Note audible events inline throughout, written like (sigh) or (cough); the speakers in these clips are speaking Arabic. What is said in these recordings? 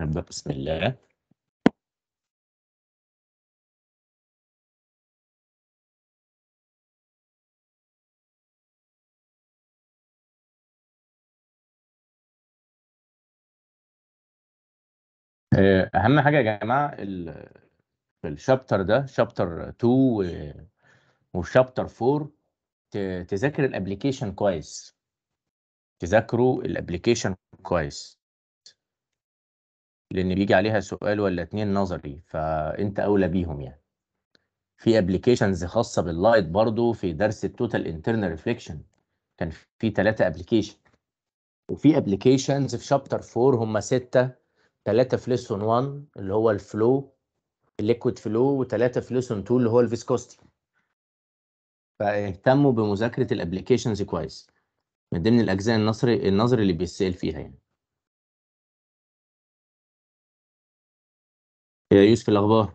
نبدأ بسم الله آه، أهم حاجة يا جماعة في الشابتر ده شابتر 2 وشابتر 4 تذاكر الابلكيشن كويس تذاكروا الابلكيشن كويس لان بيجي عليها سؤال ولا اتنين نظري فانت اولى بيهم يعني في ابلكيشنز خاصه باللايت برضو في درس التوتال انترنال ريفليكشن كان في ثلاثه ابلكيشن وفي ابلكيشنز في شابتر 4 هم سته ثلاثه في ليسون 1 اللي هو الفلو الليكويد فلو وثلاثه في ليسون 2 اللي هو الفيسكوستي فاهتموا بمذاكره الابلكيشنز كويس من ضمن الاجزاء النظري النظري اللي بيتسال فيها يعني يا يوسف إيه الأخبار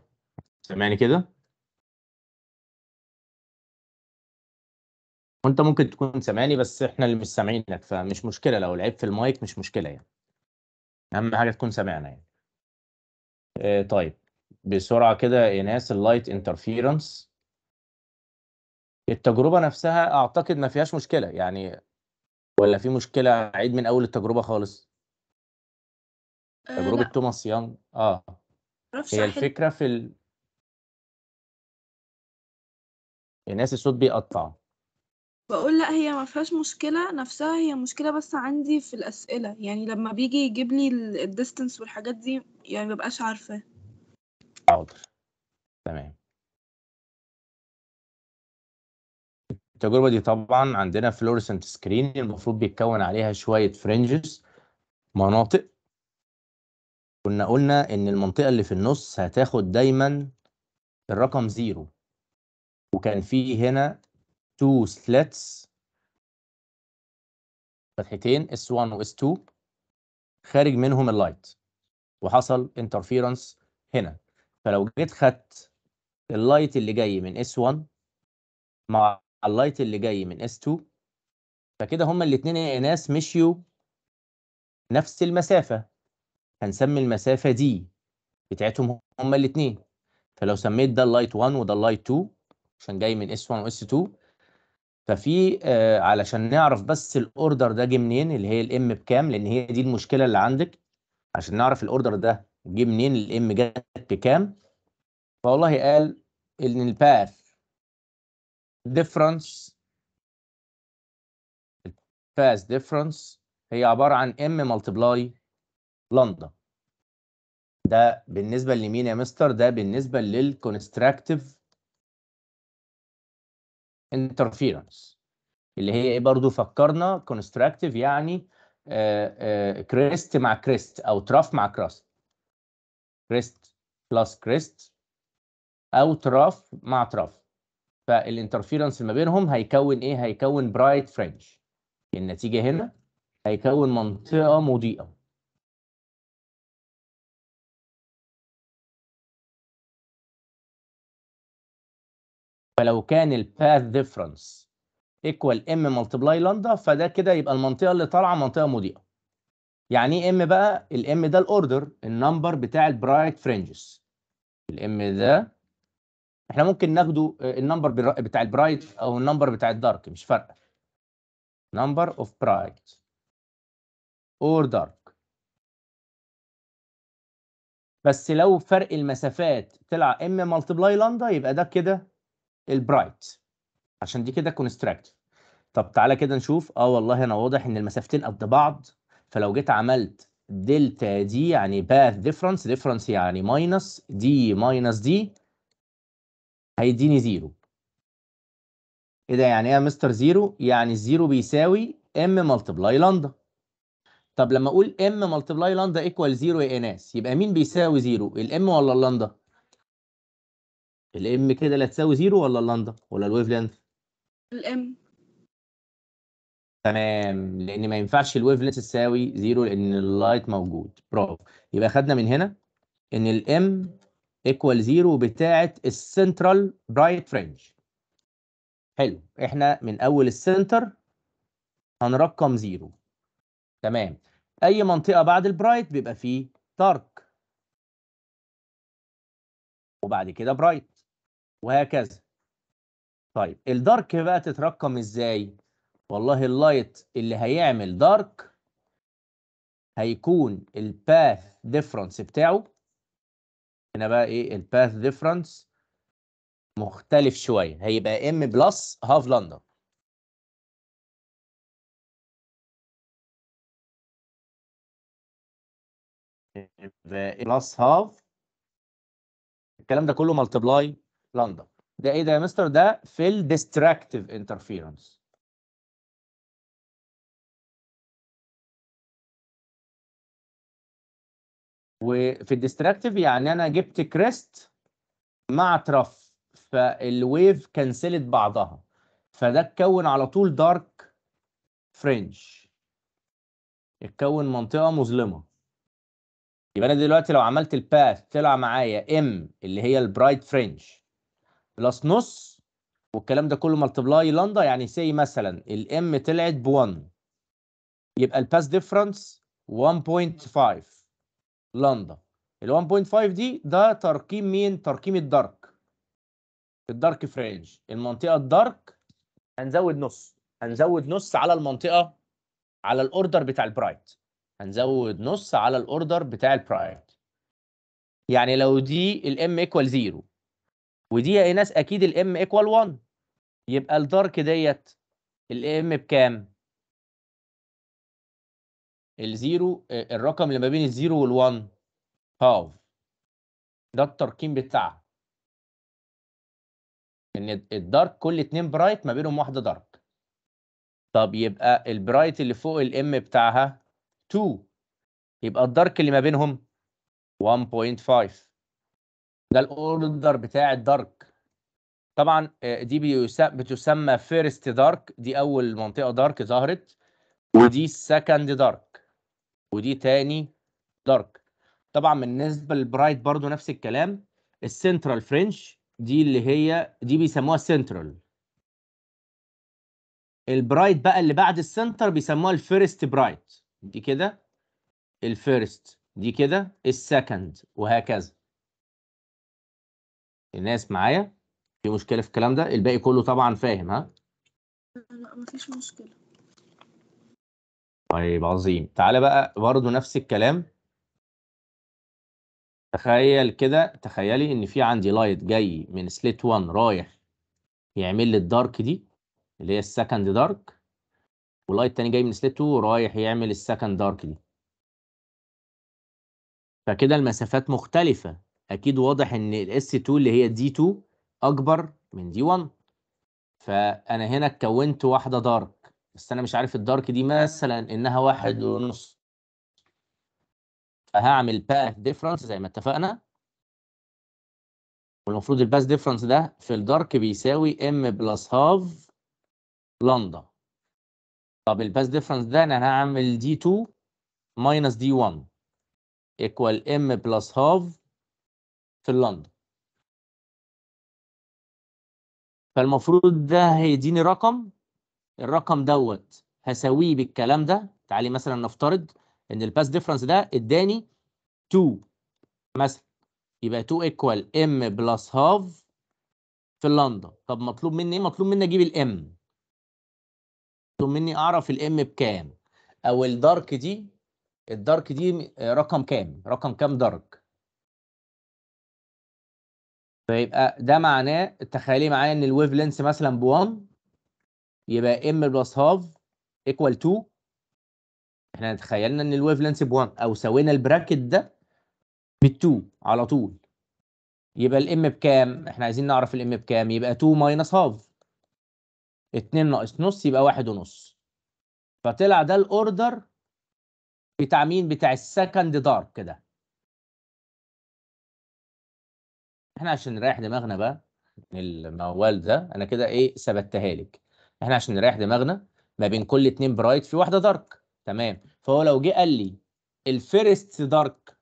سامعني كده وأنت ممكن تكون سامعني بس إحنا اللي مش سامعينك فمش مشكلة لو لعيب في المايك مش مشكلة يعني أهم حاجة تكون سامعنا يعني آه طيب بسرعة كده يا ناس اللايت انترفيرنس التجربة نفسها أعتقد ما فيهاش مشكلة يعني ولا في مشكلة عيد من أول التجربة خالص آه، تجربة توماس يانج آه هي الفكرة في ال... يا ناس الصوت بيقطع بقول لا هي ما فيهاش مشكلة نفسها هي مشكلة بس عندي في الأسئلة يعني لما بيجي يجيب لي الديستنس والحاجات دي يعني مبقاش عارفة حاضر تمام التجربة دي طبعا عندنا فلورسنت سكرين المفروض بيتكون عليها شوية فرنجز مناطق كنا قلنا ان المنطقه اللي في النص هتاخد دايما الرقم زيرو وكان في هنا تو سلتس فتحتين S1 و S2 خارج منهم اللايت وحصل انترفيرنس هنا فلو جيت خدت اللايت اللي جاي من S1 مع اللايت اللي جاي من S2 فكده هما الاتنين إيه، ناس مشيوا نفس المسافة هنسمي المسافة دي بتاعتهم هما الاتنين فلو سميت ده اللايت 1 وده اللايت 2 عشان جاي من اس 1 واس 2 ففي آه علشان نعرف بس الاوردر ده جه منين اللي هي الام بكام لان هي دي المشكله اللي عندك عشان نعرف الاوردر ده جه منين الام جت بكام فوالله قال ان الباث ديفرنس الباث ديفرنس هي عباره عن ام ملتبلاي لندن ده بالنسبه لمين يا مستر ده بالنسبه للكونستراكتيف انترفيرنس اللي هي ايه برضو فكرنا كونستراكتيف يعني آآ آآ كريست مع كريست او تراف مع كراس كريست بلس كريست او تراف مع تراف فالانترفيرنس ما بينهم هيكون ايه هيكون برايت فرنج النتيجه هنا هيكون منطقه مضيئه فلو كان الباث ديفرنس ايكوال ام ملتبلاي لندا فده كده يبقى المنطقه اللي طالعه منطقه مضيئه يعني ايه ام بقى الام ده الاوردر النمبر بتاع البرايت فرنجز الام ده احنا ممكن ناخده آه، النمبر بتاع البرايت او النمبر بتاع الدارك مش فارقه نمبر اوف برايت اور دارك بس لو فرق المسافات طلع ام ملتبلاي لندا يبقى ده كده البرايت عشان دي كده كونستراكتيف طب تعالى كده نشوف اه والله انا واضح ان المسافتين قد بعض فلو جيت عملت دلتا دي يعني باث ديفرنس ديفرنس يعني ماينس دي ماينس دي هيديني زيرو ايه ده يعني ايه يا مستر زيرو؟ يعني الزيرو بيساوي ام ملتبلاي لندا طب لما اقول ام ملتبلاي لندا ايكوال زيرو يا ناس يبقى مين بيساوي زيرو؟ الام ولا اللندا؟ الام كده لا تساوي زيرو ولا اللاندا ولا الويف لينث الام تمام لان ما ينفعش الويف لينث تساوي زيرو لان اللايت موجود برافو يبقى خدنا من هنا ان الام ايكوال زيرو بتاعه السنترال برايت فرنج حلو احنا من اول السنتر هنرقم زيرو تمام اي منطقه بعد البرايت بيبقى فيه دارك وبعد كده برايت وهكذا طيب الدارك بقى تترقم ازاي والله اللايت اللي هيعمل دارك هيكون الباث ديفرنس بتاعه هنا بقى ايه الباث ديفرنس مختلف شويه هيبقى ام بلس هاف لندن يبقى بلس هاف الكلام ده كله ملتبلاي لندن ده ايه ده يا مستر ده في الديستراكتيف انترفيرنس وفي الديستراكتيف يعني انا جبت كريست مع ترف فالويف كنسلت بعضها فده اتكون على طول دارك فرنج اتكون منطقه مظلمه يبقى انا دلوقتي لو عملت الباث طلع معايا ام اللي هي البرايت فرنج بلس نص والكلام ده كله ملتبلاي لندا يعني سي مثلا الام طلعت ب 1 يبقى الباس ديفرنس 1.5 لندا ال 1.5 دي ده ترقيم مين؟ ترقيم الدارك الدارك فرينج المنطقه الدارك هنزود نص هنزود نص على المنطقه على الاوردر بتاع البرايت هنزود نص على الاوردر بتاع البرايت يعني لو دي الام ايكوال 0 ودي يا ايناس اكيد الام ايكوال 1 يبقى الدارك ديت الام بكام الزيرو آه، الرقم اللي ما بين الزيرو وال1 هاف ده الترقيم بتاعها ان الدارك كل اتنين برايت ما بينهم واحده دارك طب يبقى البرايت اللي فوق الام بتاعها 2 يبقى الدارك اللي ما بينهم 1.5 ده الاوردر بتاع الدارك طبعا آه، دي بتسمى فيرست دارك دي اول منطقه دارك ظهرت ودي السكند دارك ودي تاني دارك طبعا بالنسبه للبرايت برضو نفس الكلام السنترال فرنش دي اللي هي دي بيسموها سنترال البرايت بقى اللي بعد السنتر بيسموها الفيرست برايت دي كده الفيرست دي كده السكند وهكذا الناس معايا في مشكله في الكلام ده الباقي كله طبعا فاهم ها لا مفيش مشكله طيب عظيم تعالى بقى برضه نفس الكلام تخيل كده تخيلي ان في عندي لايت جاي من سليت 1 رايح يعمل لي الدارك دي اللي هي السكند دارك ولايت تاني جاي من سليت 2 رايح يعمل السكند دارك دي فكده المسافات مختلفة اكيد واضح ان الاس 2 اللي هي دي 2 اكبر من دي 1 فانا هنا اتكونت واحده دارك بس انا مش عارف الدارك دي مثلا انها واحد ونص فهعمل باث ديفرنس زي ما اتفقنا والمفروض الباث ديفرنس ده في الدارك بيساوي ام بلس هاف لندا طب الباث ديفرنس ده انا هعمل دي 2 ماينس دي 1 ايكوال ام بلس هاف في لندن فالمفروض ده هيديني رقم الرقم دوت هساويه بالكلام ده تعالي مثلا نفترض ان الباس ديفرنس ده اداني 2 مثلا يبقى 2 ايكوال ام بلس هاف في لندن طب مطلوب مني ايه مطلوب مني اجيب الام مطلوب مني اعرف الام بكام او الدارك دي الدارك دي رقم كام رقم كام دارك فيبقى ده معناه تخيلي معايا ان الويف لينس مثلا ب 1 يبقى ام بلس هاف ايكوال 2 احنا تخيلنا ان الويف لينس ب 1 او سوينا البراكت ده ب 2 على طول يبقى الام بكام؟ احنا عايزين نعرف الام بكام يبقى 2 ماينس هاف 2 ناقص نص يبقى 1 ونص فطلع ده الاوردر بتاع مين؟ بتاع السكند دارك ده احنا عشان نريح دماغنا بقى الموال ده انا كده ايه ثبتها لك احنا عشان نريح دماغنا ما بين كل اتنين برايت في واحده دارك تمام فهو لو جه قال لي الفيرست دارك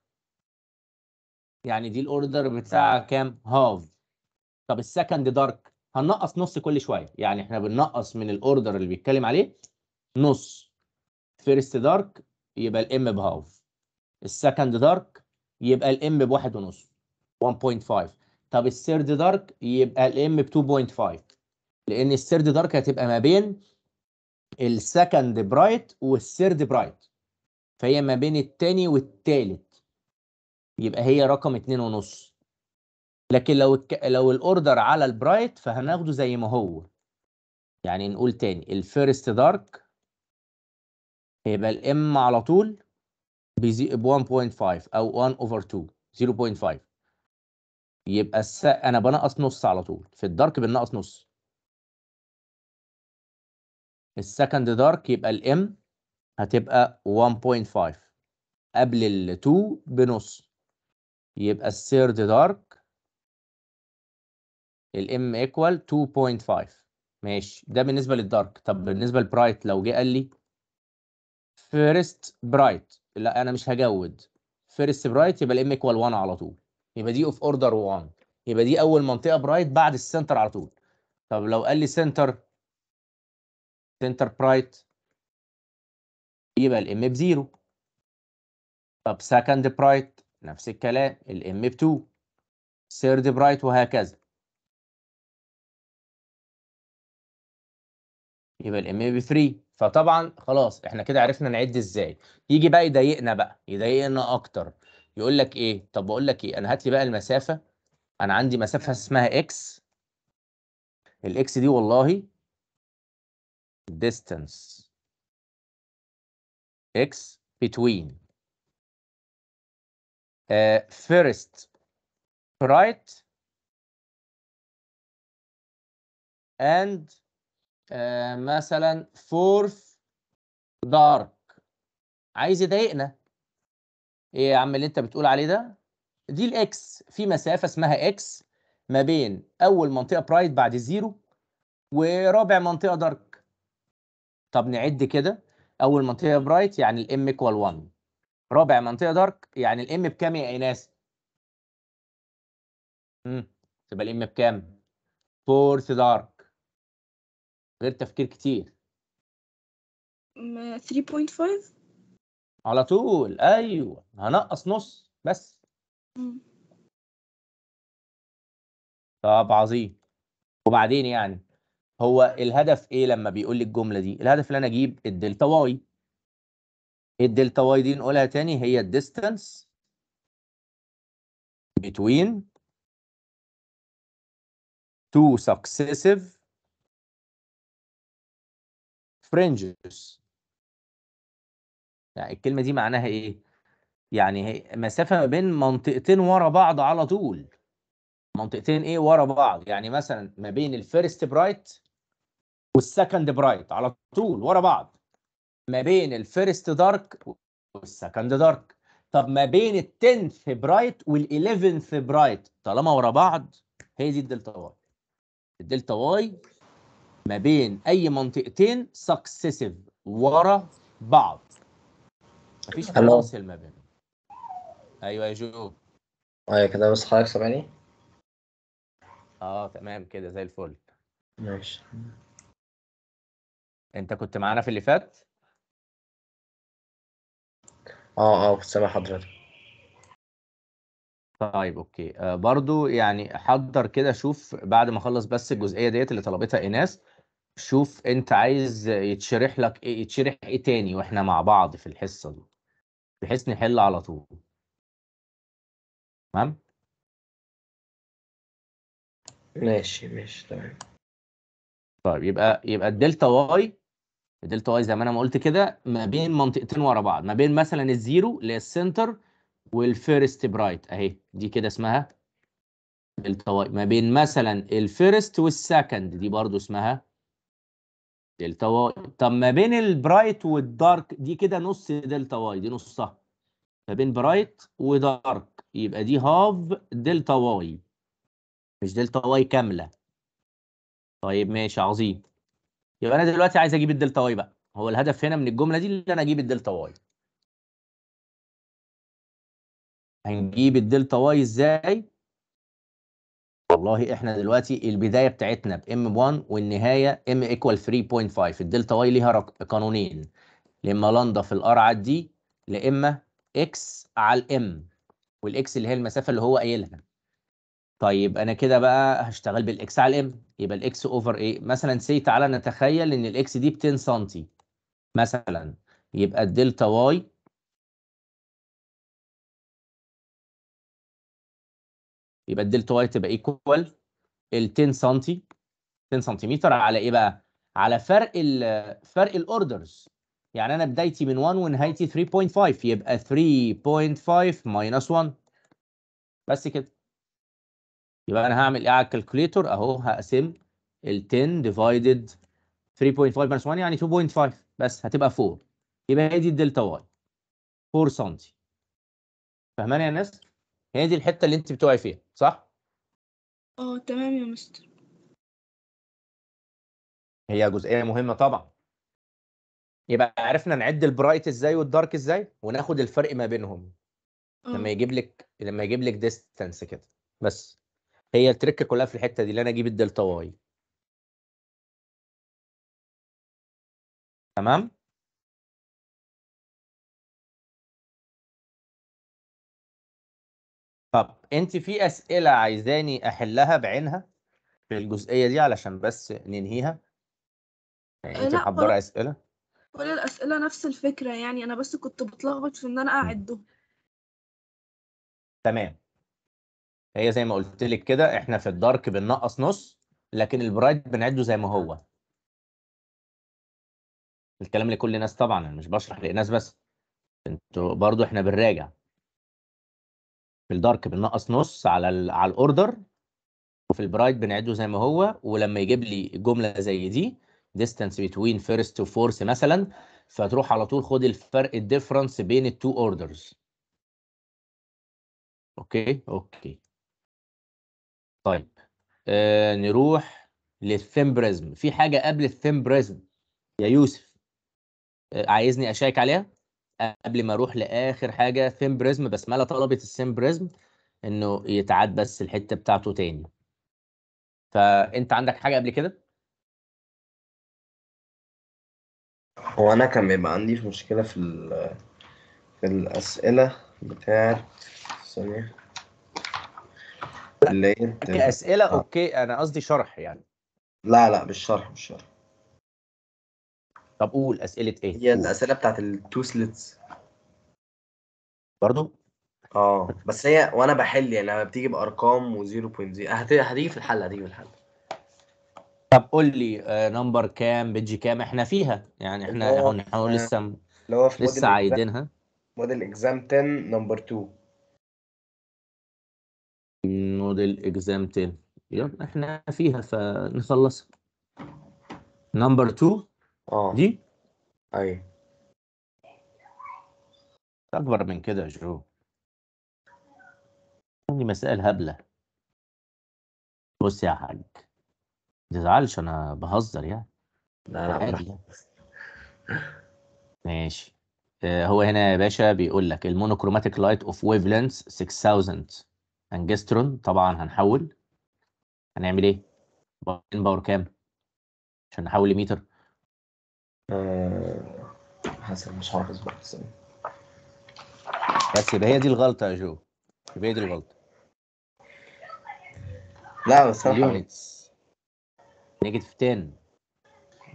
يعني دي الاوردر بتاع كام هاف طب السكند دارك هننقص نص كل شويه يعني احنا بننقص من الاوردر اللي بيتكلم عليه نص فيرست دارك يبقى الام بهاف السكند دارك يبقى الام بواحد ونص 1.5 طب الثيرد دارك يبقى الام ب 2.5 لان الثيرد دارك هتبقى ما بين السكند برايت والثيرد برايت فهي ما بين الثاني والثالث يبقى هي رقم اتنين ونص لكن لو الك... لو الاوردر على البرايت فهناخده زي ما هو يعني نقول تاني الفيرست دارك هيبقى الام على طول ب 1.5 او 1 اوفر 2 0.5 يبقى الس... انا بنقص نص على طول في الدارك بنقص نص السكند دارك يبقى الام هتبقى 1.5 قبل ال 2 بنص يبقى الثيرد دارك الام ايكوال 2.5 ماشي ده بالنسبه للدارك طب بالنسبه للبرايت لو جه قال لي فيرست برايت لا انا مش هجود فيرست برايت يبقى الام ايكوال 1 على طول يبقى دي اوف اوردر 1 يبقى دي اول منطقه برايت بعد السنتر على طول طب لو قال لي سنتر سنتر برايت يبقى الام ب 0 طب سكند برايت نفس الكلام الام ب 2 ثيرد برايت وهكذا يبقى الام ب 3 فطبعا خلاص احنا كده عرفنا نعد ازاي يجي بقى يضايقنا بقى يضايقنا اكتر يقول لك ايه طب بقول لك ايه انا هات لي بقى المسافه انا عندي مسافه اسمها اكس الاكس دي والله distance x between فيرست آه، first اند and آه، مثلا fourth dark عايز يضايقنا ايه يا عم اللي انت بتقول عليه ده دي الاكس في مسافه اسمها اكس ما بين اول منطقه برايت بعد الزيرو ورابع منطقه دارك طب نعد كده اول منطقه برايت يعني الام ايكوال 1 رابع منطقه دارك يعني الام بكام يا ايناس امم تبقى الام بكام فورث دارك غير تفكير كتير 3.5 على طول ايوه هنقص نص بس طب عظيم وبعدين يعني هو الهدف ايه لما بيقول لي الجمله دي الهدف اللي انا اجيب الدلتا واي الدلتا واي دي نقولها تاني هي الديستانس between two successive fringes يعني الكلمة دي معناها إيه؟ يعني هي مسافة ما بين منطقتين ورا بعض على طول منطقتين إيه ورا بعض يعني مثلا ما بين الفيرست برايت والسكند برايت على طول ورا بعض ما بين الفيرست دارك والسكند دارك طب ما بين التنث برايت والإليفنث برايت طالما ورا بعض هي دي الدلتا واي الدلتا واي ما بين أي منطقتين سكسيسيف ورا بعض مفيش تماثل ما بينهم ايوه يا جو ايوه كده بس حضرتك سامعني اه تمام كده زي الفل ماشي انت كنت معانا في اللي فات اه اه كنت سامع حضرتك طيب اوكي آه برضو يعني حضر كده شوف بعد ما اخلص بس الجزئيه ديت اللي طلبتها ايناس شوف انت عايز يتشرح لك ايه يتشرح ايه تاني واحنا مع بعض في الحصه دي بحيث نحل على طول تمام ماشي ماشي تمام طيب يبقى يبقى الدلتا واي الدلتا واي زي ما انا ما قلت كده ما بين منطقتين ورا بعض ما بين مثلا الزيرو اللي هي السنتر والفيرست برايت اهي دي كده اسمها دلتا واي ما بين مثلا الفيرست والسكند دي برضو اسمها دلتا واي طب ما بين البرايت والدارك دي كده نص دلتا واي دي نصها ما بين برايت ودارك يبقى دي هاف دلتا واي مش دلتا واي كامله طيب ماشي عظيم يبقى انا دلوقتي عايز اجيب الدلتا واي بقى هو الهدف هنا من الجمله دي ان انا اجيب الدلتا واي هنجيب الدلتا واي ازاي والله احنا دلوقتي البدايه بتاعتنا ب 1 والنهايه ام ايكوال 3.5 الدلتا واي ليها قانونين لما لندا في الار على الدي لاما اكس على الام والاكس اللي هي المسافه اللي هو قايلها طيب انا كده بقى هشتغل بالاكس على الام يبقى الاكس اوفر ايه مثلا سي تعالى نتخيل ان الاكس دي ب 10 سم مثلا يبقى الدلتا واي يبقى الدلتا واي تبقى ايكوال ال 10 سم 10 سنتيمتر على ايه بقى؟ على فرق ال فرق الاوردرز يعني انا بدايتي من 1 ونهايتي 3.5 يبقى 3.5 ماينس 1 بس كده يبقى انا هعمل ايه على الكالكوليتور اهو هقسم ال 10 ديفايدد 3.5 ماينس 1 يعني 2.5 بس هتبقى 4 يبقى هي دي الدلتا واي 4 سم فاهماني يا ناس؟ هي دي الحته اللي انت بتقعي فيها صح؟ اه تمام يا مستر هي جزئيه مهمه طبعا يبقى عرفنا نعد البرايت ازاي والدارك ازاي وناخد الفرق ما بينهم أوه. لما يجيب لك لما يجيب لك ديستانس كده بس هي التريك كلها في الحته دي اللي انا اجيب الدلتا واي تمام طب انت في اسئله عايزاني احلها بعينها في الجزئيه دي علشان بس ننهيها يعني انت محضره كل- اسئله كل الأسئلة نفس الفكرة يعني أنا بس كنت بتلخبط في إن أنا اعده تمام هي زي ما قلت لك كده احنا في الدارك بننقص نص لكن البرايت بنعده زي ما هو آه. الكلام لكل الناس طبعا انا مش بشرح لناس بس انتوا برضو احنا بنراجع في الدارك بننقص نص على على الاوردر وفي البرايت بنعده زي ما هو ولما يجيب لي جمله زي دي ديستانس بتوين فيرست تو فورس مثلا فتروح على طول خد الفرق الديفرنس بين التو اوردرز اوكي اوكي طيب آه نروح للثيم بريزم في حاجه قبل الثيم بريزم يا يوسف آه عايزني اشيك عليها قبل ما اروح لاخر حاجه سيم بريزم بسمله طلبت السيم بريزم انه يتعاد بس الحته بتاعته تاني فانت عندك حاجه قبل كده هو انا كان بيبقى عندي مشكله في في الاسئله بتاعت ثانيه هي الاسئله آه. اوكي انا قصدي شرح يعني لا لا مش شرح مش شرح طب قول اسئله ايه هي الاسئله بتاعت التو سلتس برضو اه بس هي وانا بحل يعني لما بتيجي بارقام و0.0 هتيجي في الحل هتيجي في الحل طب قول لي نمبر آه، كام بيج كام احنا فيها يعني احنا احنا لسه لو في لسه عايدينها موديل اكزام 10 نمبر 2 موديل اكزام 10 يلا احنا فيها فنخلصها نمبر 2 اه دي ايوه اكبر من كده يا جو عندي مسائل هبله بص يا حاج ما تزعلش انا بهزر يعني لا لا عادي يعني. ماشي آه، هو هنا يا باشا بيقول لك المونوكروماتيك لايت اوف ويف 6000 انجسترون طبعا هنحول هنعمل ايه؟ باور كام؟ عشان نحول لميتر آه، حسن مش حافظ بقى بس يبقى هي دي الغلطه يا جو يبقى هي دي الغلطه لا بس اليونتس يعني. نيجاتيف 10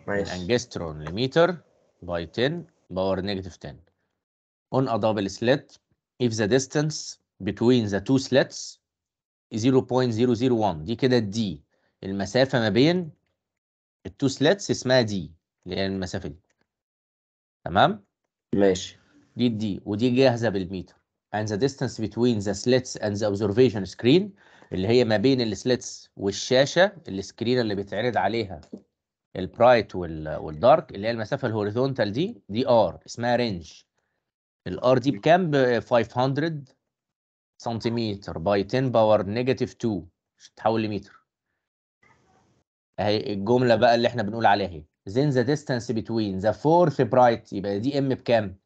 ماشي انجسترون لميتر باي 10 باور نيجاتيف 10 on a double slit if the distance between the two slits 0.001 دي كده الدي المسافه ما بين التو سلتس اسمها دي اللي هي المسافه دي تمام ماشي دي دي ودي جاهزه بالميتر and the distance between the slits and the observation screen اللي هي ما بين السليتس والشاشه السكرين اللي بيتعرض عليها البرايت والدارك اللي هي المسافه الهوريزونتال دي دي ار اسمها رينج الار دي بكام ب 500 سنتيمتر باي 10 باور نيجاتيف 2 تتحول لمتر اهي الجمله بقى اللي احنا بنقول عليها هي then the distance between the fourth bright يبقى دي ام بكام؟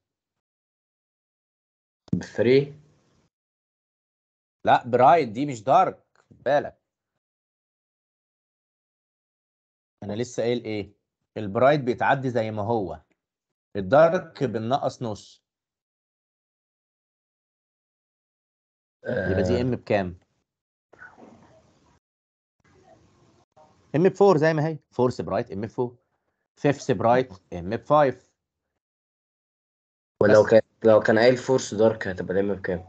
ب 3 لا برايت دي مش دارك بالك انا لسه قايل ايه البرايت بيتعدي زي ما هو الدارك بنقص نص يبقى دي ام آه. بكام ام ب 4 زي ما هي فورس برايت ام ب 4 5 سبرايت ام ب 5 ولو كان لو كان قايل فورس دارك هتبقى الام بكام؟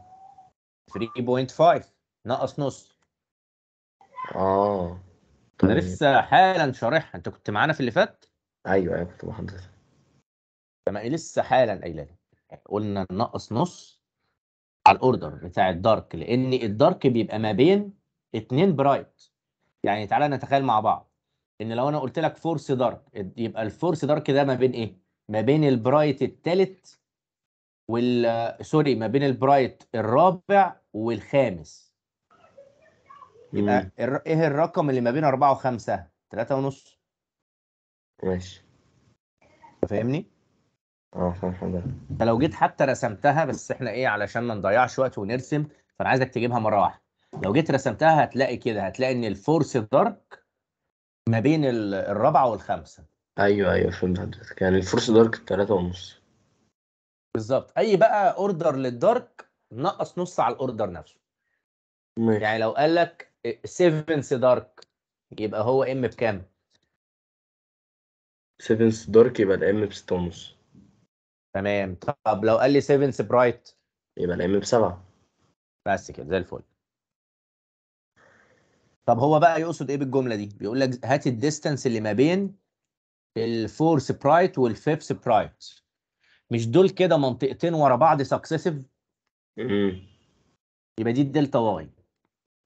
3.5 ناقص نص اه انا لسه حالا شارحها انت كنت معانا في اللي فات؟ ايوه ايوه كنت بحضر حضرتك تمام إيه لسه حالا قايله قلنا ناقص نص على الاوردر بتاع الدارك لان الدارك بيبقى ما بين اتنين برايت يعني تعالى نتخيل مع بعض ان لو انا قلت لك فورس دارك يبقى الفورس دارك ده ما بين ايه؟ ما بين البرايت الثالث وال سوري ما بين البرايت الرابع والخامس يبقى الر... ايه الرقم اللي ما بين أربعة وخمسة؟ ثلاثة ونص ماشي فاهمني؟ اه فاهم لو جيت حتى رسمتها بس احنا ايه علشان ما نضيعش وقت ونرسم فانا عايزك تجيبها مره واحده لو جيت رسمتها هتلاقي كده هتلاقي ان الفورس دارك ما بين الرابعه والخامسه ايوه ايوه فهمت حضرتك يعني الفرصة دارك التلاتة ونص بالظبط اي بقى اوردر للدارك نقص نص على الاوردر نفسه ماشي. يعني لو قال لك سيفنس دارك يبقى هو ام بكام سيفنس دارك يبقى الام بستة ونص تمام طب لو قال لي سيفنس برايت يبقى الام بسبعة بس كده زي الفل طب هو بقى يقصد ايه بالجمله دي بيقول لك هات الديستانس اللي ما بين الفور سبرايت والفيف سبرايت مش دول كده منطقتين ورا بعض سكسيسيف يبقى دي الدلتا واي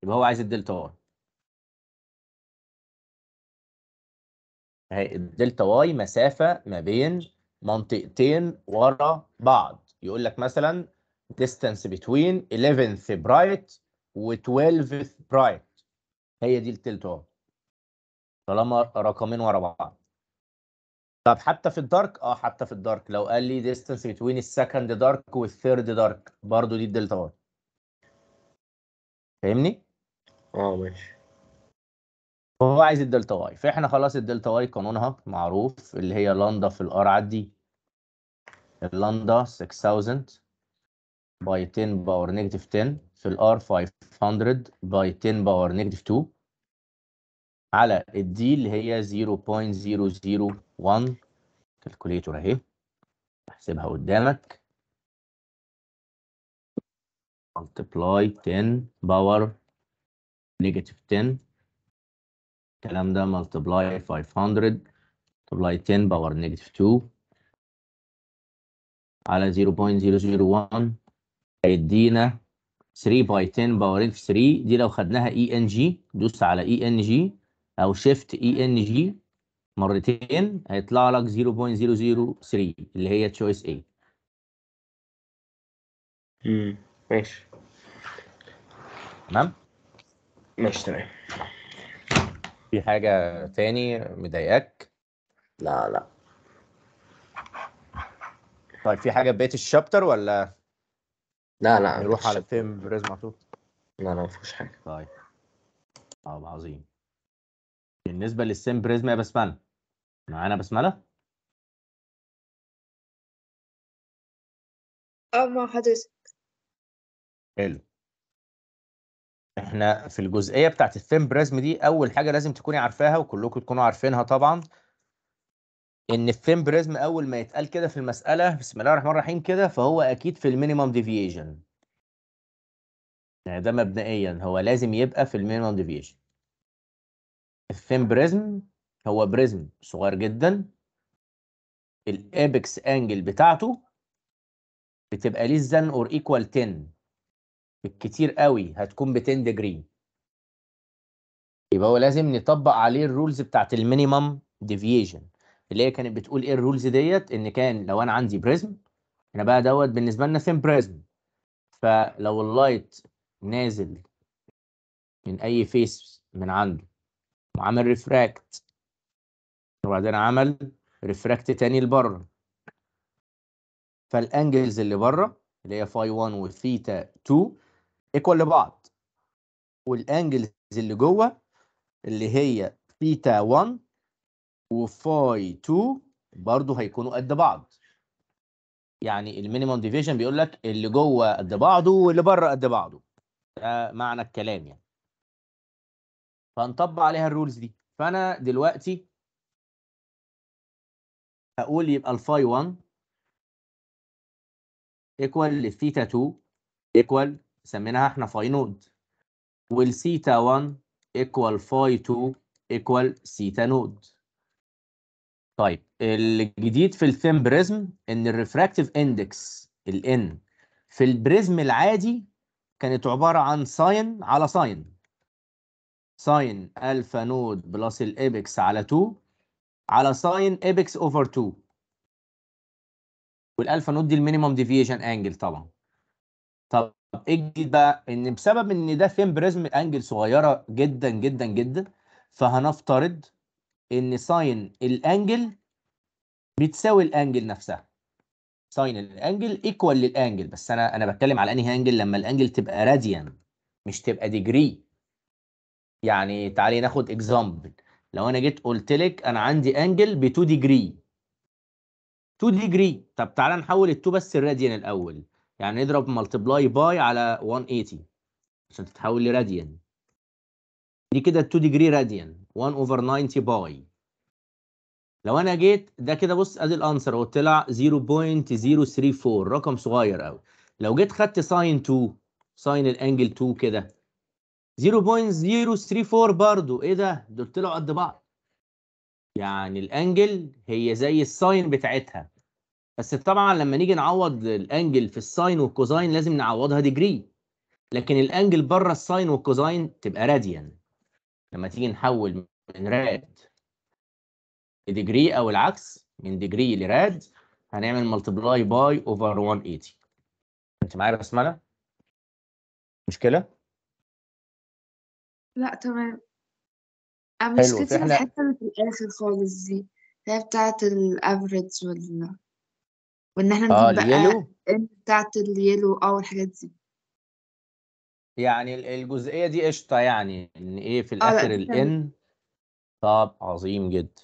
يبقى هو عايز الدلتا واي اهي الدلتا واي مسافه ما بين منطقتين ورا بعض يقول لك مثلا distance between 11th bright و 12th bright هي دي التلت اهو طالما رقمين ورا بعض طب حتى في الدارك اه حتى في الدارك لو قال لي ديستنس بتوين السكند دارك والثيرد دارك برضو دي الدلتا ار فاهمني؟ اه ماشي هو عايز الدلتا واي فاحنا خلاص الدلتا واي قانونها معروف اللي هي لاندا في الار عدي دي اللاندا 6000 باي 10 باور نيجاتيف 10 في ال r 500 by 10 power negative 2 على ال D اللي هي 0.001 كالكوليتور اهي احسبها قدامك multiply 10 power negative 10 الكلام ده multiply 500 multiply 10 power negative 2 على 0.001 هيدينا 3 باي 10 باورين 3 دي لو خدناها اي ان جي دوس على اي ان جي او شيفت اي ان جي مرتين هيطلع لك 0.003 اللي هي تشويس A امم ماشي تمام ماشي تمام في حاجة تاني مضايقاك؟ لا لا طيب في حاجة في الشابتر ولا؟ لا لا نروح على تيم بريز على لا لا ما فيهوش حاجه طيب طب عظيم بالنسبه للسيم بريزما يا بسمله معانا بسمله اه مع حضرتك حلو احنا في الجزئيه بتاعت الثيم بريزم دي اول حاجه لازم تكوني عارفاها وكلكم تكونوا عارفينها طبعا ان الثيم بريزم اول ما يتقال كده في المساله بسم الله الرحمن الرحيم كده فهو اكيد في المينيمم ديفيشن يعني ده مبدئيا هو لازم يبقى في المينيمم ديفيشن الثيم بريزم هو بريزم صغير جدا الابكس انجل بتاعته بتبقى less than اور ايكوال 10 بالكتير قوي هتكون ب 10 ديجري يبقى هو لازم نطبق عليه الرولز بتاعت المينيمم ديفيشن اللي هي كانت بتقول ايه الرولز ديت ان كان لو انا عندي بريزم احنا بقى دوت بالنسبه لنا ثيم بريزم فلو اللايت نازل من اي فيس من عنده وعمل ريفراكت وبعدين عمل ريفراكت تاني لبره فالانجلز اللي بره اللي هي فاي 1 وثيتا 2 ايكوال لبعض والانجلز اللي جوه اللي هي ثيتا 1 وفاي 2 برضه هيكونوا قد بعض يعني المينيمم ديفيجن بيقول لك اللي جوه قد بعضه واللي بره قد بعضه ده معنى الكلام يعني فهنطبق عليها الرولز دي فانا دلوقتي هقول يبقى الفاي 1 ايكوال للثيتا 2 ايكوال سميناها احنا فاي نود والثيتا 1 ايكوال فاي 2 ايكوال ثيتا نود طيب الجديد في الثين بريزم ان الريفراكتيف اندكس الان في البريزم العادي كانت عباره عن ساين على ساين ساين الفا نود بلس الابيكس على 2 على ساين ابيكس اوفر 2 والالفا نود دي المينيمم ديفيشن انجل طبعا طب ايه الجديد بقى ان بسبب ان ده ثين بريزم انجل صغيره جدا جدا جدا فهنفترض ان ساين الانجل بتساوي الانجل نفسها ساين الانجل ايكوال للانجل بس انا انا بتكلم على انهي انجل لما الانجل تبقى راديان مش تبقى ديجري يعني تعالي ناخد اكزامبل لو انا جيت قلت لك انا عندي انجل ب 2 ديجري 2 ديجري طب تعالى نحول ال 2 بس الراديان الاول يعني نضرب ملتبلاي باي على 180 عشان تتحول لراديان دي كده 2 ديجري راديان 1 over 90 باي لو انا جيت ده كده بص ادي الانسر اهو طلع 0.034 رقم صغير قوي لو جيت خدت ساين 2 ساين الانجل 2 كده 0.034 برضو ايه ده دول طلعوا قد بعض يعني الانجل هي زي الساين بتاعتها بس طبعا لما نيجي نعوض الانجل في الساين والكوزاين لازم نعوضها ديجري لكن الانجل بره الساين والكوزاين تبقى راديان لما تيجي نحول من راد لديجري او العكس من ديجري لراد هنعمل ملتبلاي باي اوفر 180 انت معايا يا بسمله مشكله لا تمام انا مشكلتي احنا... الحته اللي في الاخر خالص دي اللي هي بتاعت الافريج وال وان احنا آه نجيب بقى اليلو او آه، الحاجات دي يعني الجزئية دي قشطة يعني إن إيه في آه، الآخر لا الإن طب عظيم جدا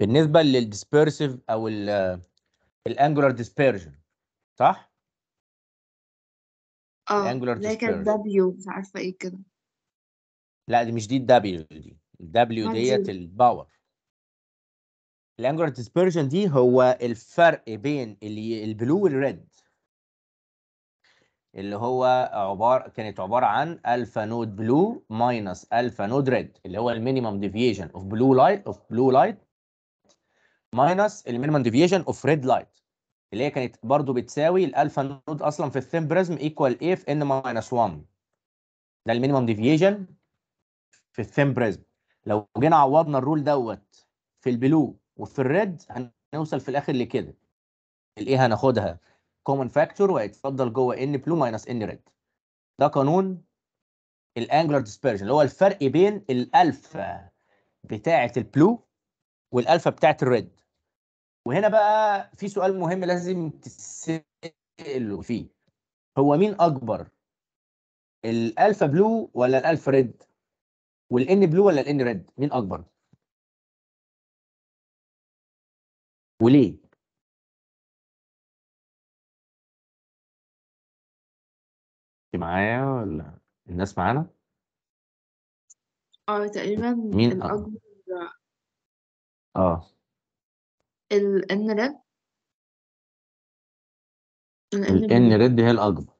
بالنسبة للديسبيرسيف أو الأنجولار ديسبيرجن صح؟ اه الأنجولار اللي هي كانت دبليو مش عارفة ايه كده لا دي مش دي الدبليو دي الدبليو ديت الباور الانجولار ديسبيرجن دي هو الفرق بين البلو والريد اللي هو عبارة كانت عبارة عن الفا نود بلو ماينس الفا نود ريد اللي هو المينيمم ديفيشن اوف بلو لايت اوف بلو لايت ماينس المينيمم ديفيشن اوف ريد لايت اللي هي كانت برضو بتساوي الالفا نود اصلا في الثين بريزم ايكوال ايه في ان ماينس 1 ده المينيمم ديفيشن في الثين بريزم لو جينا عوضنا الرول دوت في البلو وفي الريد هنوصل في الاخر لكده الايه هناخدها كومن فاكتور وهيتفضل جوه ان بلو ماينس ان ريد ده قانون الانجلر ديسبيرجن اللي هو الفرق بين الالفا بتاعه البلو والالفا بتاعه الريد وهنا بقى في سؤال مهم لازم تسأله فيه هو مين اكبر الالفا بلو ولا الالفا ريد والان بلو ولا الان ريد مين اكبر وليه معايا ولا الناس معانا؟ آه، تقريبًا مين الأكبر آه. ال إن ريد. ال N red هي الأكبر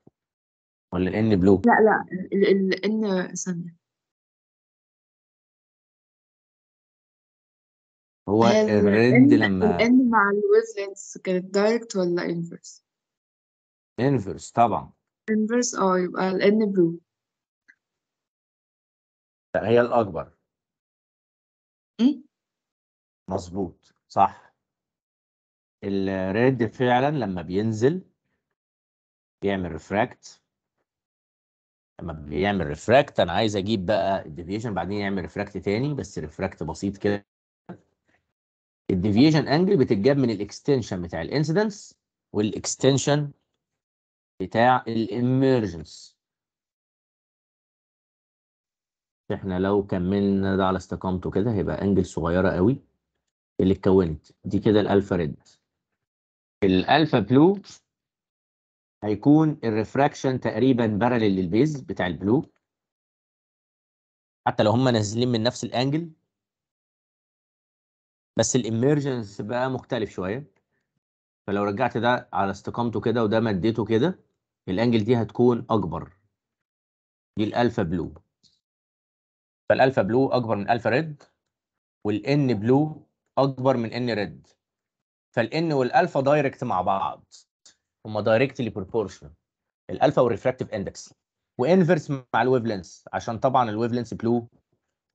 ال N blue؟ لأ، لأ، ال ال N ثانية. هو الريد لما ال لمّا الN مع الwavelengths كانت direct ولا inverse طبعًا. inverse اه يبقى ال N blue لا هي الأكبر إيه؟ مظبوط صح الريد فعلا لما بينزل بيعمل ريفراكت لما بيعمل ريفراكت انا عايز اجيب بقى الديفيشن بعدين يعمل ريفراكت تاني بس ريفراكت بسيط كده الديفيشن انجل بتتجاب من الاكستنشن بتاع الانسيدنس والاكستنشن بتاع الاميرجنس احنا لو كملنا ده على استقامته كده هيبقى انجل صغيره قوي اللي اتكونت دي كده الالفا ريد الالفا بلو هيكون الريفراكشن تقريبا بارلل للبيز بتاع البلو حتى لو هم نازلين من نفس الانجل بس الاميرجنس بقى مختلف شويه فلو رجعت ده على استقامته كده وده مديته كده الانجل دي هتكون اكبر دي الالفا بلو فالالفا بلو اكبر من الفا ريد والان بلو اكبر من ان ريد فالان والالفا دايركت مع بعض هما دايركتلي بروبورشن الالفا والريفراكتيف اندكس وانفرس مع الويف لينس عشان طبعا الويف لينس بلو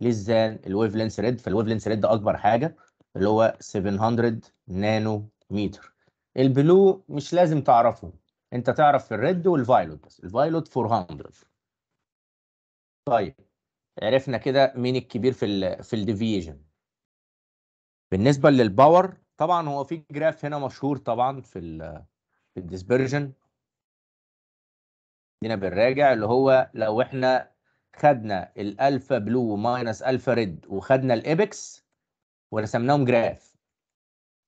للزان الويف لينس ريد فالويف لينس ريد اكبر حاجه اللي هو 700 نانو متر البلو مش لازم تعرفه انت تعرف في الريد والفايلوت بس الفايلوت 400 طيب عرفنا كده مين الكبير في الـ في الديفيجن بالنسبه للباور طبعا هو في جراف هنا مشهور طبعا في الـ في الديسبرجن دينا بنراجع اللي هو لو احنا خدنا الالفا بلو ماينس الفا ريد وخدنا الايبكس ورسمناهم جراف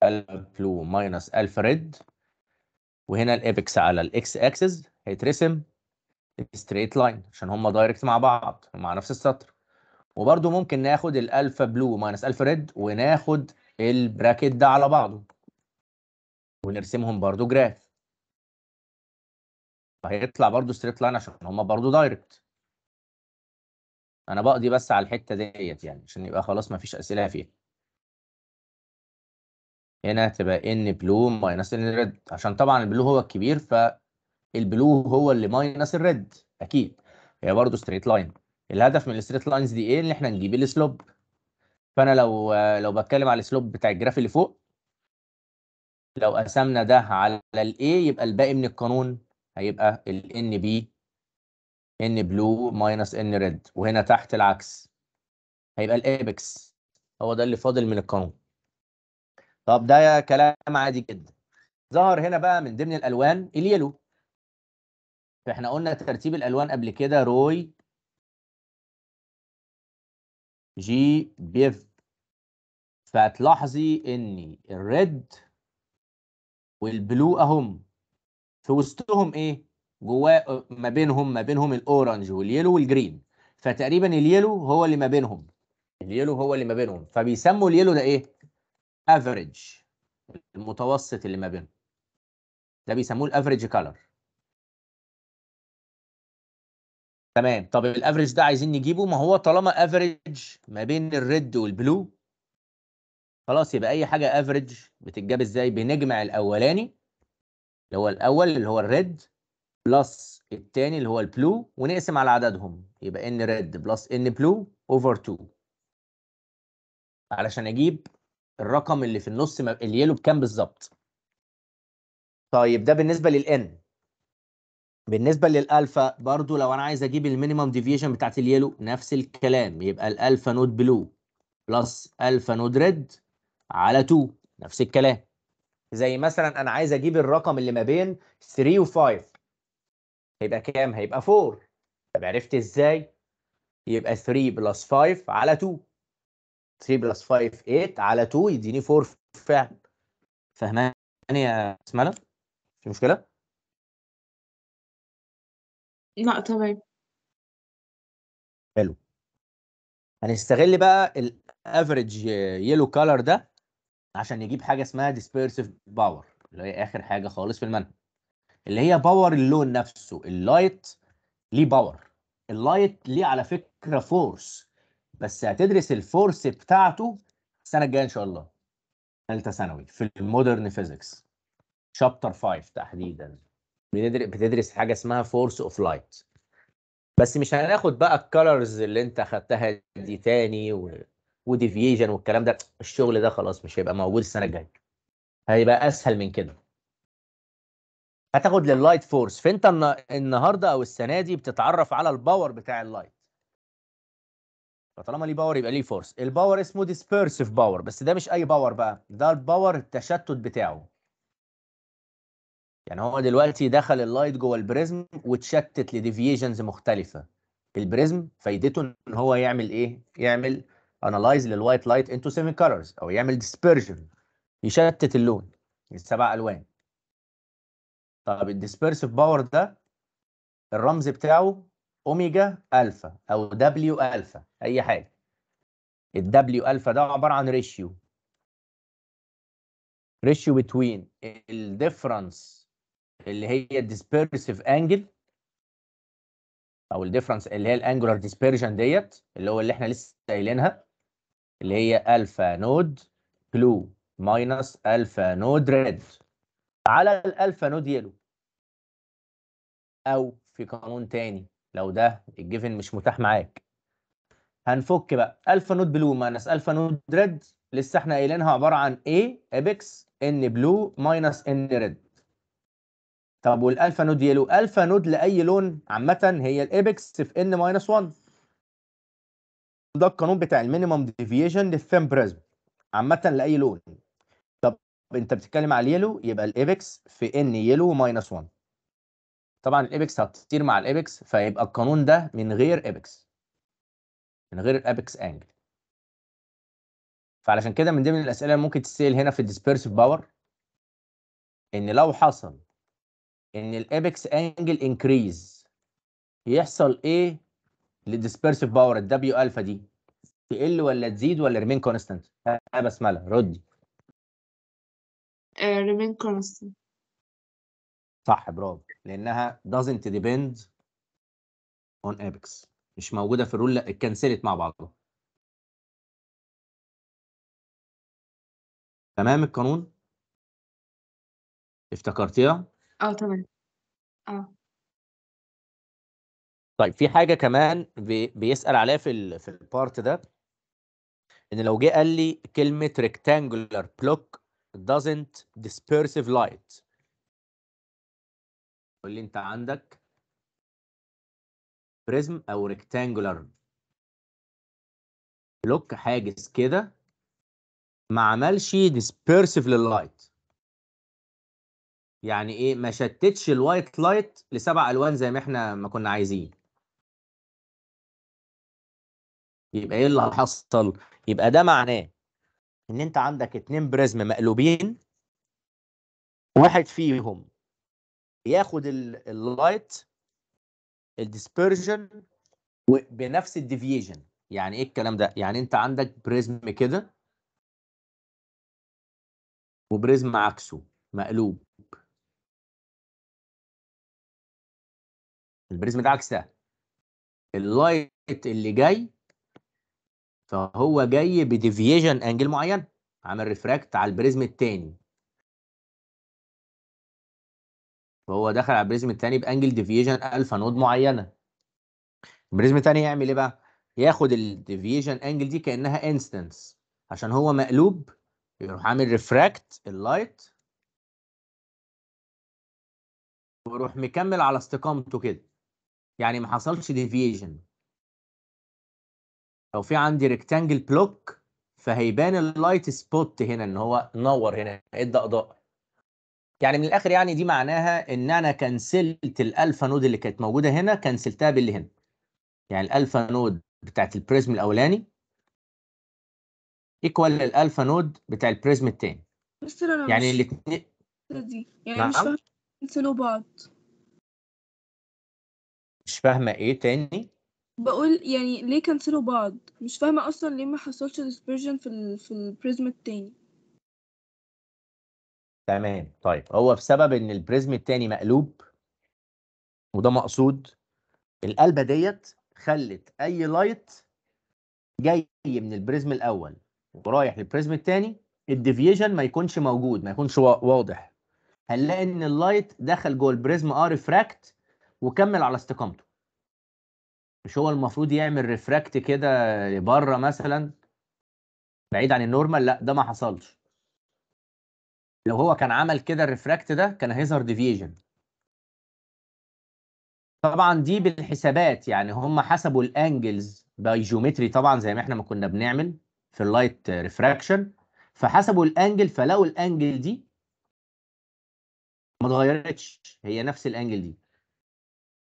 البلو ماينس ريد وهنا الابكس على الاكس اكسس هيترسم ستريت لاين عشان هم دايركت مع بعض مع نفس السطر وبرده ممكن ناخد الالفا بلو ماينس الفا ريد وناخد البراكت ده على بعضه ونرسمهم برده جراف هيطلع برده ستريت لاين عشان هم برده دايركت انا بقضي بس على الحته ديت يعني عشان يبقى خلاص مفيش اسئله فيها هنا هتبقى ان بلو ماينس ان ريد عشان طبعا البلو هو الكبير فالبلو هو اللي ماينس الريد اكيد هي برضه ستريت لاين الهدف من الستريت لاينز دي ايه ان احنا نجيب السلوب فانا لو لو بتكلم على السلوب بتاع الجراف اللي فوق لو قسمنا ده على الاي يبقى الباقي من القانون هيبقى الان بي ان بلو ماينس ان ريد وهنا تحت العكس هيبقى الابكس هو ده اللي فاضل من القانون طب ده كلام عادي جدا ظهر هنا بقى من ضمن الالوان اليلو فاحنا قلنا ترتيب الالوان قبل كده روي جي بيف فتلاحظي ان الريد والبلو اهم في وسطهم ايه جواه ما بينهم ما بينهم الاورنج واليلو والجرين فتقريبا اليلو هو اللي ما بينهم اليلو هو اللي ما بينهم فبيسموا اليلو ده ايه الافريج المتوسط اللي ما بينهم ده بيسموه الافريج كالر تمام طب الافريج ده عايزين نجيبه ما هو طالما افريج ما بين الريد والبلو خلاص يبقى اي حاجه افريج بتتجاب ازاي بنجمع الاولاني اللي هو الاول اللي هو الريد بلس الثاني اللي هو البلو ونقسم على عددهم يبقى ان ريد بلس ان بلو اوفر 2 علشان اجيب الرقم اللي في النص اليلو بكام بالظبط طيب ده بالنسبه للان بالنسبه للالفا برضو لو انا عايز اجيب المينيمم ديفيشن بتاعت اليلو نفس الكلام يبقى الالفا نود بلو بلس الفا نود ريد على 2 نفس الكلام زي مثلا انا عايز اجيب الرقم اللي ما بين 3 و5 هيبقى كام هيبقى 4 طب عرفت ازاي يبقى 3 بلس 5 على 2 3 بلس 5 8 على 2 يديني 4 فعلا فهماني يا اسماء في مشكله لا تمام حلو هنستغل بقى الافريج يلو كالر ده عشان نجيب حاجه اسمها ديسبيرسيف باور اللي هي اخر حاجه خالص في المنهج اللي هي باور اللون نفسه اللايت ليه باور اللايت ليه على فكره فورس بس هتدرس الفورس بتاعته السنه الجايه ان شاء الله ثالثه ثانوي في المودرن فيزيكس شابتر 5 تحديدا بتدرس حاجه اسمها فورس اوف لايت بس مش هناخد بقى الكالرز اللي انت خدتها دي تاني و... وديفيجن والكلام ده الشغل ده خلاص مش هيبقى موجود السنه الجايه هيبقى اسهل من كده هتاخد لللايت فورس فانت النهارده او السنه دي بتتعرف على الباور بتاع اللايت فطالما ليه باور يبقى ليه فورس الباور اسمه ديسبيرسيف باور بس ده مش اي باور بقى ده الباور التشتت بتاعه يعني هو دلوقتي دخل اللايت جوه البريزم واتشتت لديفيجنز مختلفه البريزم فايدته ان هو يعمل ايه يعمل انالايز للوايت لايت انتو سيفن كلرز او يعمل ديسبيرجن يشتت اللون السبع الوان طب الديسبيرسيف باور ده الرمز بتاعه اوميجا الفا او دبليو الفا اي حاجه الدبليو الفا ده عباره عن ريشيو ريشيو بتوين الديفرنس اللي هي الديسبيرسيف انجل او الديفرنس اللي هي الانجولار ديسبيرجن ديت اللي هو اللي احنا لسه قايلينها اللي هي الفا نود بلو ماينس الفا نود ريد على الالفا نود يلو او في قانون تاني لو ده الجيفن مش متاح معاك هنفك بقى الفا نود بلو ماينس الفا نود ريد لسه احنا قايلينها عباره عن ايه ابيكس ان بلو ماينس ان ريد طب والالفا نود يلو الفا نود لاي لون عامه هي الابيكس في ان ماينس 1 ده القانون بتاع المينيمم ديفيشن للثيم بريزم عامه لاي لون طب انت بتتكلم على اليلو يبقى الابيكس في ان يلو ماينس 1 طبعا الابكس هتطير مع الابكس فيبقى القانون ده من غير ابكس من غير الابكس انجل فعلشان كده من ضمن الاسئله اللي ممكن تتسال هنا في الديسبيرسيف باور ان لو حصل ان الابكس انجل انكريز يحصل ايه للديسبيرسيف باور الدبليو الفا دي تقل ولا تزيد ولا ريمين كونستانت ها بسمله ردي ريمين كونستانت صح برافو لانها doesn't depend on apex مش موجوده في الرول لا اتكنسلت مع بعضها تمام القانون افتكرتيها اه تمام اه طيب في حاجه كمان بي بيسال عليها في ال في البارت ده ان لو جه قال لي كلمه rectangular block doesn't dispersive light قول لي انت عندك بريزم او ريكتانجولار بلوك حاجز كده ما عملش ديسبيرسيف لللايت يعني ايه ما شتتش الوايت لايت لسبع الوان زي ما احنا ما كنا عايزين يبقى ايه اللي حصل يبقى ده معناه ان انت عندك اتنين بريزم مقلوبين واحد فيهم ياخد اللايت الديسبرجن بنفس الديفيجن يعني ايه الكلام ده يعني انت عندك بريزم كده وبريزم عكسه مقلوب البريزم ده عكس ده اللايت اللي جاي فهو جاي بديفيجن انجل معين عامل ريفراكت على البريزم الثاني فهو دخل على البريزم الثاني بانجل ديفيجن الفا نود معينه البريزم الثاني يعمل ايه بقى ياخد الديفيجن انجل دي كانها انستنس عشان هو مقلوب يروح عامل ريفراكت اللايت ويروح مكمل على استقامته كده يعني ما حصلش ديفيجن لو في عندي ريكتانجل بلوك فهيبان اللايت سبوت هنا ان هو نور هنا ادى اضاءه يعني من الاخر يعني دي معناها ان انا كنسلت الالفا نود اللي كانت موجوده هنا كنسلتها باللي هنا يعني الالفا نود بتاعت البريزم الاولاني ايكوال للالفا نود بتاع البريزم الثاني يعني الاثنين دي يعني نعم. مش فاهمه بعض مش فاهمه ايه تاني بقول يعني ليه كنسلوا بعض مش فاهمه اصلا ليه ما حصلش ديسبرجن في الـ في البريزم التاني تمام طيب هو بسبب ان البريزم التاني مقلوب وده مقصود القلبه ديت خلت اي لايت جاي من البريزم الاول ورايح للبريزم الثاني الديفيجن ما يكونش موجود ما يكونش واضح هنلاقي ان اللايت دخل جوه البريزم اه ريفراكت وكمل على استقامته مش هو المفروض يعمل ريفراكت كده لبره مثلا بعيد عن النورمال لا ده ما حصلش لو هو كان عمل كده الريفراكت ده كان هيظهر ديفيجن طبعا دي بالحسابات يعني هم حسبوا الانجلز باي جيومتري طبعا زي ما احنا ما كنا بنعمل في اللايت ريفراكشن فحسبوا الانجل فلقوا الانجل دي ما اتغيرتش هي نفس الانجل دي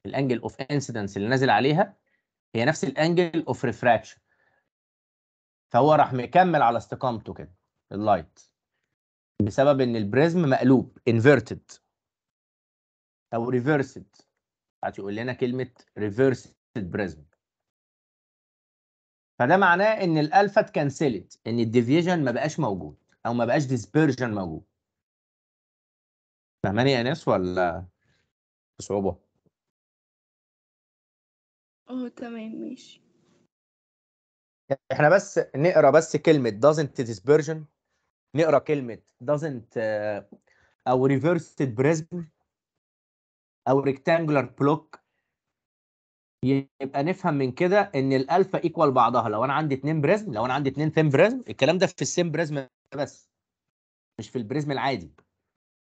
الانجل اوف انسيدنس اللي نازل عليها هي نفس الانجل اوف ريفراكشن فهو راح مكمل على استقامته كده اللايت بسبب ان البريزم مقلوب انفيرتد او ريفيرسد هتقول لنا كلمه ريفيرسد بريزم فده معناه ان الالفا اتكنسلت ان الديفيجن ما بقاش موجود او ما بقاش ديسبيرجن موجود فهماني يا ناس ولا بصعوبه اه تمام ماشي احنا بس نقرا بس كلمه doesn't dispersion نقرا كلمه doesn't آه، او reversed prism او rectangular block يبقى نفهم من كده ان الالفا ايكوال بعضها لو انا عندي اتنين بريزم لو انا عندي اتنين ثيم بريزم الكلام ده في السيم بريزم بس مش في البريزم العادي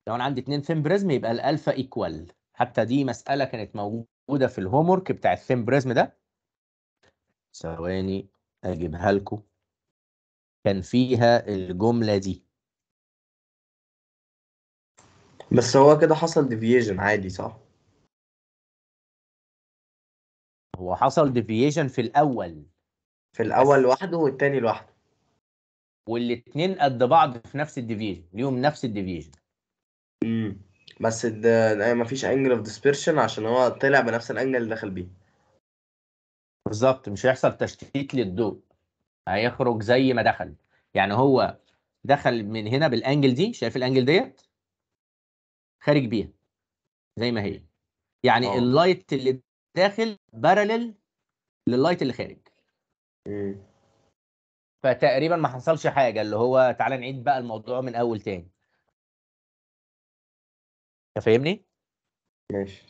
لو انا عندي اتنين ثيم بريزم يبقى الالفا ايكوال حتى دي مساله كانت موجوده في الهوم ورك بتاع الثيم بريزم ده ثواني اجيبها لكم كان فيها الجملة دي بس هو كده حصل ديفيجن عادي صح؟ هو حصل ديفيجن في الأول في الأول لوحده والتاني لوحده والاتنين قد بعض في نفس الديفيجن ليهم نفس الديفيجن امم بس ده مفيش انجل اوف ديسبيرشن عشان هو طلع بنفس الانجل اللي دخل بيه بالظبط مش هيحصل تشتيت للضوء هيخرج زي ما دخل يعني هو دخل من هنا بالانجل دي شايف الانجل ديت خارج بيها زي ما هي يعني أوه. اللايت اللي داخل بارلل لللايت اللي خارج فتقريبا ما حصلش حاجه اللي هو تعالى نعيد بقى الموضوع من اول تاني انت فاهمني ماشي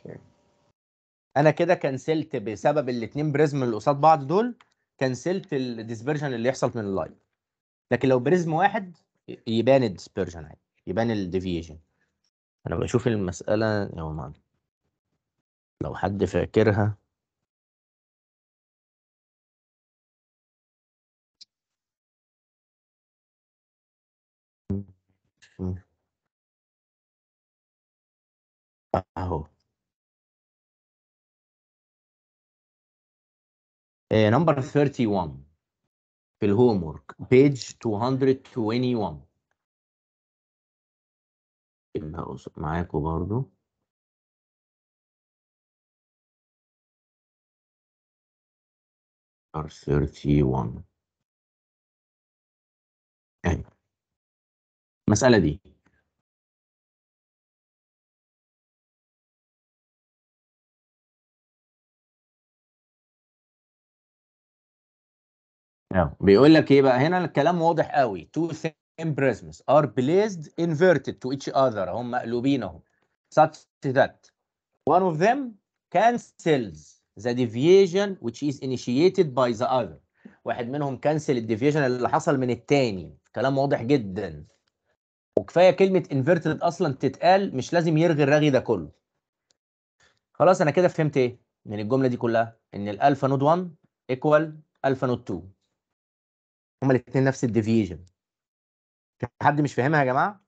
انا كده كنسلت بسبب الاثنين بريزم اللي قصاد بعض دول كنسلت الديسبرجن اللي يحصل من اللايت لكن لو بريزم واحد يبان الديسبرجن عادي يبان الديفيجن انا بشوف المساله يوما لو حد فاكرها اهو نمبر آه، 31 في الهوم ورك بيج 221 معاكم برضو نمبر 31 ايوه المسألة دي نعم. بيقول لك ايه بقى هنا الكلام واضح قوي تو same prisms are placed inverted to each other هم مقلوبين اهو such that one of them cancels the deviation which is initiated by the other واحد منهم كنسل الديفيشن اللي حصل من التاني كلام واضح جدا وكفايه كلمه انفيرتد اصلا تتقال مش لازم يرغي الرغي ده كله خلاص انا كده فهمت ايه من الجمله دي كلها ان الالفا نود 1 ايكوال الفا نود 2 هما الاثنين نفس الديفيجن في حد مش فاهمها يا جماعه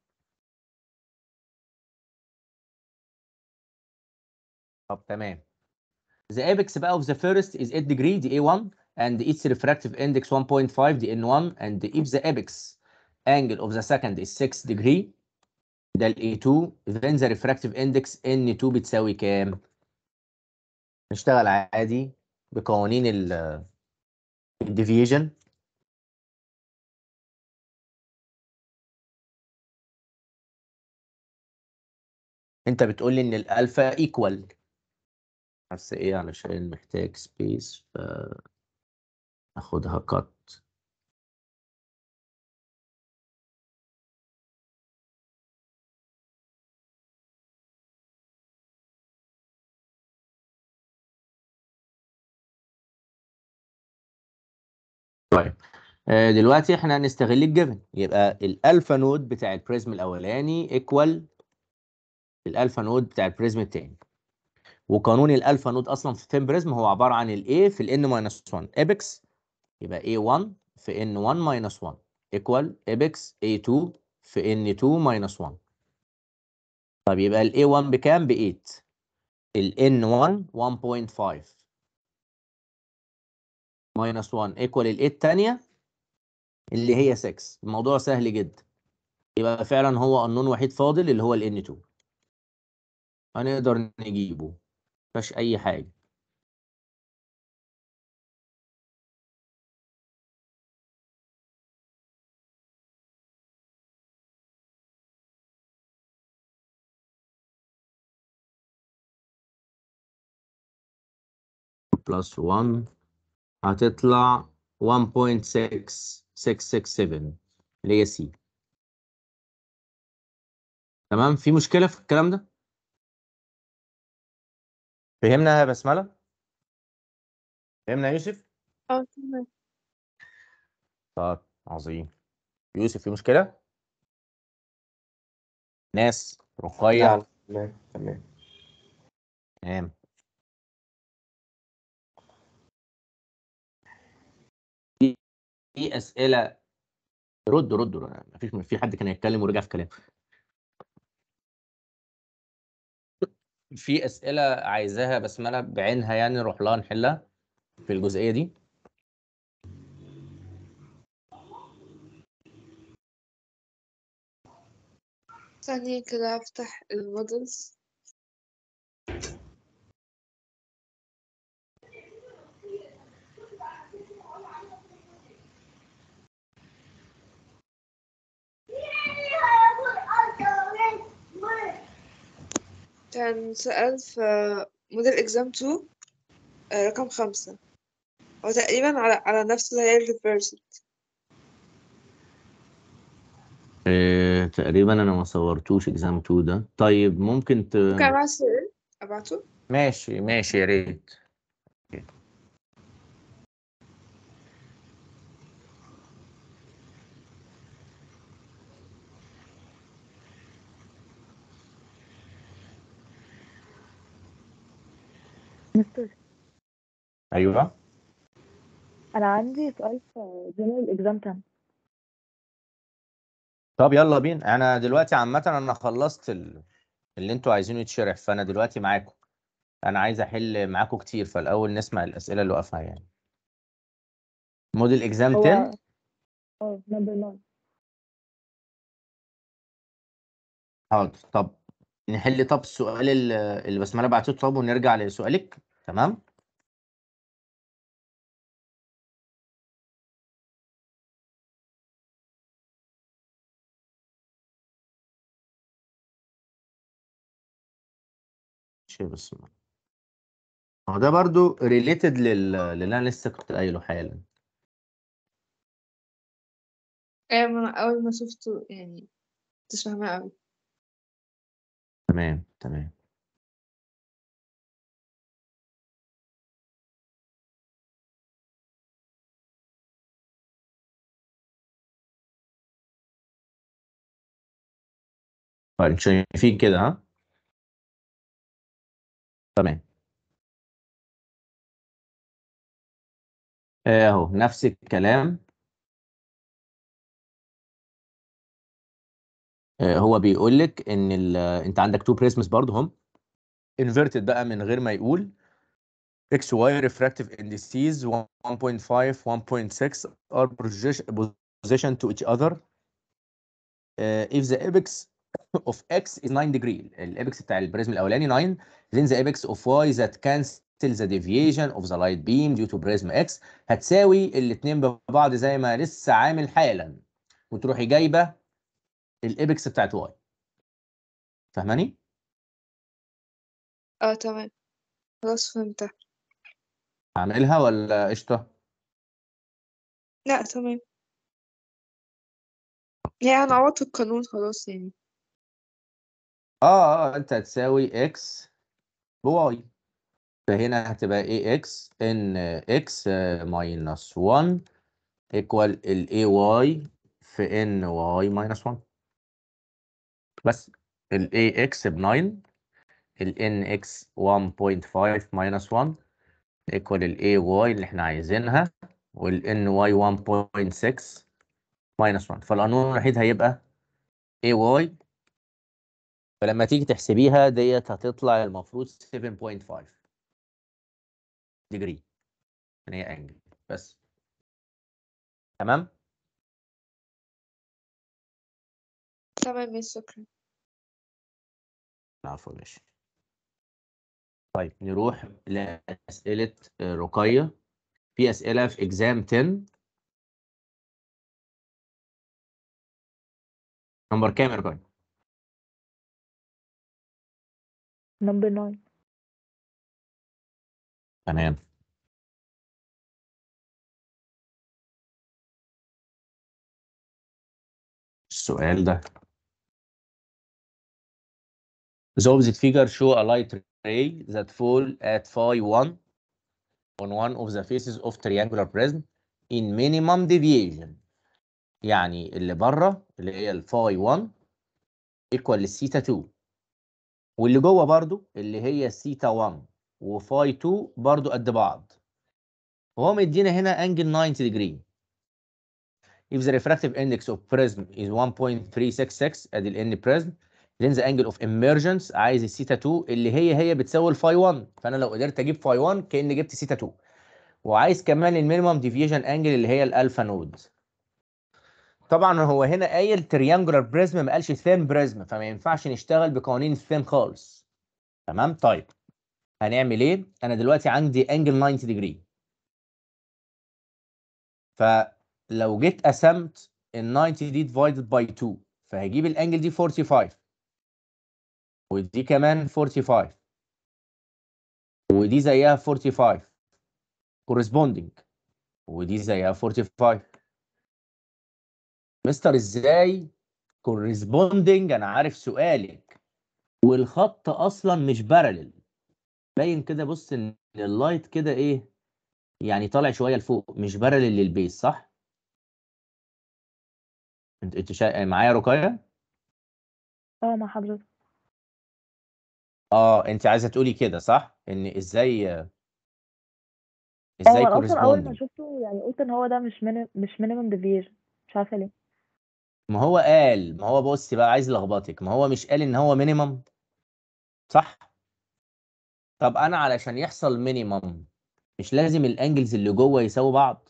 طب تمام The apex بقى of the first is 8 degree the A1 and its refractive index 1.5 دي N1 and if the apex angle of the second is 6 degree ده ال A2 then the refractive index N2 بتساوي كام؟ نشتغل عادي بقوانين ال deviation انت بتقول لي ان الالفا ايكوال بس ايه علشان محتاج سبيس ف اخدها كات طيب آه، دلوقتي احنا هنستغل الجيفن يبقى الالفا نود بتاع البريزم الاولاني ايكوال الالفا نود بتاع البريزم الثاني وقانون الالفا نود اصلا في فين بريزم هو عباره عن الاي في الان ماينس 1 ابيكس يبقى اي 1 في ان 1 ماينس 1 ايكوال ابيكس اي 2 في ان 2 ماينس 1 طب يبقى الاي 1 بكام ب 8 الان 1 1.5 ماينس 1 ايكوال الايه الثانيه اللي هي 6 الموضوع سهل جدا يبقى فعلا هو النون وحيد فاضل اللي هو الان 2 هنقدر نجيبه مفيش أي حاجة بلس 1 هتطلع 1.6667 اللي هي سي تمام في مشكلة في الكلام ده؟ فهمنا يا بسملة؟ فهمنا يا يوسف؟ اه تمام طب عظيم يوسف في مشكلة؟ ناس رقية نعم، تمام تمام تمام في أسئلة رد رد, رد. مفيش في حد كان هيتكلم ورجع في كلام في اسئله عايزاها بسمله بعينها يعني نروح لها نحلها في الجزئيه دي ثانية كده أفتح المودلز كان سأل في موديل اكزام 2 آه، رقم خمسة هو تقريبا على على نفس اللي هي الريفرسد إيه تقريبا انا ما صورتوش اكزام 2 ده طيب ممكن ت... ممكن ابعته ماشي ماشي يا ريت مستر ايوه انا عندي سؤال في جنرال اكزام 10 طب يلا بينا انا دلوقتي عامه انا خلصت اللي انتوا عايزينه يتشرح فانا دلوقتي معاكم انا عايز احل معاكم كتير فالاول نسمع الاسئله اللي واقفه يعني موديل اكزام 10 اه نمبر 9 حاضر طب نحل طب السؤال اللي انا بعتته طب ونرجع لسؤالك تمام شيء بس هو ده برضو ريليتد لل... للي انا لسه كنت قايله حالا ايوه اول ما شفته يعني كنتش فاهمه قوي تمام، تمام. تمام طيب، شايفين كده ها؟ تمام. آه، أهو نفس الكلام. آه، هو بيقول لك ان انت عندك تو بريزمز برضه هم انفيرتد بقى من غير ما يقول اكس واي ريفراكتيف انديسيز 1.5 1.6 ار بوزيشن تو اتش اذر if the apex of x is 9 degree الابكس بتاع البريزم الاولاني 9 then the apex of y that cancel the deviation of the light beam due to بريزم x هتساوي الاثنين ببعض زي ما لسه عامل حالا وتروحي جايبه الابكس بتاعت واي فاهماني؟ اه تمام خلاص فهمتها هنقلها ولا قشطة؟ لا تمام يعني انا عوضت القانون خلاص يعني اه اه, آه، انت هتساوي اكس بواي فهنا هتبقى ايه اكس ان اكس ماينس 1 ايكوال الاي واي في ان واي ماينس 1 بس ال AX ب 9 ال NX 1.5 minus 1 equal ال AY اللي احنا عايزينها وال NY 1.6 minus 1 فالقانون الوحيد هيبقى AY فلما تيجي تحسبيها ديت هتطلع المفروض 7.5 degree ان هي انجل بس تمام تمام شكرا العفو طيب نروح لأسئلة رقية في أسئلة في إكزام 10 نمبر كام يا رقية؟ نمبر 9 تمام السؤال ده The opposite figure show a light ray that fall at phi 1 on one of the faces of triangular prism in minimum deviation. يعني اللي بره اللي هي الفاي 1 ايكوال للثيتا 2 واللي جوه برضو اللي هي ثيتا 1 وفاي 2 برضو قد بعض. وهو مدينا هنا انجل 90 degree. If the refractive index of prism is 1.366 ادي ال n prism لينز انجل اوف اميرجنس عايز الثيتا 2 اللي هي هي بتساوي الفاي 1 فانا لو قدرت اجيب فاي 1 كاني جبت ثيتا 2 وعايز كمان المينيمم ديفيجن انجل اللي هي الالفا نود طبعا هو هنا قايل تريانجولار بريزم ما قالش ثين بريزم فما ينفعش نشتغل بقوانين الثين خالص تمام طيب هنعمل ايه انا دلوقتي عندي انجل 90 ديجري فلو جيت قسمت ال 90 دي ديفايدد باي 2 فهجيب الانجل دي 45 ودي كمان 45 ودي زيها 45 كورسبوندنج ودي زيها 45 مستر ازاي كورسبوندنج انا عارف سؤالك والخط اصلا مش بارلل باين كده بص ان اللايت كده ايه يعني طالع شويه لفوق مش بارلل للبيس صح انت انت شا... معايا رقيه اه مع حضرتك آه، أنتِ عايزة تقولي كده صح؟ إن إزاي آه، إزاي أنا أصلًا أول ما شُفته يعني قُلت إن هو ده مش من مش مينيمم ديفيجن مش عارفة ليه. ما هو قال، ما هو بُصّي بقى عايز لخبطك ما هو مش قال إن هو مينيمم صح؟ طب أنا علشان يحصل مينيمم مش لازم الانجلز اللي جوّه يساووا بعض؟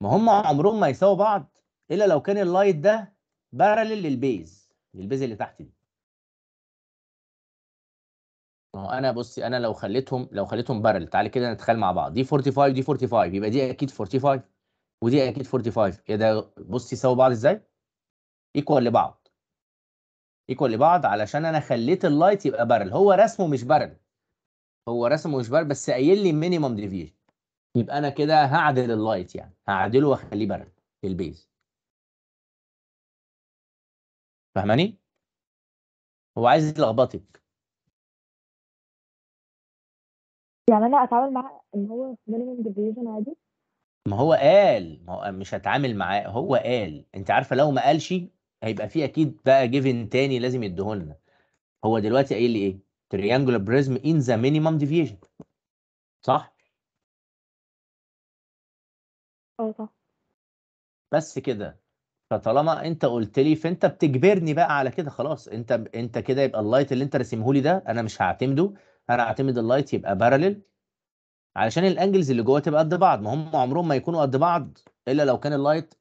ما هم عمرهم ما يساووا بعض إلا لو كان اللايت ده parallel للبيز للبيز اللي تحت دي. ما هو انا بصي انا لو خليتهم لو خليتهم بارل تعالى كده نتخيل مع بعض دي 45 دي 45 يبقى دي اكيد 45 ودي اكيد 45 ايه ده بصي يساوي بعض ازاي؟ ايكوال لبعض ايكوال لبعض علشان انا خليت اللايت يبقى بارل هو رسمه مش بارل هو رسمه مش بارل بس قايل لي مينيمم ديفيجن يبقى انا كده هعدل اللايت يعني هعدله واخليه بارل في البيز فاهماني؟ هو عايز يلخبطك يعني انا اتعامل معاه ان هو مينيمم ديفيجن عادي ما هو قال ما هو مش هتعامل معاه هو قال انت عارفه لو ما قالش هيبقى في اكيد بقى جيفن تاني لازم يديهولنا هو دلوقتي قايل لي ايه تريانجل بريزم ان ذا مينيمم ديفيجن صح اه صح بس كده فطالما انت قلت لي فانت بتجبرني بقى على كده خلاص انت انت كده يبقى اللايت اللي انت راسمه لي ده انا مش هعتمده انا اعتمد اللايت يبقى بارلل علشان الانجلز اللي جوه تبقى قد بعض ما هم عمرهم ما يكونوا قد بعض الا لو كان اللايت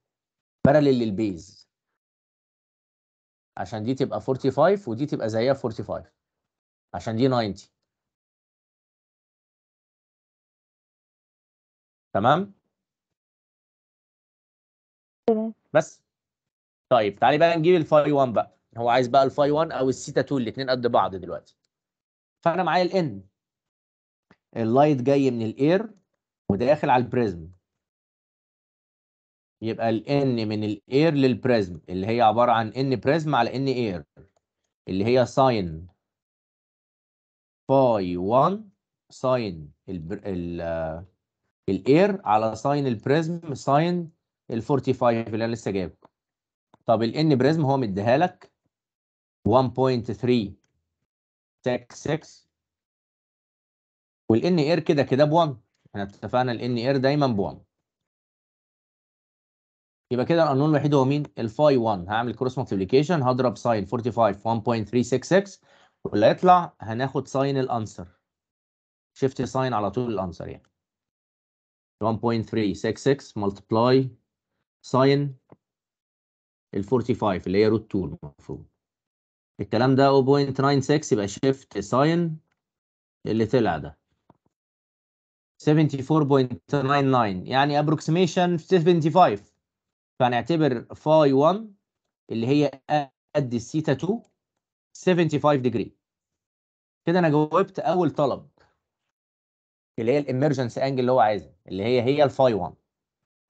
بارلل للبيز عشان دي تبقى 45 ودي تبقى زيها 45 عشان دي 90 تمام تمام بس طيب تعالي بقى نجيب الفاي 1 بقى هو عايز بقى الفاي 1 او السيتا 2 الاثنين قد بعض دلوقتي فانا معايا الان اللايت جاي من الاير وداخل على البريزم يبقى الان من الاير للبريزم اللي هي عباره عن ان بريزم على ان اير اللي هي ساين باي 1 ساين الاير على ساين البريزم ساين ال 45 اللي انا لسه جايبه طب الان بريزم هو مديها لك 1.3 تاك 6 والان اير كده كده ب 1 احنا اتفقنا الان اير دايما ب 1 يبقى كده القانون الوحيد هو مين؟ الفاي 1 هعمل كروس مالتيبليكيشن هضرب ساين 45 1.366 واللي هيطلع هناخد ساين الانسر شيفت ساين على طول الانسر يعني 1.366 ملتبلاي ساين ال 45 اللي هي روت 2 المفروض الكلام ده 0.96 يبقى شيفت ساين اللي طلع ده 74.99 يعني ابروكسيميشن 75 فهنعتبر فاي 1 اللي هي قد الثيتا 2 75 ديجري كده انا جاوبت اول طلب اللي هي الامرجنس انجل اللي هو عايزها اللي هي هي الفاي 1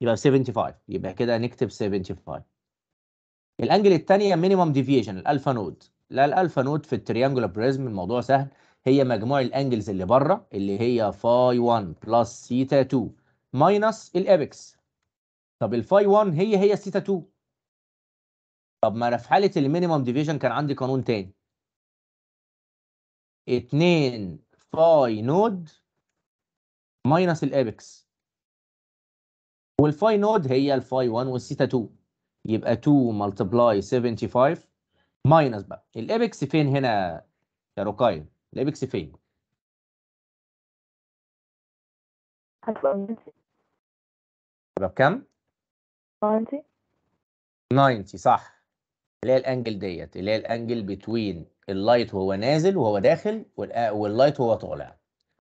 يبقى 75 يبقى كده نكتب 75 الانجل الثانيه مينيمم ديفيشن الالفا نود لا الالفا نود في التريانجولا بريزم الموضوع سهل هي مجموع الانجلز اللي بره اللي هي فاي 1 بلس سيتا 2 ماينس الابكس طب الفاي 1 هي هي سيتا 2 طب ما انا في حاله المينيمم ديفيجن كان عندي قانون تاني 2 فاي نود ماينس الابكس والفاي نود هي الفاي 1 والسيتا 2 يبقى 2 ملتبلاي 75 ماينس بقى الايبكس فين هنا يا رقاية الايبكس فين يبقى بكام 90 90 صح اللي هي الانجل ديت اللي هي الانجل بتوين اللايت وهو نازل وهو داخل واللايت وهو طالع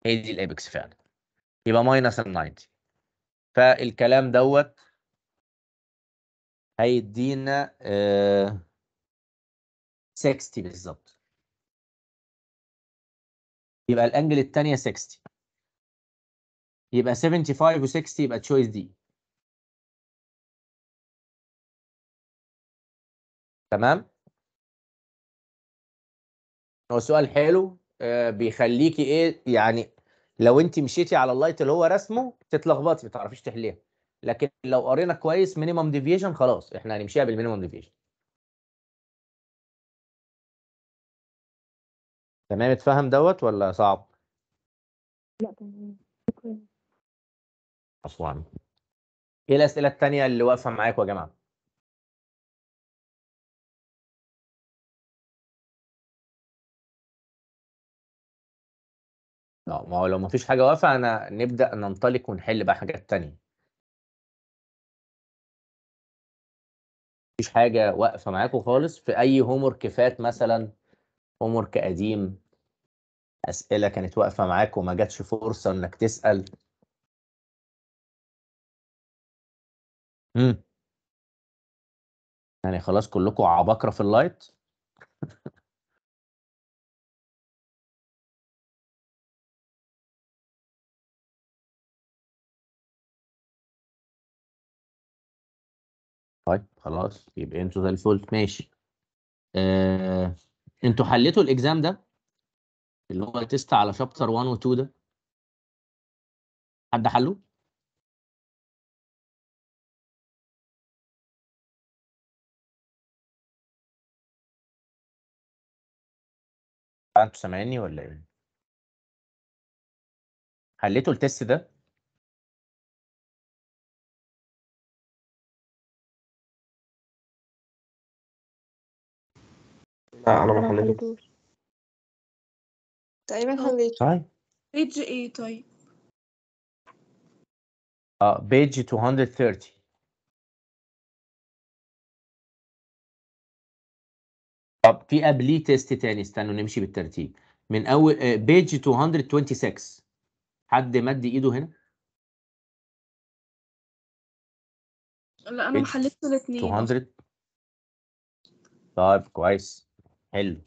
هي دي الايبكس فعلا يبقى ماينس ال 90 فالكلام دوت هيدينا آه 60 بالظبط يبقى الانجل الثانيه 60 يبقى 75 و60 يبقى تشويس دي تمام هو سؤال حلو آه بيخليكي ايه يعني لو انت مشيتي على اللايت اللي هو رسمه تتلخبطي ما تعرفيش تحليها لكن لو قرينا كويس مينيمم ديفيشن خلاص احنا هنمشيها بالمينيمم ديفيشن تمام اتفهم دوت ولا صعب؟ لا تمام اصلا ايه الاسئله الثانيه اللي واقفه معاكم يا جماعه؟ لا ما هو لو ما فيش حاجه واقفه انا نبدا ننطلق ونحل بقى حاجات تانية مفيش حاجه واقفه معاكم خالص في اي هومورك فات مثلا هومورك قديم اسئله كانت واقفه معاك وما جاتش فرصه انك تسال امم يعني خلاص كلكم عباقره في اللايت طيب خلاص يبقى انتوا زي الفولت ماشي آه انتوا حليتوا الاكزام ده اللي هو تيست على شابتر 1 و 2 ده حد حله انتوا سامعيني ولا ايه حليتوا التيست ده لا انا ما حليتوش تقريبا طيب. حليته طيب بيج ايه طيب اه بيج 230 طب في قبليه تيست تاني استنوا نمشي بالترتيب من اول بيج آه، 226 حد مد ايده هنا لا انا محللت الاثنين 200 طيب كويس حلو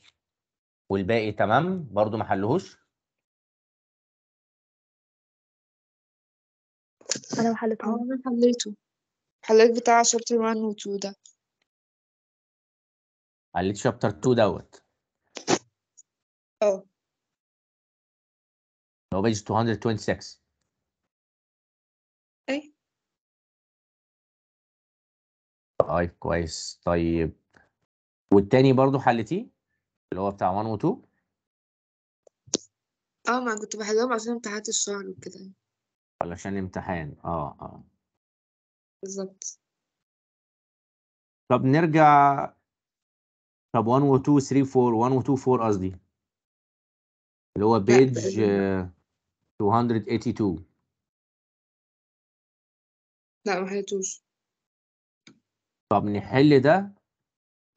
والباقي تمام برضو ما حلهوش انا ما حليته أه، انا حليته حليت بتاع شابتر 1 و2 ده حليت شابتر 2 دوت اه هو بيج 226 اي طيب كويس طيب والتاني برضو حلتيه اللي هو بتاع 1 و 2 اه ما كنت بحلهم عشان امتحانات الشهر وكده علشان الامتحان اه اه بالظبط طب نرجع طب 1 و 2 3 4 1 و 2 4 قصدي اللي هو بيج 282 لا ما حلتوش طب نحل ده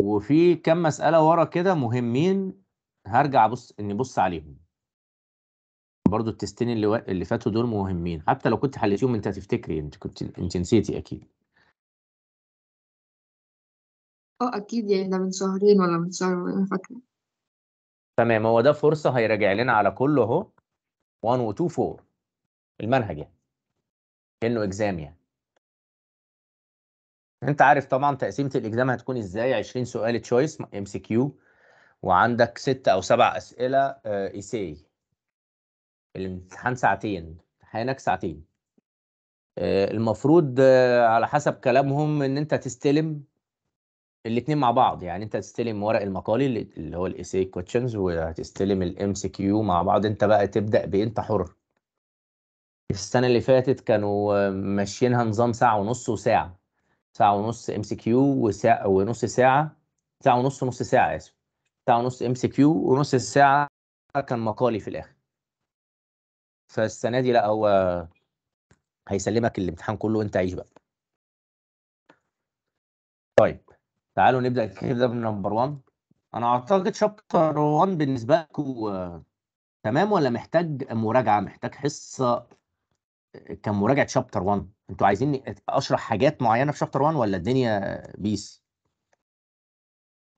وفي كم مسألة ورا كده مهمين هرجع أبص إني بص عليهم برضو التستين اللي و... اللي فاتوا دول مهمين حتى لو كنت حليتيهم أنت هتفتكري أنت كنت أنت نسيتي أكيد اه أكيد يعني ده من شهرين ولا من شهر ولا فاكرة تمام هو ده فرصة هيراجع لنا على كله أهو 1 و 2 4 المنهج يعني كأنه إكزام يعني انت عارف طبعا تقسيمه الاكزام هتكون ازاي 20 سؤال تشويس ام سي كيو وعندك ست او سبع اسئله سي آه، الامتحان ساعتين امتحانك ساعتين آه، المفروض آه، على حسب كلامهم ان انت تستلم الاثنين مع بعض يعني انت تستلم ورق المقالي اللي هو سي كوتشنز وهتستلم الام سي كيو مع بعض انت بقى تبدا بانت حر السنه اللي فاتت كانوا ماشيينها نظام ساعه ونص وساعه ساعة ونص ام سي كيو وساعة ونص ساعة ساعة ونص نص ساعة اسف ساعة ونص ام سي كيو ونص ساعة كان مقالي في الاخر فالسنة دي لا هو هيسلمك الامتحان كله وانت عيش بقى طيب تعالوا نبدا (laughs) الكتاب ده من نمبر 1 انا اعتقد شابتر 1 بالنسبه لكم تمام ولا محتاج مراجعه محتاج حصه كان مراجعه شابتر 1 انتوا عايزيني اشرح حاجات معينه في شابتر 1 ولا الدنيا بيس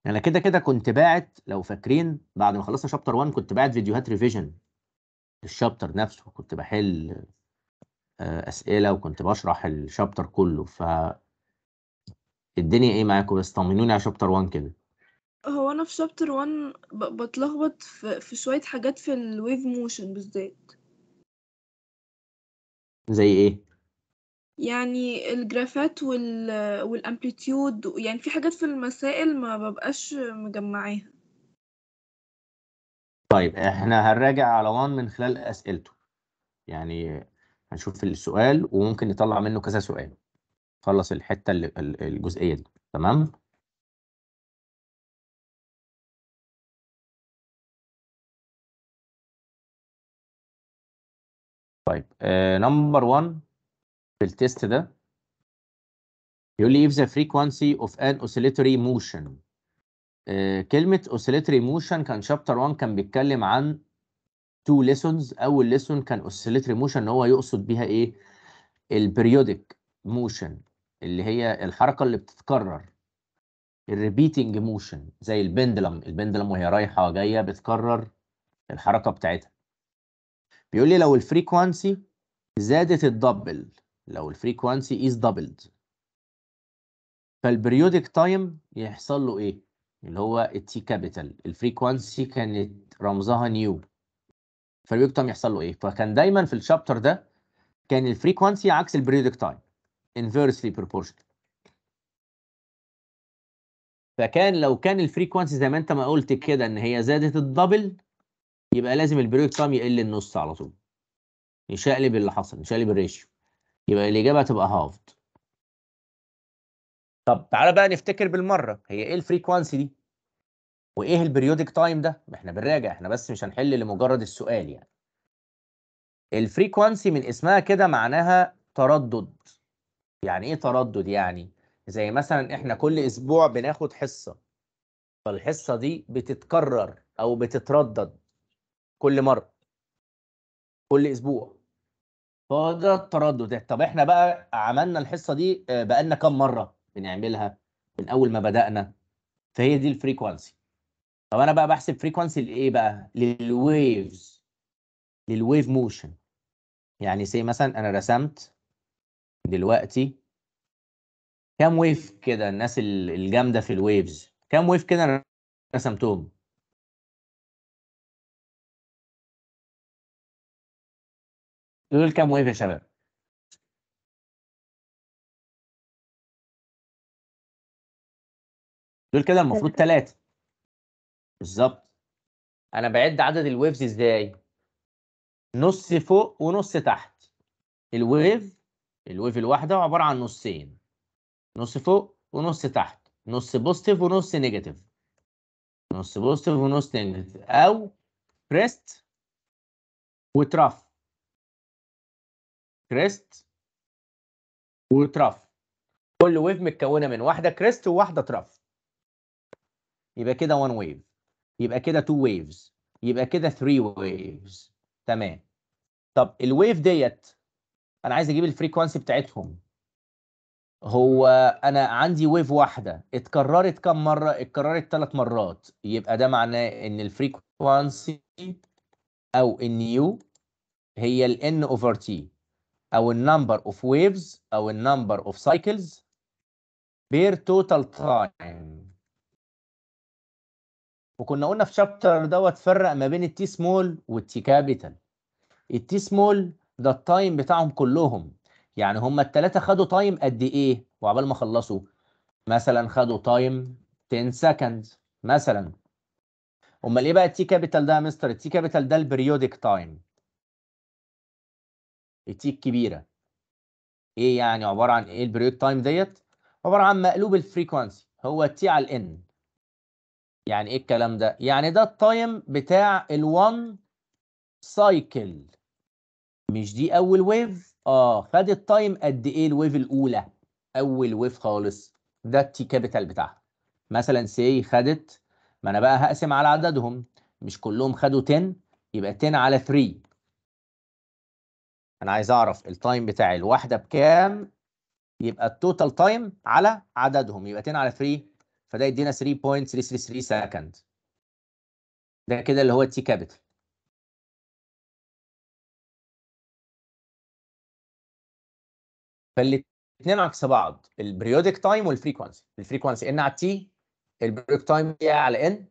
انا كده كده كنت باعت لو فاكرين بعد ما خلصنا شابتر 1 كنت باعت فيديوهات ريفيجن الشابتر نفسه كنت بحل آه، اسئله وكنت بشرح الشابتر كله ف الدنيا ايه معاكم بس طمنوني على شابتر 1 كده هو انا في شابتر 1 بتلخبط في, في شويه حاجات في الويف موشن بالذات زي إيه؟ يعني الجرافات وال والامبليتيود يعني في حاجات في المسائل ما ببقاش مجمعاها طيب احنا هنراجع وان من خلال اسئلته يعني هنشوف السؤال وممكن نطلع منه كذا سؤال خلص الحته الجزئيه دي تمام طيب نمبر آه، 1 في التيست ده يقول لي if the frequency of an oscillatory motion آه، كلمة oscillatory motion كان شابتر 1 كان بيتكلم عن تو ليسونز أول ليسون كان oscillatory motion إن هو يقصد بيها إيه؟ البريودك موشن اللي هي الحركة اللي بتتكرر الريبيتنج موشن زي البندلم البندلم وهي رايحة وجاية بتكرر الحركة بتاعتها بيقول لي لو الفريكوانسي زادت الدبل لو الفريكوانسي از دبلد فالبريودك تايم يحصل له ايه اللي هو التي كابيتال الفريكوانسي كانت رمزها نيو فالبريودك تايم يحصل له ايه فكان دايما في الشابتر ده كان الفريكوانسي عكس البريودك تايم inversely proportional فكان لو كان الفريكوانسي زي ما انت ما قلت كده ان هي زادت الدبل يبقى لازم البريك تايم يقل النص على طول نشقلب اللي حصل نشقلب الريشيو يبقى الاجابه هتبقى هافد طب تعالى بقى نفتكر بالمره هي ايه الفريكوانسي دي وايه البريودك تايم ده ما احنا بنراجع احنا بس مش هنحل لمجرد السؤال يعني الفريكوانسي من اسمها كده معناها تردد يعني ايه تردد يعني زي مثلا احنا كل اسبوع بناخد حصه فالحصه دي بتتكرر او بتتردد كل مره كل اسبوع فده التردد طب احنا بقى عملنا الحصه دي آه، بقالنا كم مره بنعملها من اول ما بدانا فهي دي الفريكوانسي طب انا بقى بحسب فريكوانسي لايه بقى للويفز للويف موشن يعني سي مثلا انا رسمت دلوقتي كام ويف كده الناس الجامده في الويفز كام ويف كده انا رسمتهم دول كام ويف يا شباب دول كده المفروض ثلاثة بالظبط انا بعد عدد الويفز ازاي نص فوق ونص تحت الويف الويف الواحدة عبارة عن نصين نص فوق ونص تحت نص بوستيف ونص نيجاتيف نص بوستيف ونص نيجاتيف او بريست وترف كريست وترف كل ويف متكونه من واحده كريست وواحده ترف يبقى كده 1 ويف يبقى كده 2 ويفز يبقى كده 3 ويفز تمام طب الويف ديت انا عايز اجيب الفريكوانسي بتاعتهم هو انا عندي ويف واحده اتكررت كم مره اتكررت ثلاث مرات يبقى ده معناه ان الفريكوانسي او النيو هي ال n اوفر تي او النمبر اوف ويفز او النمبر اوف سايكلز بير توتال تايم وكنا قلنا في شابتر دوت فرق ما بين التي سمول والتي كابيتال التي سمول ده التايم بتاعهم كلهم يعني هما التلاتة خدوا تايم قد ايه وعبال ما خلصوا مثلا خدوا تايم 10 سكند مثلا امال ايه بقى التي كابيتال ده يا مستر التي كابيتال ده البريودك تايم تيك كبيره ايه يعني عباره عن ايه البريك تايم ديت عباره عن مقلوب الفريكوانسي هو تي على الان يعني ايه الكلام ده يعني ده التايم بتاع ال1 سايكل مش دي اول ويف اه خد التايم قد ايه الويف الاولى اول ويف خالص ده التي كابيتال بتاعها مثلا سي خدت ما انا بقى هقسم على عددهم مش كلهم خدوا 10 يبقى 10 على 3 انا عايز اعرف التايم بتاع الواحده بكام يبقى التوتال تايم على عددهم يبقى 2 على 3 فده يدينا 3.333 سكند ده كده اللي هو التي كابيتال فالاثنين عكس بعض البريودك تايم والفريكونسي الفريكونسي ان على تي البريودك تايم على ان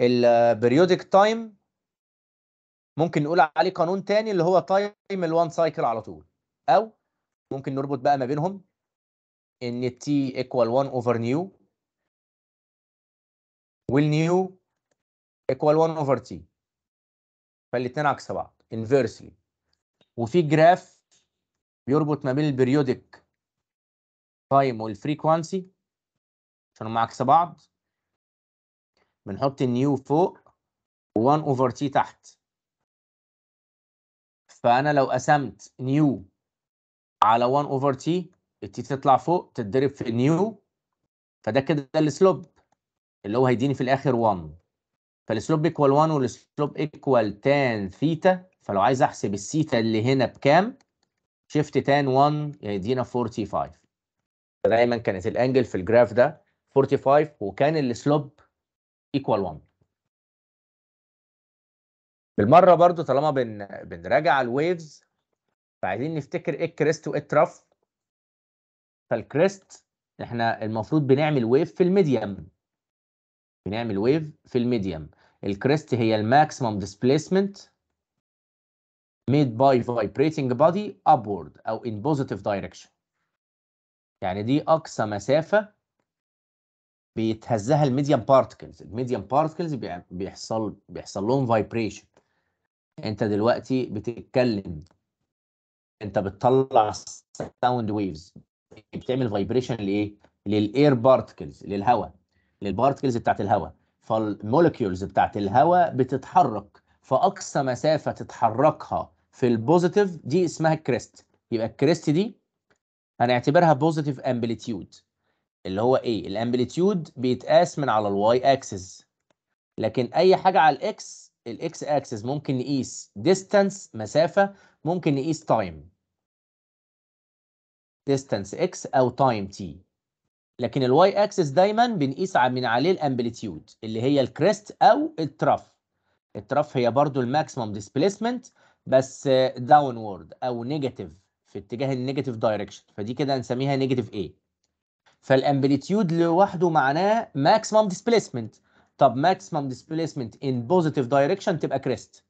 البريودك تايم ممكن نقول عليه قانون تاني اللي هو تايم الوان سايكل على طول او ممكن نربط بقى ما بينهم ان تي ايكوال 1 اوفر نيو والنيو ايكوال 1 اوفر تي فالاثنين عكس بعض انفيرسلي وفي جراف بيربط ما بين البريودك تايم والفريكوانسي عشان هم عكس بعض بنحط النيو فوق و1 اوفر تي تحت فانا لو قسمت نيو على 1 اوفر تي التي تطلع فوق تتضرب في نيو فده كده السلوب اللي هو هيديني في الاخر 1 فالسلوب ايكوال 1 والسلوب ايكوال تان ثيتا فلو عايز احسب الثيتا اللي هنا بكام شيفت تان 1 يدينا 45 دايما كانت الانجل في الجراف ده 45 وكان السلوب ايكوال 1 بالمره برضو طالما بن... بنراجع الويفز فعايزين نفتكر ايه الكريست وايه الترف فالكريست احنا المفروض بنعمل ويف في الميديم بنعمل ويف في الميديم الكريست هي الماكسيمم ديسبيسمنت made by vibrating body upward او in positive direction يعني دي اقصى مسافه بيتهزها الميديم بارتكلز الميديم بارتكلز بيحصل بيحصل لهم فايبريشن انت دلوقتي بتتكلم انت بتطلع ساوند ويفز بتعمل فايبريشن لايه؟ للاير بارتكلز للهواء للبارتكلز بتاعت الهواء فالمولكيولز بتاعت الهواء بتتحرك فاقصى مسافه تتحركها في البوزيتيف دي اسمها الكريست يبقى الكريست دي هنعتبرها بوزيتيف امبليتيود اللي هو ايه الامبليتيود بيتقاس من على الواي اكسس لكن اي حاجه على الاكس الاكس اكسس ممكن نقيس ديستانس مسافه ممكن نقيس تايم ديستانس اكس او تايم تي لكن الواي اكسس دايما بنقيس من عليه الامبليتيود اللي هي الكريست او الترف الترف هي برضو الماكسيمم ديسبيسمنت بس داونورد او نيجاتيف في اتجاه النيجاتيف دايركشن فدي كده نسميها نيجاتيف ايه فالامبليتيود لوحده معناه ماكسيمم ديسبيسمنت طب ماكسيمم ديسبيسمنت ان بوزيتيف دايركشن تبقى كريست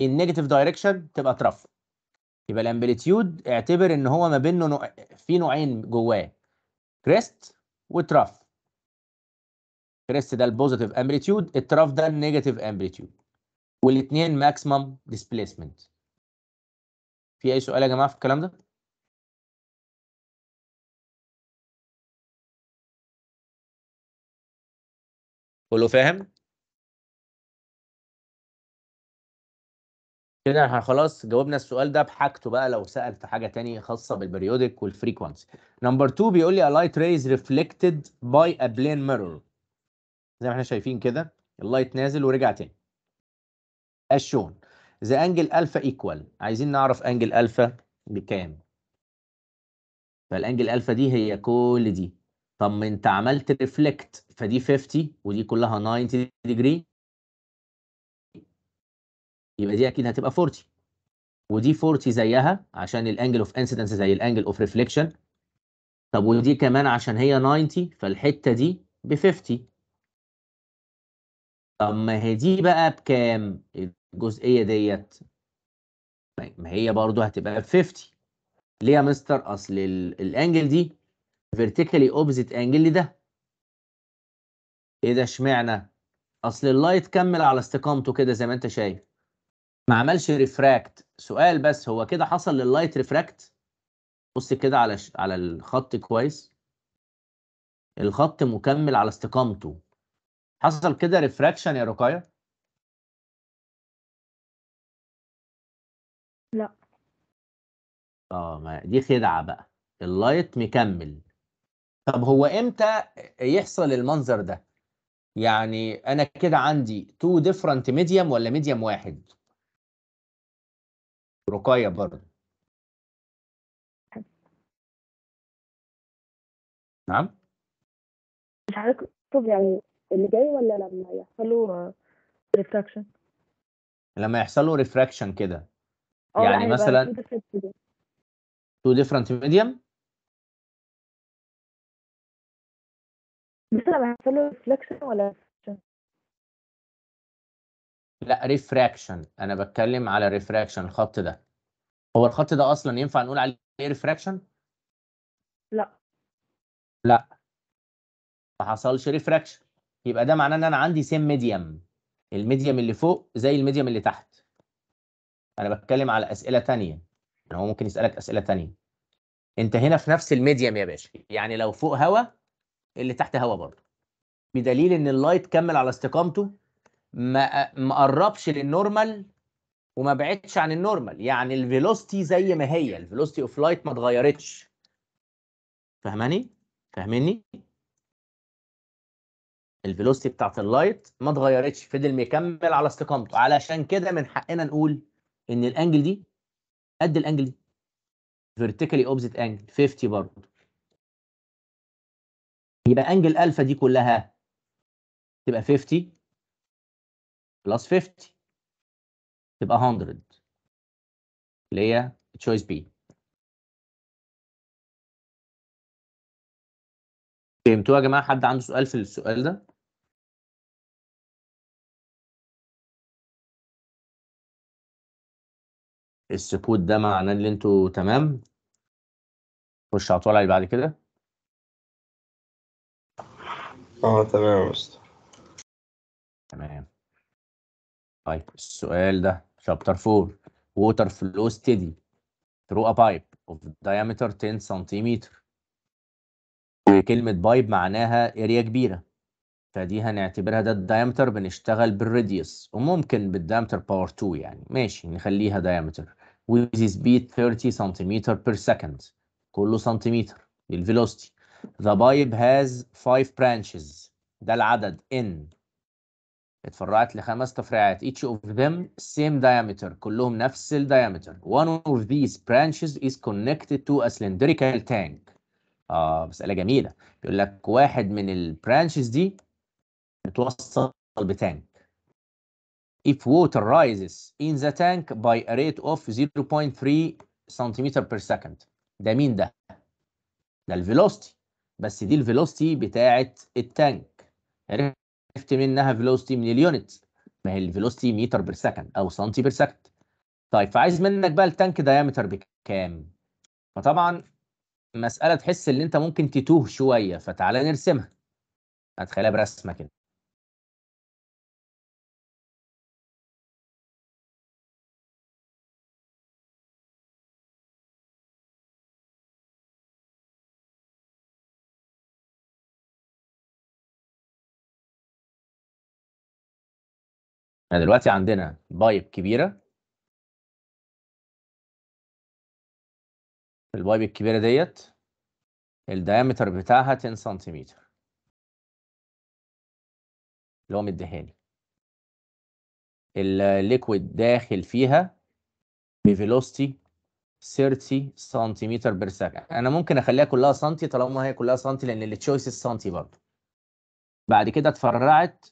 ان نيجاتيف دايركشن تبقى ترف يبقى الامبليتيود اعتبر ان هو ما بينه نوع في نوعين جواه كريست وترف كريست ده البوزيتيف امبليتيود الترف ده النيجاتيف امبليتيود والاثنين ماكسيمم ديسبيسمنت في اي سؤال يا جماعه في الكلام ده كله فاهم كده احنا خلاص جاوبنا السؤال ده بحاجته بقى لو سأل في حاجة تاني خاصة بالبريودك والفريكونسي نمبر 2 بيقول لي اللايت ريز ريفلكتد باي ا بلين ميرور. زي ما احنا شايفين كده اللايت نازل ورجع تاني از شون ذا انجل الفا ايكوال عايزين نعرف انجل الفا بكام فالانجل الفا دي هي كل دي طب ما انت عملت ريفلكت فدي 50 ودي كلها 90 ديجري يبقى دي اكيد هتبقى 40 ودي 40 زيها عشان الانجل اوف انسيدنس زي الانجل اوف ريفليكشن طب ودي كمان عشان هي 90 فالحته دي ب 50 طب ما هي دي بقى بكام الجزئيه ديت طيب، ما هي برضو هتبقى ب 50 ليه يا مستر اصل الانجل دي فيرتيكالي اوبزيت انجل لده ايه ده اشمعنى اصل اللايت كمل على استقامته كده زي ما انت شايف ما عملش ريفراكت سؤال بس هو كده حصل لللايت ريفراكت بص كده على ش... على الخط كويس الخط مكمل على استقامته حصل كده ريفراكشن يا رقايه لا اه ما دي خدعه بقى اللايت مكمل طب هو امتى يحصل المنظر ده يعني انا كده عندي تو ديفرنت ميديم ولا ميديم واحد رقايه برضه نعم مش عارف طب يعني اللي جاي ولا لما يحصل له ريفراكشن لما يحصل له ريفراكشن كده آه، يعني مثلا تو ديفرنت ميديم مثلا بيحصل ريفلكشن ولا لا ريفراكشن انا بتكلم على ريفراكشن الخط ده هو الخط ده اصلا ينفع نقول عليه ريفراكشن لا لا ما حصلش ريفراكشن يبقى ده معناه ان انا عندي سيم ميديم الميديم اللي فوق زي الميديم اللي تحت انا بتكلم على اسئله ثانيه يعني هو ممكن يسالك اسئله ثانيه انت هنا في نفس الميديم يا باشا يعني لو فوق هواء اللي تحت هوا برضه بدليل ان اللايت كمل على استقامته ما ما قربش للنورمال وما بعدش عن النورمال يعني الفيلوستي زي ما هي الفيلوستي اوف لايت ما اتغيرتش فاهماني فاهمني الفيلوستي بتاعت اللايت ما اتغيرتش فضل مكمل على استقامته علشان كده من حقنا نقول ان الانجل دي قد الانجل دي فيرتيكالي اوبزيت انجل 50 برضه يبقى انجل الفا دي كلها تبقى 50 بلس 50 تبقى 100 اللي هي تشويس بي فهمتوها يا جماعه حد عنده سؤال في السؤال ده السكوت ده معناه ان انتوا تمام خش على طول اللي بعد كده اه تمام يا تمام طيب السؤال ده شابتر 4 ووتر فلو ستيدي ثرو ا بايب اوف diameter 10 سنتيمتر كلمة بايب معناها اريا كبيرة فدي هنعتبرها ده الدايمتر بنشتغل بالريديوس وممكن بالدايمتر باور 2 يعني ماشي نخليها دايمتر with speed 30 سنتيمتر بير سكند كله سنتيمتر الفيلوستي The pipe has five branches ده العدد N اتفرعت لخمس تفريعات each of them same diameter كلهم نفس ال diameter one of these branches is connected to a cylindrical tank اه مسألة جميلة بيقول لك واحد من branches دي متوصل بتانك if water rises in the tank by a rate of 0.3 centimeter per second ده مين ده؟ ده الفيلوستي بس دي الفيلوستي بتاعه التانك عرفت منها فيلوستي من اليونت ما هي الفيلوستي متر بير سكند او سنتي بير سكند طيب فعايز منك بقى التانك دايمتر بكام فطبعا مساله تحس ان انت ممكن تتوه شويه فتعالى نرسمها هتخليها برسمه كده احنا دلوقتي عندنا بايب كبيرة البايب الكبيرة ديت الدايمتر بتاعها 10 سنتيمتر اللي هو مديهاني الليكويد داخل فيها بفيلوستي 30 سنتيمتر بير انا ممكن اخليها كلها سنتي طالما هي كلها سنتي لان التشويس سنتي برضه بعد كده اتفرعت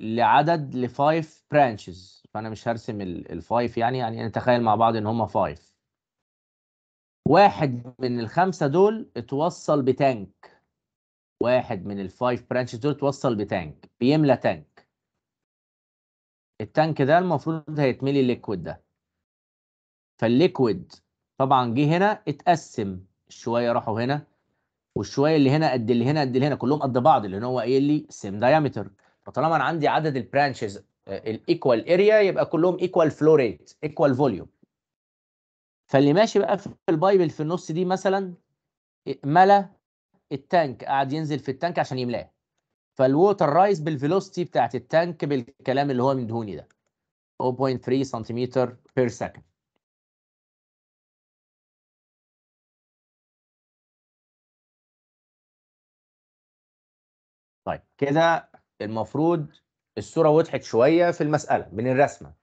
لعدد لفايف برانشز فانا مش هرسم الفايف يعني يعني نتخيل مع بعض ان هم فايف واحد من الخمسه دول اتوصل بتانك واحد من الفايف برانشز دول اتوصل بتانك بيملى تانك التانك ده المفروض هيتملي الليكويد ده فالليكويد طبعا جه هنا اتقسم شويه راحوا هنا والشويه اللي هنا قد اللي هنا قد اللي هنا كلهم قد بعض اللي هو ايه اللي سيم دايمتر فطالما انا عندي عدد البرانشز الايكوال اريا يبقى كلهم ايكوال فلو ريت ايكوال فوليوم فاللي ماشي بقى في البايبل في النص دي مثلا إيه، ملا التانك قاعد ينزل في التانك عشان يملاه فالووتر رايز بالفيلوستي بتاعت التانك بالكلام اللي هو من دهوني ده 0.3 سنتيمتر بير سكند طيب كده المفروض الصوره وضحت شويه في المساله من الرسمه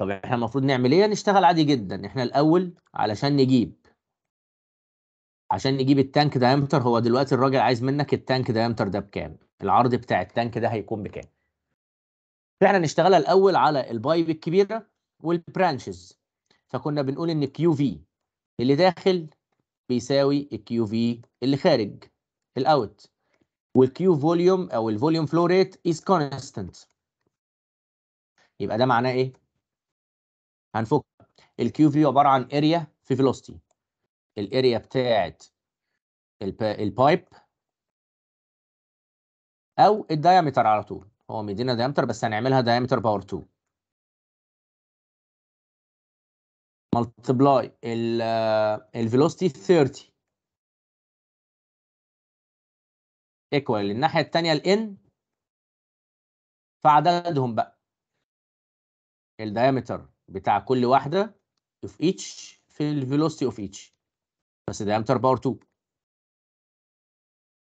طب احنا المفروض نعمل ايه نشتغل عادي جدا احنا الاول علشان نجيب عشان نجيب التانك دايمتر هو دلوقتي الراجل عايز منك التانك دايمتر ده بكام العرض بتاع التانك ده هيكون بكام فاحنا نشتغل الاول على البايب الكبيره والبرانشز فكنا بنقول ان كيو في اللي داخل بيساوي الكيو في اللي خارج الاوت والكيو فوليوم او الفوليوم فلو ريت از كونستنت يبقى ده معناه ايه هنفك الكيو في عباره عن اريا في فيلوسيتي الاريا بتاعت البايب او الدايمتر على طول هو مدينا دايمتر بس هنعملها دايمتر باور 2 ملتبلاي الفيلوسيتي 30 ايكوال الناحيه الثانيه الان فعددهم بقى الدايمتر بتاع كل واحده اوف ايتش في الفيلوسيتي اوف ايتش بس دايمتر باور 2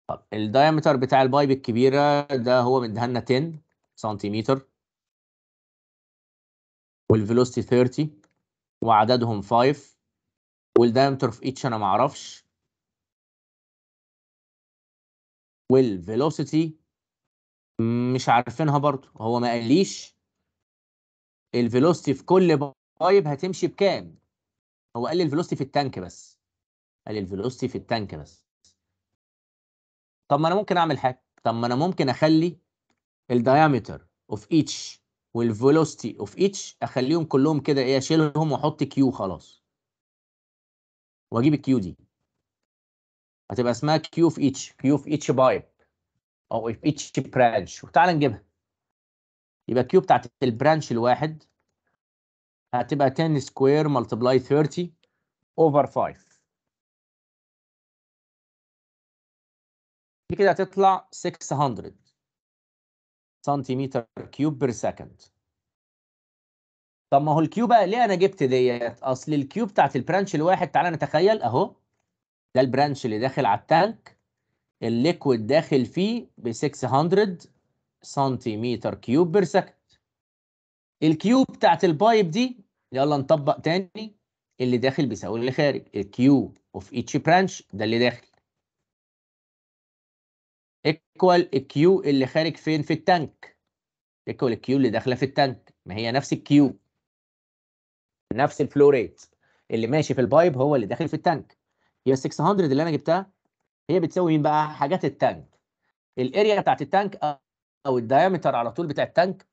طب الدايمتر بتاع البايب الكبيره ده هو مديهالنا 10 سنتيمتر والفيلوسيتي 30 وعددهم 5 والدايمتر في ايتش انا ما اعرفش والفيلوسيتي مش عارفينها برضه هو ما قاليش الفيلوسيتي في كل بايب هتمشي بكام هو قال لي الفيلوسيتي في التانك بس قال لي الفيلوسيتي في التانك بس طب ما انا ممكن اعمل حاجه طب ما انا ممكن اخلي الدايمتر اوف ايتش والفيلوسيتي اوف ايتش اخليهم كلهم كده ايه اشيلهم واحط كيو خلاص واجيب الكيو دي هتبقى اسمها كيو في اتش كيو في اتش بايب او في اتش برانش وتعالى نجيبها يبقى كيو بتاعت البرانش الواحد هتبقى 10 سكوير ملتبلاي 30 اوفر 5 دي كده هتطلع 600 سنتيمتر كيوب بير سكند طب ما هو الكيو بقى ليه انا جبت ديت اصل الكيو بتاعت البرانش الواحد تعالى نتخيل اهو ده البرانش اللي داخل على التانك الليكويد داخل فيه ب 600 سنتيمتر كيوب بير سكند الكيوب بتاعت البايب دي يلا نطبق تاني اللي داخل بيساوي اللي خارج الكيو اوف ايتش برانش ده اللي داخل ايكوال الكيو اللي خارج فين في التانك ايكوال الكيو اللي داخله في التانك ما هي نفس الكيو نفس الفلوريت اللي ماشي في البايب هو اللي داخل في التانك هي 600 اللي انا جبتها هي بتساوي مين بقى حاجات التانك الاريا بتاعت التانك او الدايمتر على طول بتاع التانك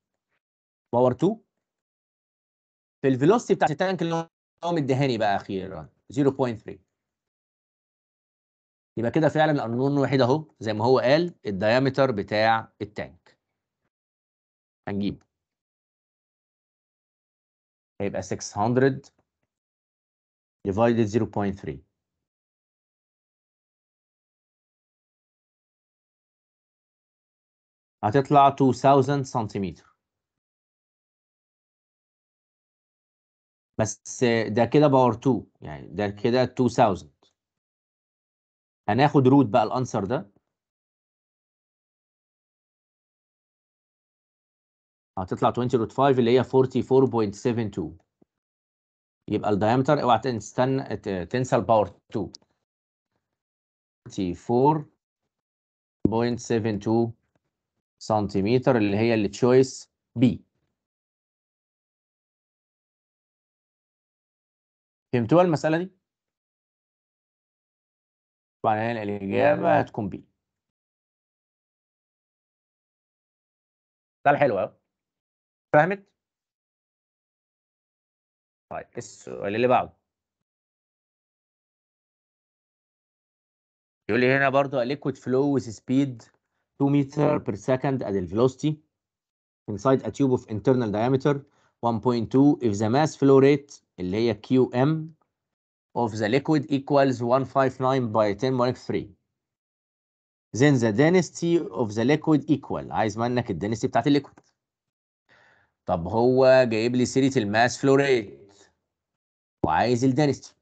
باور 2 في الفيلوسيتي بتاعت التانك اللي هو مديهاني بقى اخيرا 0.3 يبقى كده فعلا القانون الوحيد اهو زي ما هو قال الدايمتر بتاع التانك هنجيب هيبقى 600 ديفايدد 0.3 هتطلع 2000 سنتيمتر بس ده كده باور 2 يعني ده كده 2000 هناخد روت بقى الانسر ده هتطلع 20 روت 5 اللي هي 44.72 يبقى الدايمتر اوعى تستنى تنسى الباور 2 44.72 سنتيمتر اللي هي التشويس بي فهمتوها المسألة دي؟ طبعا هنا الإجابة هتكون بي سؤال حلو فهمت؟ طيب السؤال اللي بعده يقول لي هنا برضو liquid flow with speed 2 meter per second at the velocity inside a tube of internal diameter 1.2 if the mass flow rate اللي هي QM of the liquid equals 159 by 10 3 then the density of the liquid equal عايز منك الدنسيتي بتاعت الليكويد طب هو جايب لي سيره الماس فلو ريت وعايز density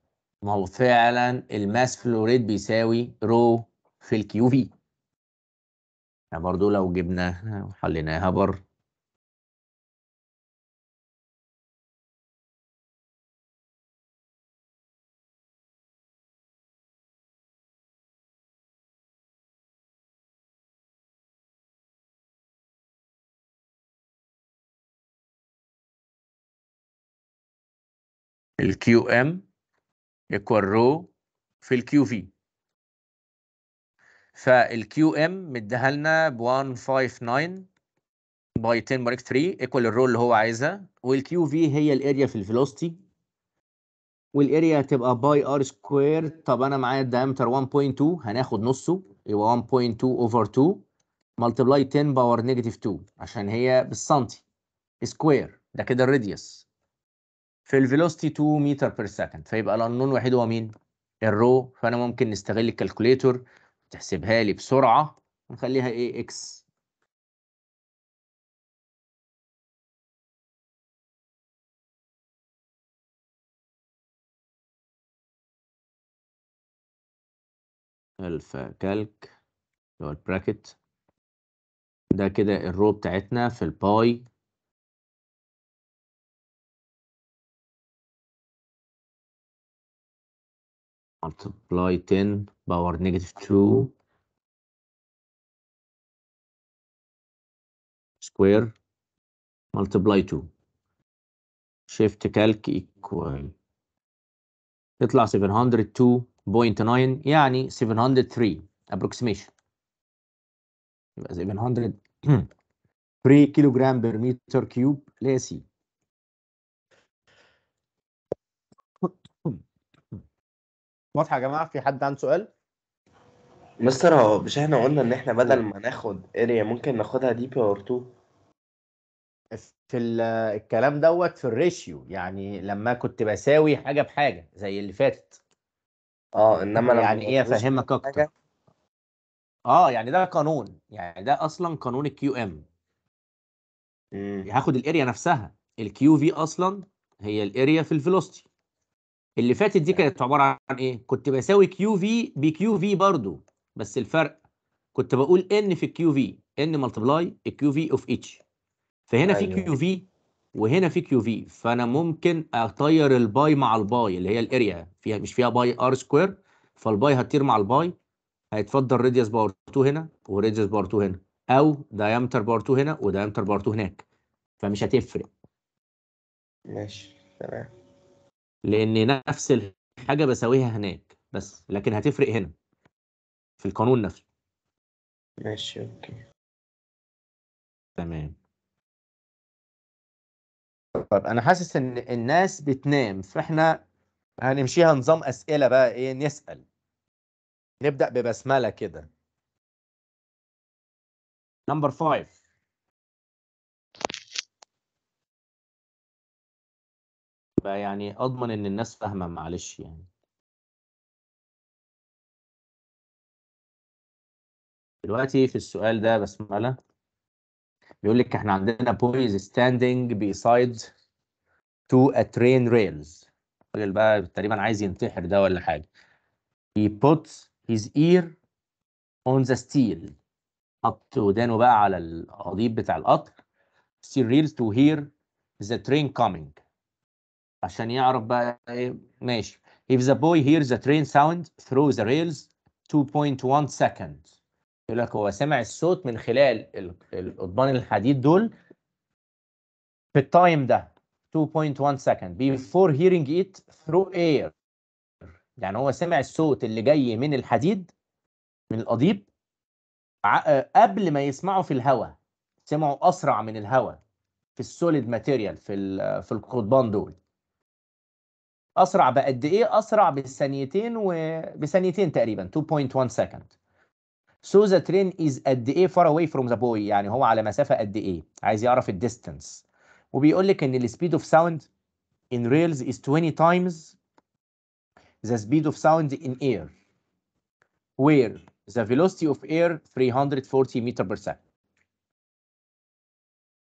ما هو فعلا الماس فلو ريت بيساوي رو في الكيو في احنا برضو لو جبناها وحليناها بر الكيو ام يكوال رو في الكيو في فالكيو ام مديها لنا ب 159 باي 10 مارك 3 ايكوال الرول اللي هو عايزها والكيو في هي الاريا في الفيلوستي والاريا هتبقى باي ار سكوير طب انا معايا الدايمتر 1.2 هناخد نصه يبقى 1.2 اوفر 2 ملتبلاي 10 باور نيجاتيف 2 عشان هي بالسنتي سكوير ده كده الراديوس في الفيلوستي 2 متر بير سكند فيبقى الانون الوحيد هو مين؟ الرو فانا ممكن نستغل الكالكوليتور تحسبها لي بسرعة نخليها ايه اكس الفا كالك اللي هو البراكت ده كده الرو بتاعتنا في الباي multiply 10 power negative 2 square multiply 2 shift calc equal يطلع 702.9 يعني 703 approximation يبقى 703 كيلو جرام بير متر كيوب لاسي واضحه يا جماعه في حد عنده سؤال مستر هو مش احنا قلنا ان احنا بدل ما ناخد اريا ممكن ناخدها دي بي ار 2 في الكلام دوت في الريشيو يعني لما كنت بساوي حاجه بحاجه زي اللي فاتت اه انما لما يعني ايه افهمك اكتر اه يعني ده قانون يعني ده اصلا قانون الكيو ام هاخد الاريا نفسها الكيو في اصلا هي الاريا في الفيلوستي اللي فاتت دي كانت عباره عن ايه كنت بساوي كيو في بكيو في برضو بس الفرق كنت بقول ان في الكيو في ان ملتبلاي الكيو في اوف اتش فهنا في كيو أيوه. في وهنا في كيو في فانا ممكن اطير الباي مع الباي اللي هي الاريا فيها مش فيها باي ار سكوير فالباي هتطير مع الباي هيتفضل راديوس باور 2 هنا وراديوس باور 2 هنا او دايمتر باور 2 هنا ودايمتر باور 2 هناك فمش هتفرق ماشي تمام لان نفس الحاجه بسويها هناك بس لكن هتفرق هنا في القانون نفسه ماشي اوكي تمام طب انا حاسس ان الناس بتنام فاحنا هنمشيها نظام اسئله بقى ايه نسال نبدا ببسمله كده نمبر 5 ابقى يعني اضمن ان الناس فاهمه معلش يعني دلوقتي في السؤال ده بسمله بيقول لك احنا عندنا بويز ستاندنج بيسايد تو ا ترين ريلز الراجل بقى تقريبا عايز ينتحر ده ولا حاجه he puts his ear on the steel حط ودانه بقى على القضيب بتاع القطر steel reels to hear the train coming عشان يعرف بقى ايه ماشي if the boy hears the train sound through the rails 2.1 second يقول لك هو سمع الصوت من خلال القضبان الحديد دول في التايم ده 2.1 second before hearing it through air يعني هو سمع الصوت اللي جاي من الحديد من القضيب قبل ما يسمعه في الهواء سمعه اسرع من الهواء في السوليد ماتيريال في في القضبان دول اسرع بقد ايه اسرع بالثانيتين وبثانيتين تقريبا 2.1 سكند سو ذا ترين از قد ايه فار اواي فروم ذا بوي يعني هو على مسافه قد ايه عايز يعرف الديستنس وبيقول لك ان السبيد اوف ساوند in rails is 20 times the speed of sound in air where the velocity of air 340 meter per second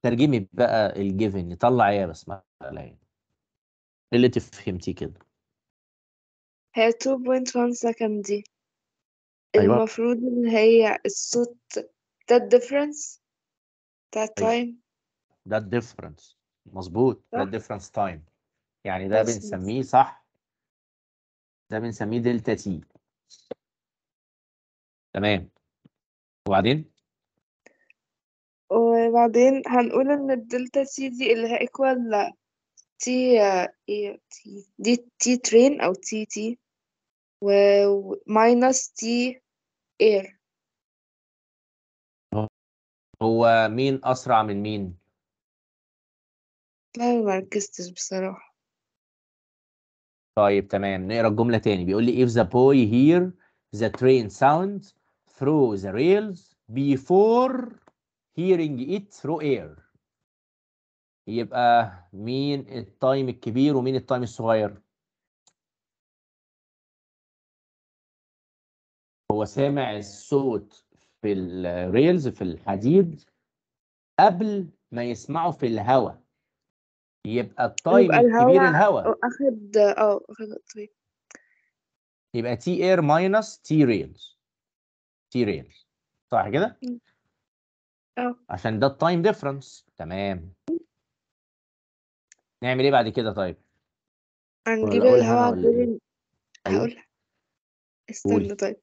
ترجمي بقى الجيفن طلع ايه بس ما علينا إيه اللي انت كده هي 2.1 سكند دي أيوة. المفروض ان هي الصوت ده الديفرنس ده تايم ده الديفرنس مظبوط ده الديفرنس تايم يعني ده بنسميه صح ده بنسميه دلتا تي تمام وبعدين وبعدين هنقول ان الدلتا تي دي اللي هي ايكوال تي تي دي تي ترين او تي تي وماينس تي اير هو مين اسرع من مين لا ما ركزتش بصراحة طيب تمام نقرا الجملة تاني بيقول لي if the boy hear the train sound through the rails before hearing it through air يبقى مين التايم الكبير ومين التايم الصغير هو سامع الصوت في الريلز في الحديد قبل ما يسمعه في الهواء يبقى أيوة، التايم الكبير الهواء اخد اه اخد طيب يبقى تي اير ماينس تي ريلز تي ريلز صح كده؟ اه عشان ده التايم ديفرنس تمام نعمل ايه بعد كده طيب هنجيب الهواء الجولي هقول استنى طيب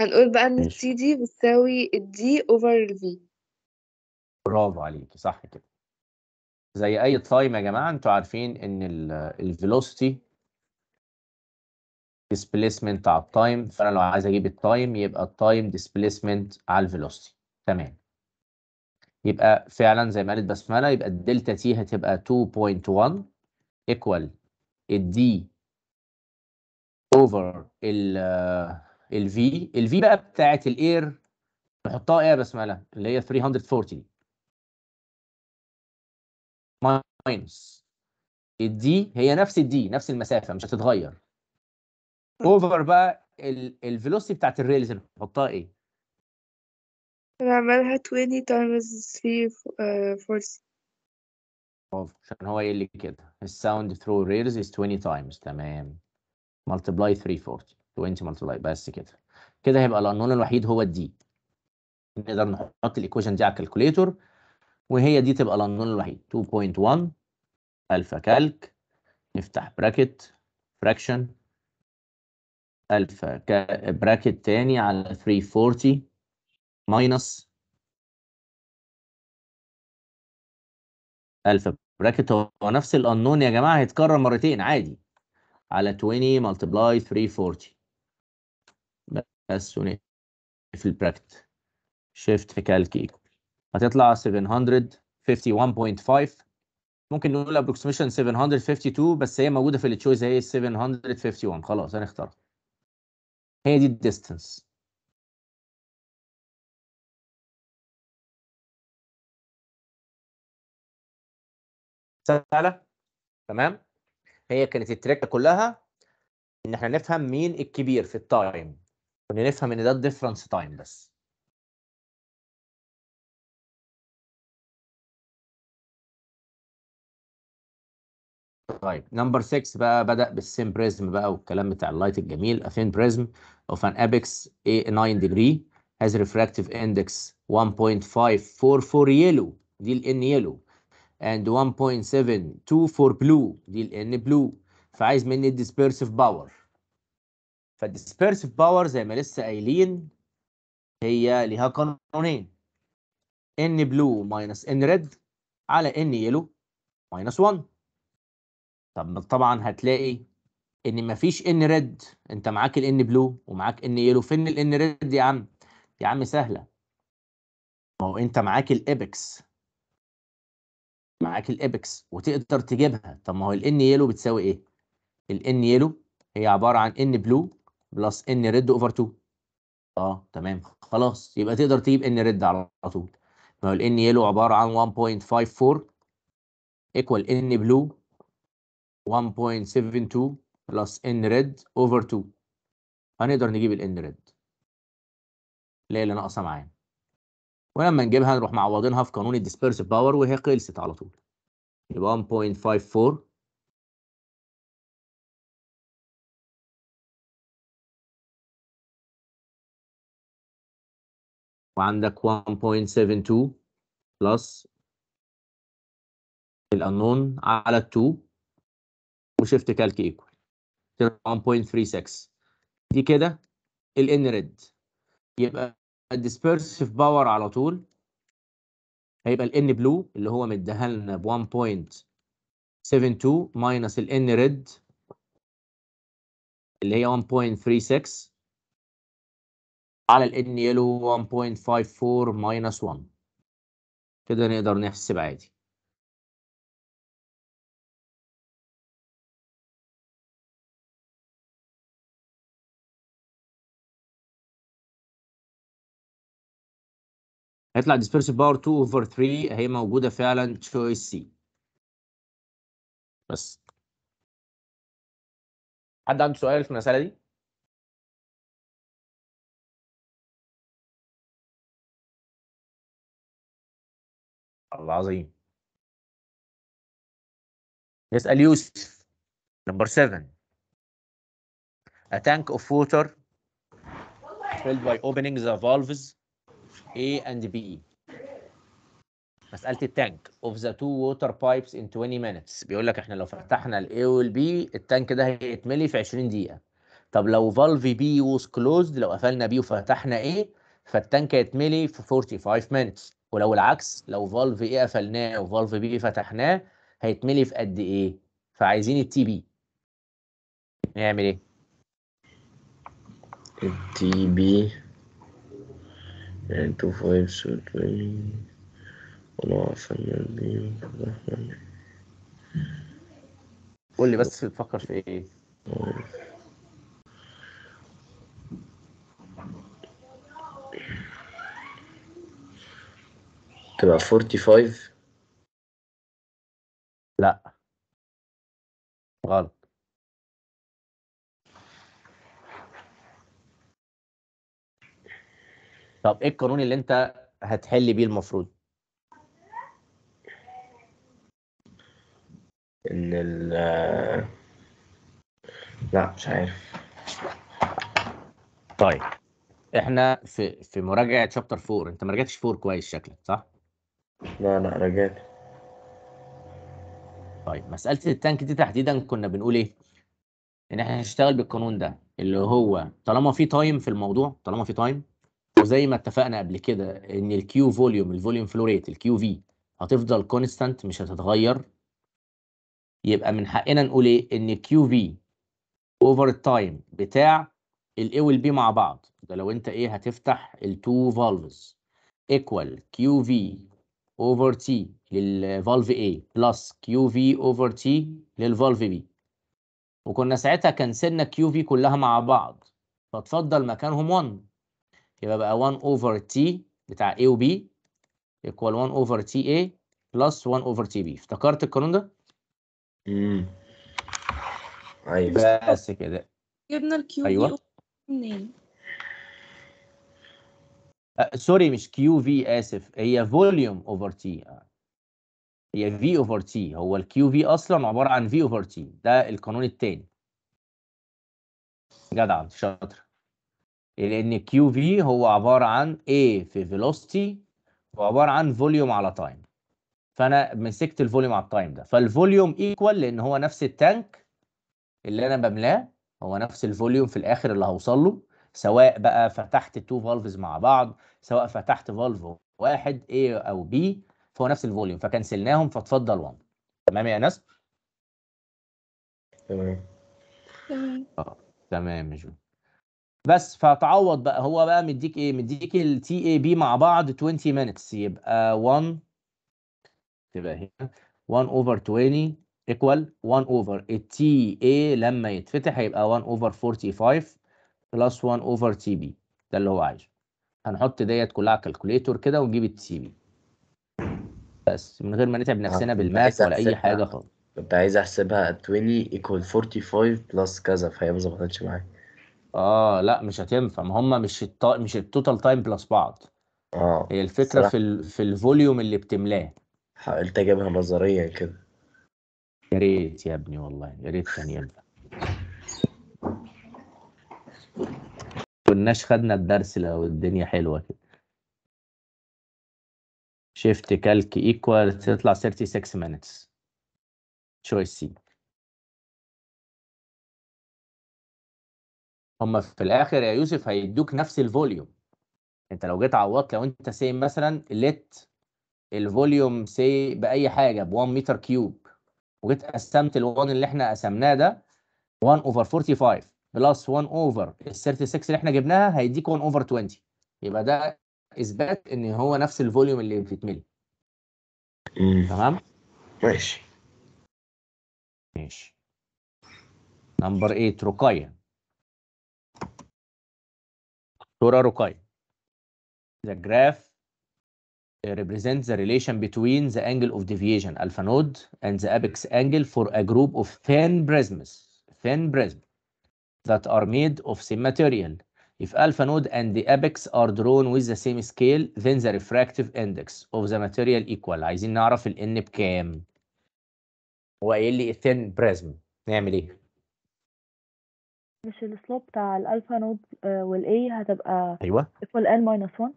هنقول بقى ان السي دي بتساوي الدي اوفر الفي برافو عليكي صح كده زي اي تايم يا جماعه انتوا عارفين ان الفيلوسيتي ديسبيسمنت على التايم فانا لو عايز اجيب التايم يبقى التايم ديسبيسمنت على الفيلوسيتي تمام يبقى فعلا زي ما قالت بسمله يبقى الدلتا تي هتبقى 2.1 ايكوال الدي اوفر ال الفي الفي آه، بقى بتاعت الاير نحطها ايه يا بسمله اللي هي 340 ماينس الدي هي نفس الدي نفس المسافه مش هتتغير اوفر بقى الفيلوسيتي بتاعت الريلز نحطها ايه نعملها 20 times 3 فورس آه، عشان هو يقول لي كده الساوند ثرو ريلز از 20 تايمز تمام ملتبلاي 340 20 ملتبلاي بس كده كده هيبقى الانون الوحيد هو الدي نقدر نحط الايكويشن دي على الكالكوليتور وهي دي تبقى الانون الوحيد 2.1 الفا كالك نفتح براكت فراكشن الفا براكت تاني على 340 ماينس الفا براكت هو نفس الانون يا جماعه هيتكرر مرتين عادي على 20 ملتبلاي 340 بس في البراكت شيفت في كالك ايكوال هتطلع 751.5 ممكن نقول ابروكسيميشن 752 بس هي موجوده في التشويز هي 751 خلاص انا اخترت هي دي الديستنس سهله تمام هي كانت التركه كلها ان احنا نفهم مين الكبير في التايم كنا نفهم ان ده الديفرنس تايم بس طيب نمبر 6 بقى بدا بالسيم بريزم بقى والكلام بتاع اللايت الجميل افين بريزم اوف ان ابيكس 9 ديجري هاز ريفراكتيف اندكس 1.544 يلو دي الان يلو and 1.72 for blue دي N blue فعايز مني dispersive power dispersive power زي ما لسه قايلين هي ليها قانونين N blue minus N red على N yellow minus 1 طب طبعا هتلاقي ان مفيش ان ريد انت معاك الان بلو ومعاك ان يلو فين الان ريد يا عم يا عم سهله ما هو انت معاك الابكس معاك الابكس وتقدر تجيبها طب ما هو الان يلو بتساوي ايه الان يلو هي عباره عن ان بلو بلس ان ريد اوفر 2 اه تمام خلاص يبقى تقدر تجيب ان ريد على طول ما هو الان يلو عباره عن 1.54 ايكوال ان بلو 1.72 بلس ان ريد اوفر 2 هنقدر نجيب الان ريد لا اللي ناقصه معانا ولما نجيبها نروح معوضينها في قانون الديسبيرس باور وهي خلصت على طول يبقى 1.54 وعندك 1.72 بلس الانون على 2 وشيفت كالك ايكوال 1.36 دي كده الان ريد يبقى الديسبيرسيف باور على طول هيبقى الان بلو اللي هو مديها لنا ب 1.72 ماينس الان ريد اللي هي 1.36 على الان يلو 1.54 ماينس 1 كده نقدر نحسب عادي هيطلع dispersive power 2 over 3 هي موجودة فعلا choice C بس حد عنده سؤال في المسألة دي؟ الله عظيم يسأل يوسف نمبر 7 A tank of water filled by opening the valves A and B. مسألة التانك of the two water pipes in 20 minutes بيقول لك احنا لو فتحنا ال A وال B التانك ده هيتملي في 20 دقيقة طب لو valve B was closed لو قفلنا B وفتحنا A فالتانك هيتملي في 45 minutes ولو العكس لو valve A قفلناه valve B فتحناه هيتملي في قد ايه؟ فعايزين ال TB نعمل ايه؟ التي بي يعني قول لي بس بتفكر في ايه؟ تبقى 45 لا غلط طب ايه القانون اللي انت هتحل بيه المفروض ان ال آه، لا مش عارف طيب احنا في في مراجعه شابتر 4 انت ما رجعتش 4 كويس شكلك صح لا لا رجعت طيب مساله التانك دي تحديدا كنا بنقول ايه ان احنا هنشتغل بالقانون ده اللي هو طالما في تايم في الموضوع طالما في تايم وزي ما اتفقنا قبل كده ان الكيو فوليوم الفوليوم فلو ريت الكيو في هتفضل كونستانت مش هتتغير يبقى من حقنا نقول ايه ان كيو في اوفر التايم بتاع الاي والبي مع بعض ده لو انت ايه هتفتح التو فالفز ايكوال كيو في اوفر تي للفالف اي بلس كيو في اوفر تي للفالف بي وكنا ساعتها كنسلنا كيو في كلها مع بعض فتفضل مكانهم 1 يبقى بقى 1 over t بتاع A و B equal 1 over t A plus 1 over t B افتكرت القانون ده؟ امم ايوه بس كده جبنا الكيو ايوه منين؟ أه، سوري مش كيو في اسف هي فوليوم اوفر تي هي في اوفر تي هو الكيو في اصلا عباره عن في اوفر تي ده القانون الثاني جدع شاطر لان كيو في هو عباره عن A في فيلوستي وعباره عن فوليوم على تايم فانا مسكت الفوليوم على التايم ده فالفوليوم ايكوال لان هو نفس التانك اللي انا بملاه هو نفس الفوليوم في الاخر اللي هوصل له سواء بقى فتحت تو فالفز مع بعض سواء فتحت فالف واحد A او B فهو نفس الفوليوم فكنسلناهم فاتفضل 1 تمام يا ناس؟ تمام اه تمام يا جون بس فتعوض بقى هو بقى مديك ايه مديك التي اي بي مع بعض 20 minutes يبقى 1 تبقى هنا 1 over 20 equal 1 over التي اي لما يتفتح هيبقى 1 over 45 plus 1 over تي بي ده اللي هو عايزه هنحط ديت كلها على الكالكوليتور كده ونجيب التي بي بس من غير ما نتعب نفسنا بالماس ولا اي حاجه خالص كنت عايز احسبها 20 equal 45 plus كذا فهي ما ظبطتش معايا اه لا مش هتنفع ما هم مش الت... مش التوتال تايم بلس بعض اه هي الفكره في ال... في الفوليوم اللي بتملاه حاولت اجيبها نظريا كده يا ريت يا ابني والله يا ريت كان ينفع كناش خدنا الدرس لو الدنيا حلوه كده شيفت كالك ايكوال تطلع 36 minutes choice C هم في الاخر يا يوسف هيدوك نفس الفوليوم انت لو جيت عوضت لو انت سي مثلا لت الفوليوم سي باي حاجه ب 1 متر كيوب وجيت قسمت ال1 اللي احنا قسمناه ده 1 اوفر 45 بلس 1 اوفر ال 36 اللي احنا جبناها هيديك 1 اوفر 20 يبقى ده اثبات ان هو نفس الفوليوم اللي بتتملي تمام ماشي ماشي نمبر 8 رقيه The graph uh, represents the relation between the angle of deviation alpha node and the apex angle for a group of thin prisms, thin prism that are made of same material. If alpha node and the apex are drawn with the same scale, then the refractive index of the material equalizes in نعرف ال n بكام؟ هو قايل لي thin prism نعمل ايه؟ مش السلوب بتاع الألفا نود والإي هتبقى أيوه ايكوال ان ماينس 1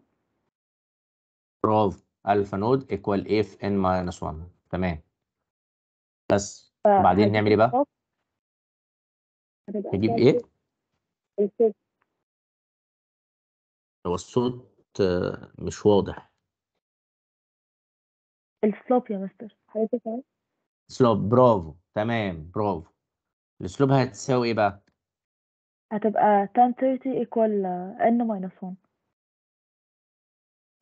برافو ألفا نود ايكوال اف في ماينس 1 تمام بس وبعدين نعمل إيه بقى؟ نجيب إيه؟, إيه؟ الصوت هو الصوت آه، مش واضح السلوب يا مستر حضرتك سلوب برافو تمام برافو السلوب هتساوي ايه بقى؟ هتبقى 1030 equal n minus 1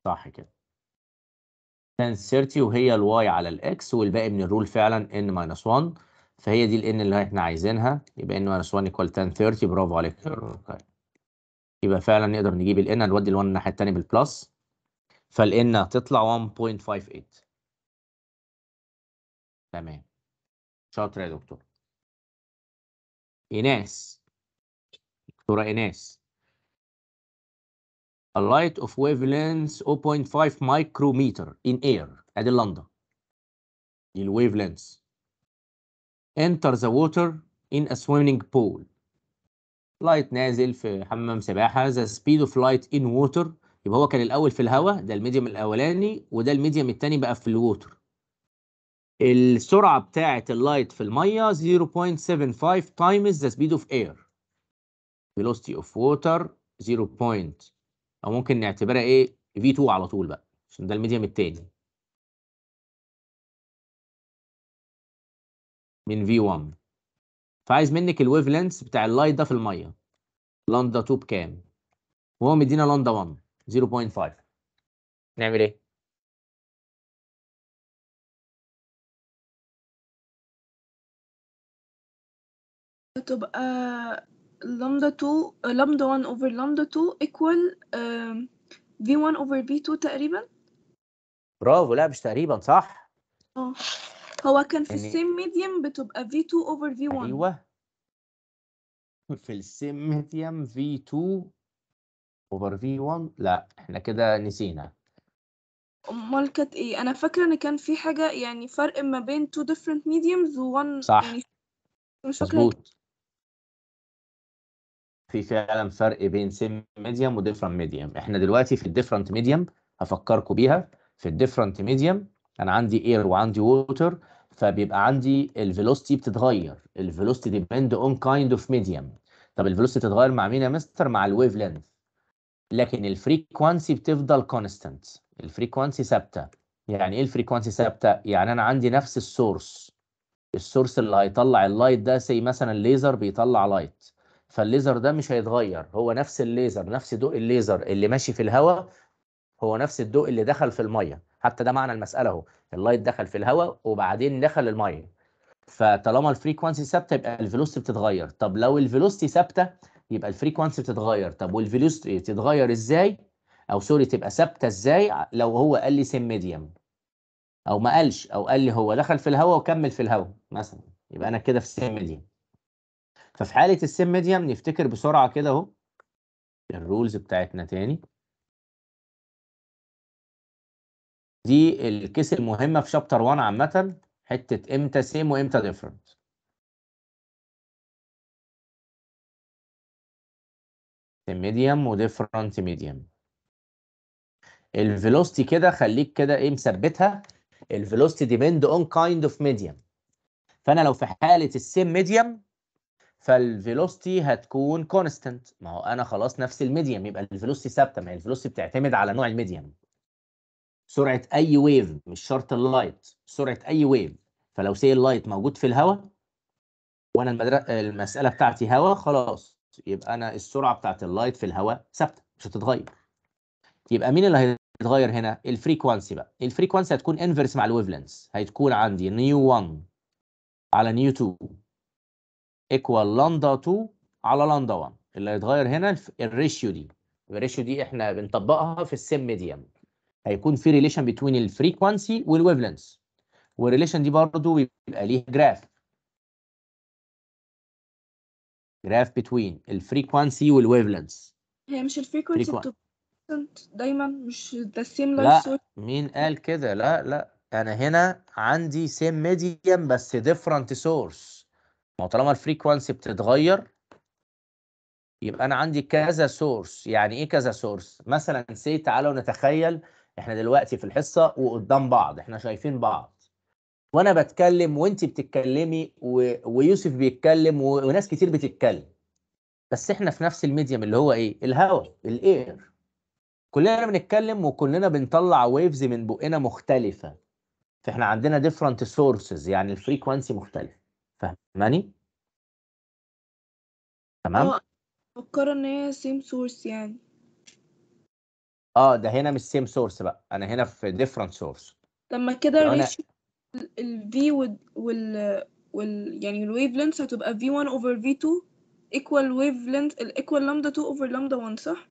صح كده 1030 وهي الواي على الاكس والباقي من الرول فعلا n minus 1 فهي دي الان اللي احنا عايزينها يبقى n minus 1 equal 1030 برافو عليك يبقى فعلا نقدر نجيب الان هنودي ال1 الناحيه الثانيه بالبلس فالان هتطلع 1.58 تمام شاطر يا دكتور ايناس نوره إيه ناس A light of wavelength 0.5 micrometer in air ادي اللندا دي الويفلينس enter the water in a swimming pool لايت نازل في حمام سباحه the speed of light in water يبقى هو كان الاول في الهواء ده الميديم الاولاني وده الميديم الثاني بقى في الووتر السرعه بتاعه اللايت في الميه 0.75 times the speed of air velocity of water 0. point او ممكن نعتبرها ايه v2 على طول بقى عشان ده الميديم الثاني من v1 فعايز منك الويف لينث بتاع اللايت ده في الميه لاندا 2 بكام وهو مدينا لاندا 1 0.5 نعمل ايه تبقى lambda 2 uh, lambda 1 over lambda 2 equal um, v1 over v2 تقريبا برافو لا مش تقريبا صح اه هو كان في السيم يعني ميديم بتبقى v2 over v1 ايوه في السيم ميديم v2 over v1 لا احنا كده نسينا امال كانت ايه انا فاكره ان كان في حاجه يعني فرق ما بين two different mediums و one صح يعني مش فاكره في فعلا فرق بين سيم ميديم وديفرنت ميديم احنا دلوقتي في الديفرنت ميديم هفكركم بيها في الديفرنت ميديم انا عندي اير وعندي ووتر فبيبقى عندي الفيلوسيتي بتتغير الفيلوسيتي ديبند اون كايند اوف ميديم طب الفيلوسيتي تتغير مع مين يا مستر مع الويف لينث لكن الفريكوانسي بتفضل كونستنت الفريكوانسي ثابته يعني ايه الفريكوانسي ثابته يعني انا عندي نفس السورس السورس اللي هيطلع اللايت ده زي مثلا الليزر بيطلع لايت فالليزر ده مش هيتغير هو نفس الليزر نفس ضوء الليزر اللي ماشي في الهواء هو نفس الضوء اللي دخل في الميه حتى ده معنى المساله اهو اللايت دخل في الهواء وبعدين دخل الميه فطالما الفريكوانسي ثابته يبقى الفيلوسيتي بتتغير طب لو الفيلوسيتي ثابته يبقى الفريكوانسي بتتغير طب والفيلوسيتي تتغير ازاي او سوري تبقى ثابته ازاي لو هو قال لي سيم ميديم او ما قالش او قال لي هو دخل في الهواء وكمل في الهواء مثلا يبقى انا كده في سيم ميديم ففي حاله السيم ميديم يعني نفتكر بسرعه كده اهو الرولز بتاعتنا تاني دي الكيس المهمه في شابتر 1 عامه حته امتى سيم وامتى ديفرنت ميديم وديفرنت ميديم الفيلوستي كده خليك كده ايه مثبتها الفيلوستي ديبند اون كايند اوف ميديم فانا لو في حاله السيم ميديم فالفيلوستي هتكون كونستنت ما هو انا خلاص نفس الميديم يبقى الفيلوستي ثابته ما هي الفيلوستي بتعتمد على نوع الميديم سرعه اي ويف مش شرط اللايت سرعه اي ويف فلو سي اللايت موجود في الهواء وانا المساله بتاعتي هواء خلاص يبقى انا السرعه بتاعت اللايت في الهواء ثابته مش هتتغير يبقى مين اللي هيتغير هنا الفريكوانسي بقى الفريكوانسي هتكون انفرس مع الويفلنس لينس هتكون عندي نيو 1 على نيو 2 ايكوال لاندا 2 على لاندا 1 اللي هيتغير هنا الريشيو دي الريشيو دي احنا بنطبقها في السيم ميديم هيكون في ريليشن بين الفريكوانسي والويفلنس والريليشن دي برضو بيبقى ليها جراف جراف بتوين الفريكوانسي والويفلنس هي مش الفريكوانسي دايما مش ذا سيم لا مين قال كده لا لا انا هنا عندي سيم ميديم بس ديفرنت سورس ما هو طالما الفريكوانسي بتتغير يبقى انا عندي كذا سورس يعني ايه كذا سورس مثلا سي تعالوا نتخيل احنا دلوقتي في الحصه وقدام بعض احنا شايفين بعض وانا بتكلم وانت بتتكلمي و... ويوسف بيتكلم و... وناس كتير بتتكلم بس احنا في نفس الميديم اللي هو ايه الهواء الاير كلنا بنتكلم وكلنا بنطلع ويفز من بقنا مختلفه فاحنا عندنا ديفرنت سورسز يعني الفريكوانسي مختلف فاهماني تمام اه مفكرة ان هي سيم سورس يعني اه ده هنا مش سيم سورس بقى انا هنا في ديفرنت سورس لما كده أنا... ريشيو الفي وال وال يعني الويف لينث هتبقى v1 over v2 equal wave length الايكوال لامدا 2 over لامدا 1 صح؟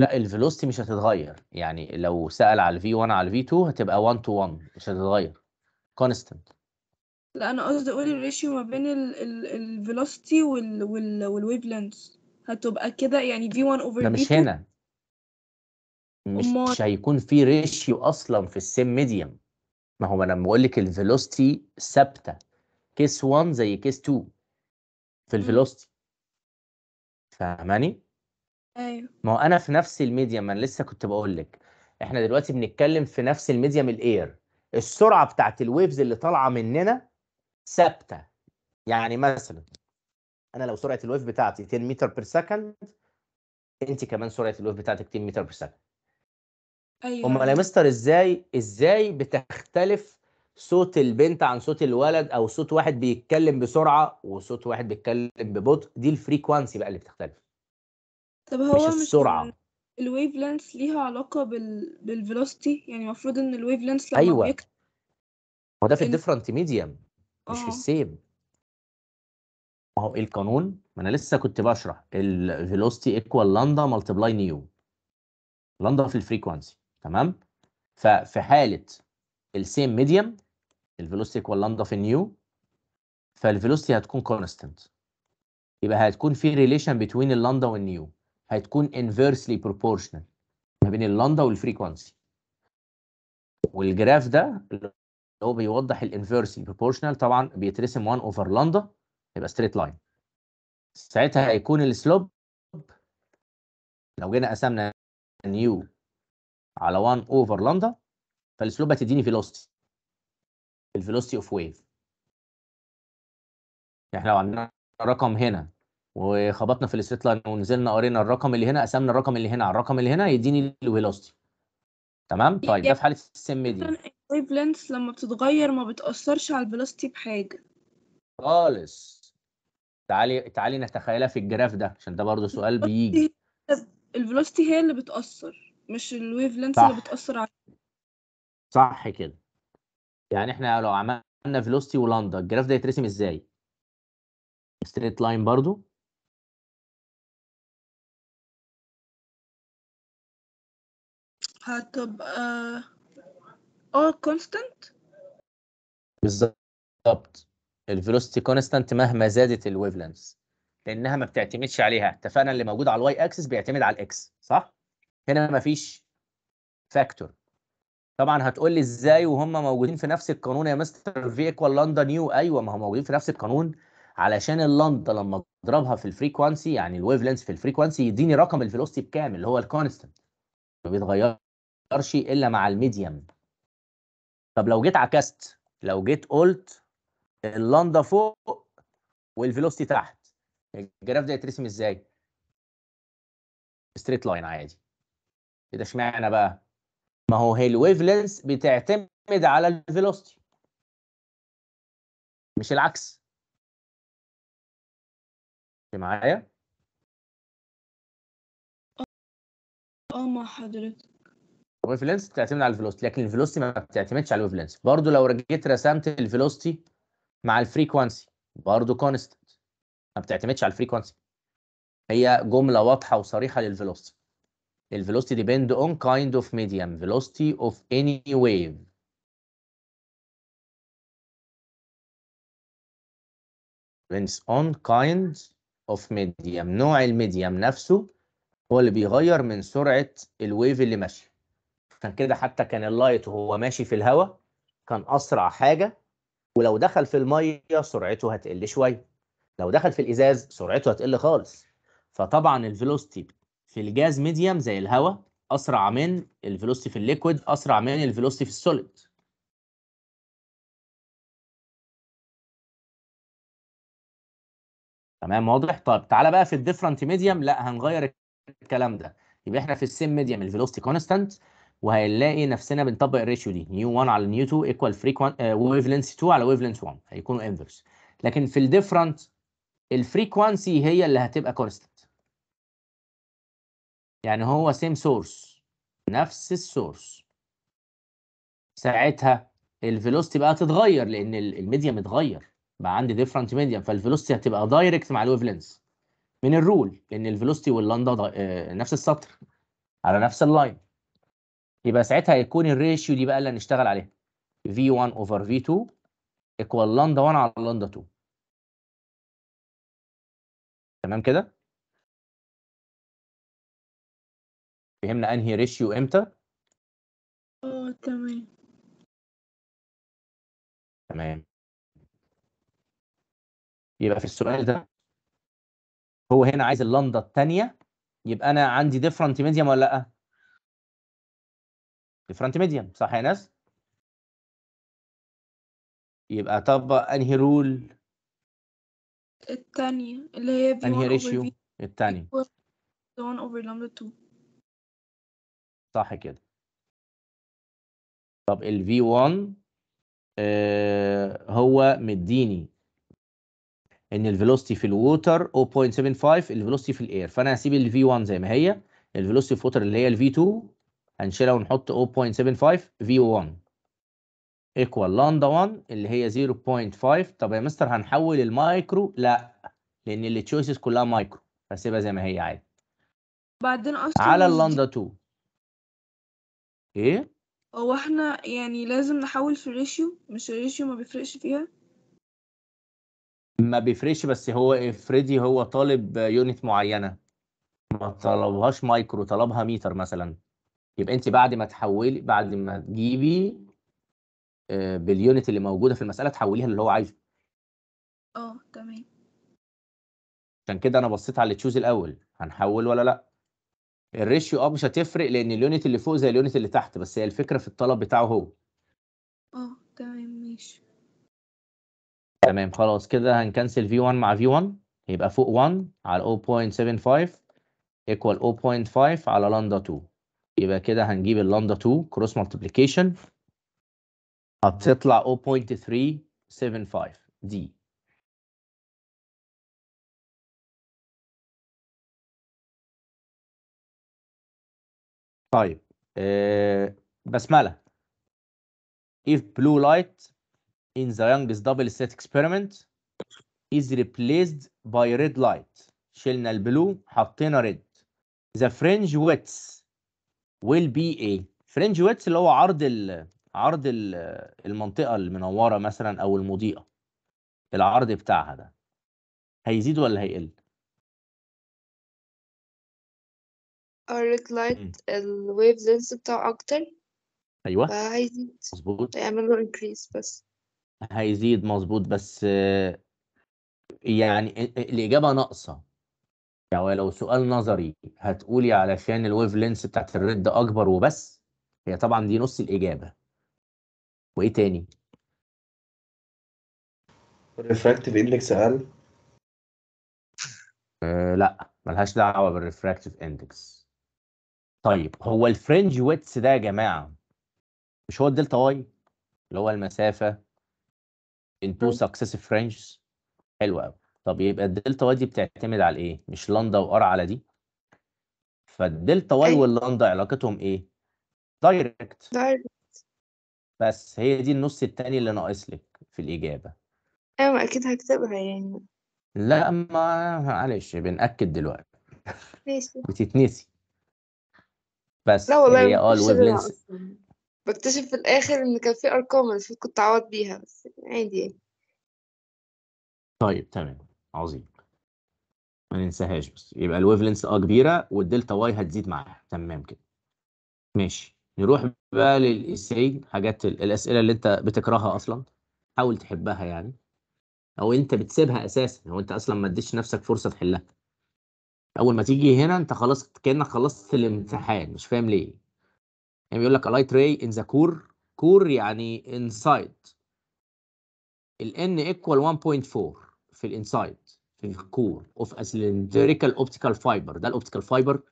لا velocity مش هتتغير يعني لو سأل على v1 على v2 هتبقى 1 to 1 مش هتتغير constant لا انا قصدي اقول الريشيو ما بين الفيلوسيتي وال والويف لينث هتبقى كده يعني في 1 اوفر ده مش هنا مش هيكون في ريشيو اصلا في السيم ميديم ما هو انا لما بقول لك الفيلوسيتي ثابته كيس 1 زي كيس 2 في الفيلوسيتي فاهماني؟ ايوه ما هو انا في نفس الميديم انا لسه كنت بقول لك احنا دلوقتي بنتكلم في نفس الميديم الاير السرعه بتاعت الويفز اللي طالعه مننا ثابته يعني مثلا انا لو سرعه الويف بتاعتي 10 متر بير سكند انت كمان سرعه الويف بتاعتك 10 متر بير سكند ايوه امال يا مستر ازاي ازاي بتختلف صوت البنت عن صوت الولد او صوت واحد بيتكلم بسرعه وصوت واحد بيتكلم ببطء دي الفريكوانسي بقى اللي بتختلف طب هو مش السرعه الويف لينث ليها علاقه بال بالفيلوسيتي يعني المفروض ان الويف لينث لما أيوة. بيكتب هو ده في الديفرنت ميديم مش في السيم ما هو القانون ما انا لسه كنت بشرح velocity ايكوال لاندا ملتبلاي نيو لاندا في الفريكوانسي تمام ففي حاله السيم ميديم velocity ايكوال لاندا في النيو velocity هتكون كونستنت يبقى هتكون في ريليشن بين اللاندا والنيو هتكون انفيرسلي بروبورشنال ما بين اللاندا والفريكوانسي والجراف ده اللي هو بيوضح الانفيرس البروبورشنال طبعا بيترسم 1 اوفر لندا يبقى ستريت لاين ساعتها هيكون السلوب لو جينا قسمنا نيو على 1 اوفر لندا فالسلوب هتديني فيلوستي الفيلوستي اوف ويف احنا لو عندنا رقم هنا وخبطنا في الستريت لاين ونزلنا قرينا الرقم اللي هنا قسمنا الرقم اللي هنا على الرقم اللي هنا يديني الفيلوستي تمام طيب ده في حاله السم دي الويف لينث لما بتتغير ما بتأثرش على البلاستي بحاجة خالص تعالي تعالي نتخيلها في الجراف ده عشان ده برضه سؤال بيجي الفيلوسيتي هي اللي بتأثر مش الويف لينث اللي بتأثر على صح كده يعني احنا لو عملنا فيلوسيتي ولاندا الجراف ده يترسم ازاي؟ ستريت لاين برضو هتبقى ار كونستانت بالظبط الفيلوسيتي كونستانت مهما زادت الويف لانها ما بتعتمدش عليها اتفقنا اللي موجود على الواي اكسس بيعتمد على الاكس صح هنا ما فيش فاكتور طبعا هتقول لي ازاي وهم موجودين في نفس القانون يا مستر في ايكوال لاندا نيو ايوه ما هم موجودين في نفس القانون علشان اللاندا لما اضربها في الفريكوانسي يعني الويف في الفريكوانسي يديني رقم الفيلوسيتي بكامل اللي هو الكونستنت ما بيتغيرش الا مع الميديم طب لو جيت عكست لو جيت قلت اللندا فوق والفيلوسيتي تحت الجراف ده يترسم ازاي؟ ستريت لاين عادي إيه ده اشمعنى بقى؟ ما هو هي الويف بتعتمد على الفيلوسيتي مش العكس إيه معايا؟ أه،, اه مع حضرتك الويفلنس بتعتمد على الفيلوستي لكن الفيلوستي ما بتعتمدش على الويفلنس برضو لو رجيت رسمت الفيلوستي مع الفريكوانسي برضو كونستنت ما بتعتمدش على الفريكوانسي هي جمله واضحه وصريحه للفيلوستي الفيلوستي ديبند on kind of medium velocity of any wave depends on kind of medium نوع الميديم نفسه هو اللي بيغير من سرعه الويف اللي ماشيه عشان كده حتى كان اللايت وهو ماشي في الهواء كان اسرع حاجه ولو دخل في الميه سرعته هتقل شويه لو دخل في الازاز سرعته هتقل خالص فطبعا الفيلوستي في الجاز ميديم زي الهواء اسرع من الفيلوستي في الليكويد اسرع من الفيلوستي في السوليد تمام واضح طب تعالى بقى في الديفرنت ميديم لا هنغير الكلام ده يبقى احنا في السيم ميديم الفيلوستي كونستانت وهنلاقي نفسنا بنطبق الريشيو دي نيو 1 على نيو 2 ايكوال فريكوان ويفلنس 2 على ويفلنس 1 هيكونوا انفرس لكن في الديفرنت الفريكوانسي هي اللي هتبقى كونستنت يعني هو سيم سورس نفس السورس ساعتها الفيلوستي بقى هتتغير لان الميديم اتغير بقى عندي ديفرنت ميديم فالفيلوستي هتبقى دايركت مع الويفلنس من الرول لان الفيلوستي واللاندا نفس السطر على نفس اللاين يبقى ساعتها يكون الريشيو دي بقى اللي هنشتغل عليها V1 over V2 ايكوال لندا 1 على لندا 2 تمام كده فهمنا انهي ريشيو امتى اه تمام تمام يبقى في السؤال ده هو هنا عايز اللندا الثانيه يبقى انا عندي ديفرنت ميديم ولا لا ديفرنت ميديم صح يا ناس يبقى طبق انهي رول الثانية اللي هي B1 انهي ريشيو الثانية 1 over لامدا 2 صح كده طب ال V1 آه هو مديني ان الفيلوسيتي في الووتر 0.75 الفيلوسيتي في الاير فانا هسيب ال V1 زي ما هي الفيلوسيتي في الووتر اللي هي ال V2 هنشيلها ونحط 0.75 في 1 ايكوال لاندا 1 اللي هي 0.5 طب يا مستر هنحول المايكرو لا لان التشويسز كلها مايكرو فسيبها زي ما هي عادي بعدين اصلا على اللاندا 2 ايه هو احنا يعني لازم نحول في الريشيو مش الريشيو ما بيفرقش فيها ما بيفرقش بس هو افرضي هو طالب يونت معينه ما طلبهاش مايكرو طلبها متر مثلا يبقى انت بعد ما تحولي بعد ما تجيبي آه، باليونت اللي موجوده في المساله تحوليها للي هو عايزه اه تمام عشان كده انا بصيت على التشوز الاول هنحول ولا لا الريشيو اه مش هتفرق لان اليونت اللي فوق زي اليونت اللي تحت بس هي الفكره في الطلب بتاعه هو اه تمام ماشي تمام خلاص كده هنكنسل في 1 مع في 1 يبقى فوق 1 على 0.75 equal 0.5 على لندا 2 يبقى كده هنجيب اللندا 2 كروس مالتيبليكيشن هتطلع 0.375 دي طيب بسمله if blue light in the youngest double set experiment is replaced by red light شلنا البلو حطينا red the fringe width will be a فرنج ويتس اللي هو عرض ال عرض ال المنطقه المنوره مثلا او المضيئه العرض بتاعها ده هيزيد ولا هيقل الريد لايت الويف لينس بتاعه اكتر ايوه هيزيد مظبوط هيعمل له انكريس بس هيزيد مظبوط بس يعني الاجابه ناقصه يعني لو سؤال نظري هتقولي علشان الويف لينس بتاعت الريد اكبر وبس هي طبعا دي نص الاجابه وايه تاني الريفراكتيف اندكس اقل أه لا ملهاش دعوه بالريفراكتيف اندكس طيب هو الفرنج ويتس ده يا جماعه مش هو الدلتا واي اللي هو المسافه in two successive ranges حلو قوي طب يبقى الدلتا واي دي بتعتمد على ايه؟ مش لندا وار على دي فالدلتا واي واللندا علاقتهم ايه؟ دايركت دايركت بس هي دي النص التاني اللي ناقص لك في الإجابة ايوه اكيد هكتبها يعني لا ما معلش بنأكد دلوقتي ماشي (laughs) بتتنسي بس لا والله هي اه الويب لينس بكتشف في الآخر إن كان في أرقام المفروض كنت أعوض بيها بس عادي يعني طيب تمام عظيم ما ننساهاش بس يبقى الويف لينس اه كبيره والدلتا واي هتزيد معاها تمام كده ماشي نروح بقى سي حاجات الاسئله اللي انت بتكرهها اصلا حاول تحبها يعني او انت بتسيبها اساسا او انت اصلا ما اديتش نفسك فرصه تحلها اول ما تيجي هنا انت خلاص كانك خلصت الامتحان مش فاهم ليه يعني بيقول لك الايت راي ان ذا كور كور يعني انسايد الان ايكوال 1.4 في الانسايد في الكور اوف اسلندريكال اوبتيكال فايبر ده الاوبتيكال فايبر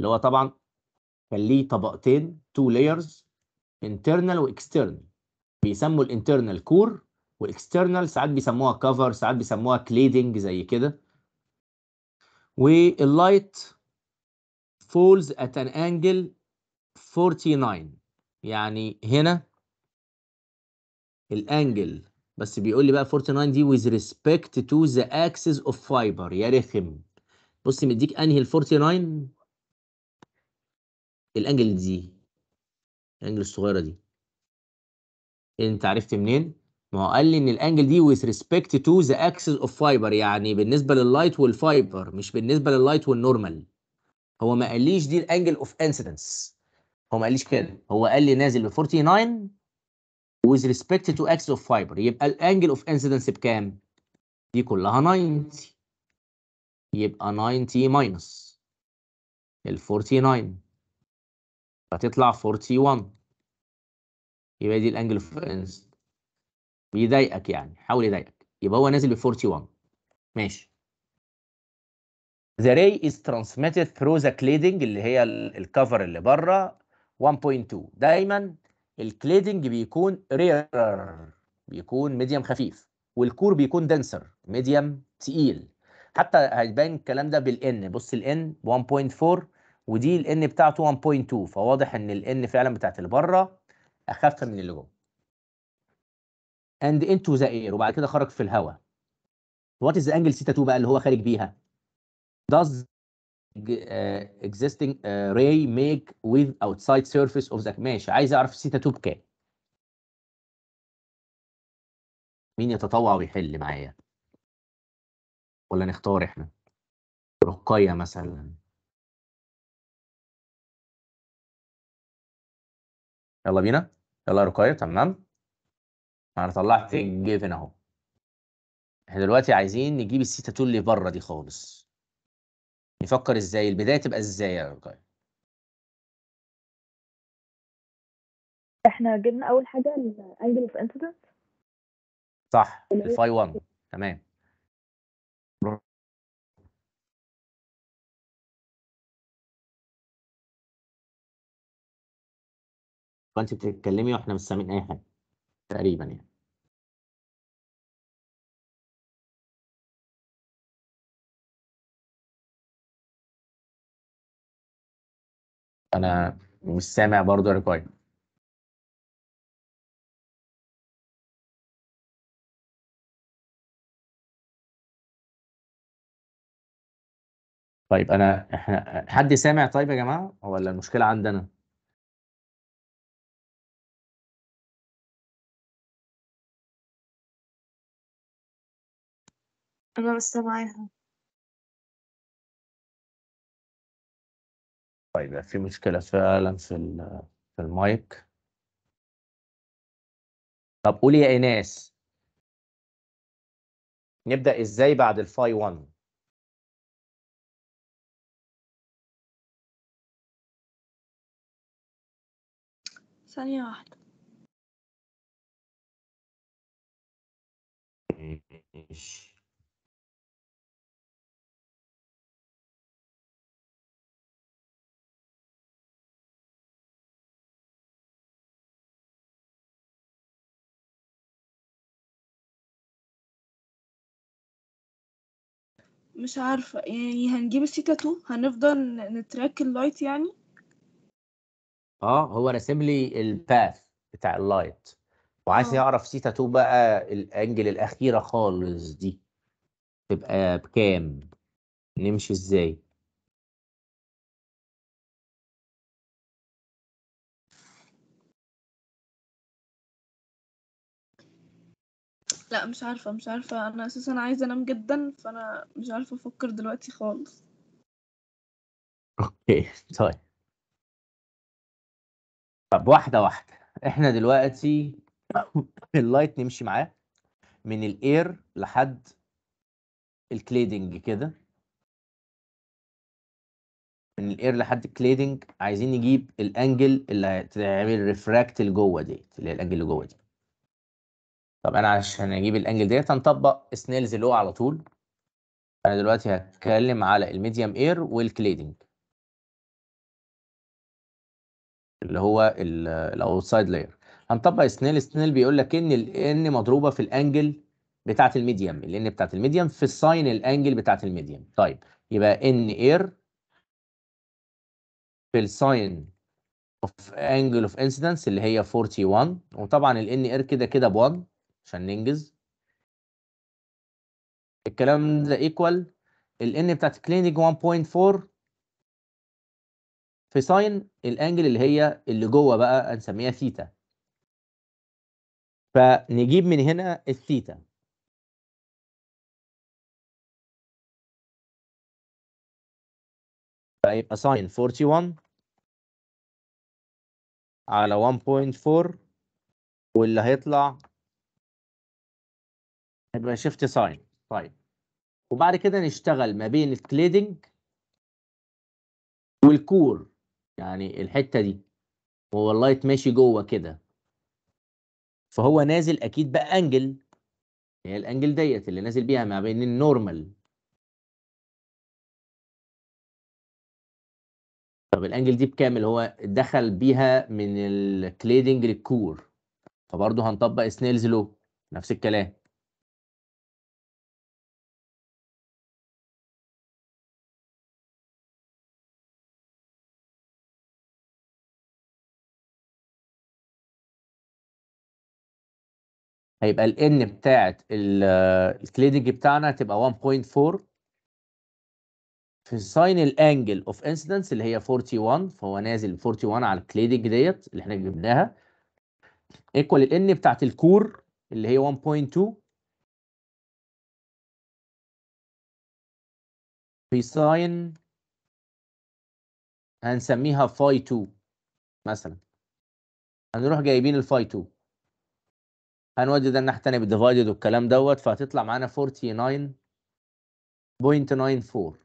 اللي هو طبعا كان ليه طبقتين تو لايرز انترنال واكسترنال بيسموا الانترنال كور واكسترنال ساعات بيسموها كفر ساعات بيسموها كليدنج زي كده واللايت فولز ات ان انجل 49 يعني هنا الانجل بس بيقول لي بقى 49 دي with respect to the axis of fiber يا رخم بص مديك انهي ال 49 الانجل دي الانجل الصغيره دي انت عرفت منين ما هو قال لي ان الانجل دي with respect to the axis of fiber يعني بالنسبه لللايت والفايبر مش بالنسبه لللايت والنورمال هو ما قاليش دي الانجل اوف انسيدنس هو ما قاليش كده هو قال لي نازل ب 49 with respect to axis of fiber يبقى الانجل اوف انسيدنس بكام؟ دي كلها 90 يبقى 90 ماينس ال 49 هتطلع 41 يبقى دي الانجل اوف انسيدنس بيضايقك يعني حاول يضايقك يبقى هو نازل ب 41 ماشي The ray is transmitted through the cladding اللي هي الكفر اللي بره 1.2 دايما الكليدنج بيكون ريرر بيكون ميديم خفيف والكور بيكون دنسر ميديم تقيل حتى هيبان الكلام ده بالان بص الان 1.4 ودي الان بتاعته 1.2 فواضح ان الان فعلا بتاعت اللي بره اخف من اللي جوه اند انتو ذا اير وبعد كده خرج في الهواء وات از انجل سيتا 2 بقى اللي هو خارج بيها داز Uh, existing ray make with outside surface of the ماشي عايز اعرف الثيتا 2 بكام مين يتطوع ويحل معايا ولا نختار احنا رقية مثلا يلا بينا يلا رقية تمام انا طلعت الجيفن اهو احنا دلوقتي عايزين نجيب السيتا 2 اللي بره دي خالص نفكر ازاي البدايه تبقى ازاي يا رجاء احنا جبنا اول حاجه الانجل اوف انسيدنت صح الفاي 1 (laughs) تمام وانت بتتكلمي واحنا مش سامعين اي حاجه تقريبا يعني انا مش سامع برضه يا طيب انا احنا حد سامع طيب يا جماعه ولا المشكله عندنا انا بس سامعاها طيب في مشكلة فعلا في في المايك طب قولي يا إيناس نبدأ إزاي بعد الفاي 1 ثانية واحدة ماشي مش عارفة يعني هنجيب السي تو هنفضل نتراك اللايت يعني اه هو راسم لي الباث بتاع اللايت وعايز اه يعرف سيتا 2 بقى الانجل الاخيره خالص دي تبقى بكام نمشي ازاي لا مش عارفة مش عارفة أنا أساسا عايزة أنام جدا فأنا مش عارفة أفكر دلوقتي خالص اوكي (laughs) طيب طب واحدة واحدة احنا دلوقتي (laughs) اللايت نمشي معاه من الاير لحد الكليدنج كده من الاير لحد الكليدنج عايزين نجيب الانجل اللي هتعمل ريفراكت لجوه ديت اللي هي الانجل اللي جوه دي طب انا عشان اجيب الانجل ديت هنطبق سنيلز لو على طول انا دلوقتي هتكلم على الميديم اير والكليدنج اللي هو الاوتسايد لاير هنطبق سنيل سنيل بيقول لك ان الان مضروبه في الانجل بتاعه الميديم الان بتاعه الميديم في الساين الانجل بتاعه الميديم طيب يبقى ان اير في الساين اوف انجل اوف انسيدنس اللي هي 41 وطبعا الان اير كده كده ب 1 عشان ننجز الكلام ده ايكوال n بتاعت كلينيك 1.4 في ساين الانجل اللي هي اللي جوه بقى هنسميها ثيتا فنجيب من هنا الثيتا فيبقى ساين 41 على 1.4 واللي هيطلع يبقى شيفت ساين طيب وبعد كده نشتغل ما بين الكليدنج والكور يعني الحته دي وهو اللايت ماشي جوه كده فهو نازل اكيد بقى انجل هي الانجل ديت اللي نازل بيها ما بين النورمال طب الانجل دي بكام اللي هو دخل بيها من الكليدنج للكور فبرضه هنطبق سنيلز لو نفس الكلام هيبقى ال N بتاعت الكليدنج بتاعنا هتبقى 1.4 في ساين الانجل اوف انسيدنس اللي هي 41 فهو نازل 41 على الكليدنج ديت اللي احنا جبناها ايكوال N بتاعت الكور اللي هي 1.2 في ساين هنسميها فاي 2 مثلا هنروح جايبين الفاي 2 هنوجد ان احنا الثانيه بالديفايدد والكلام دوت فهتطلع معانا 49.94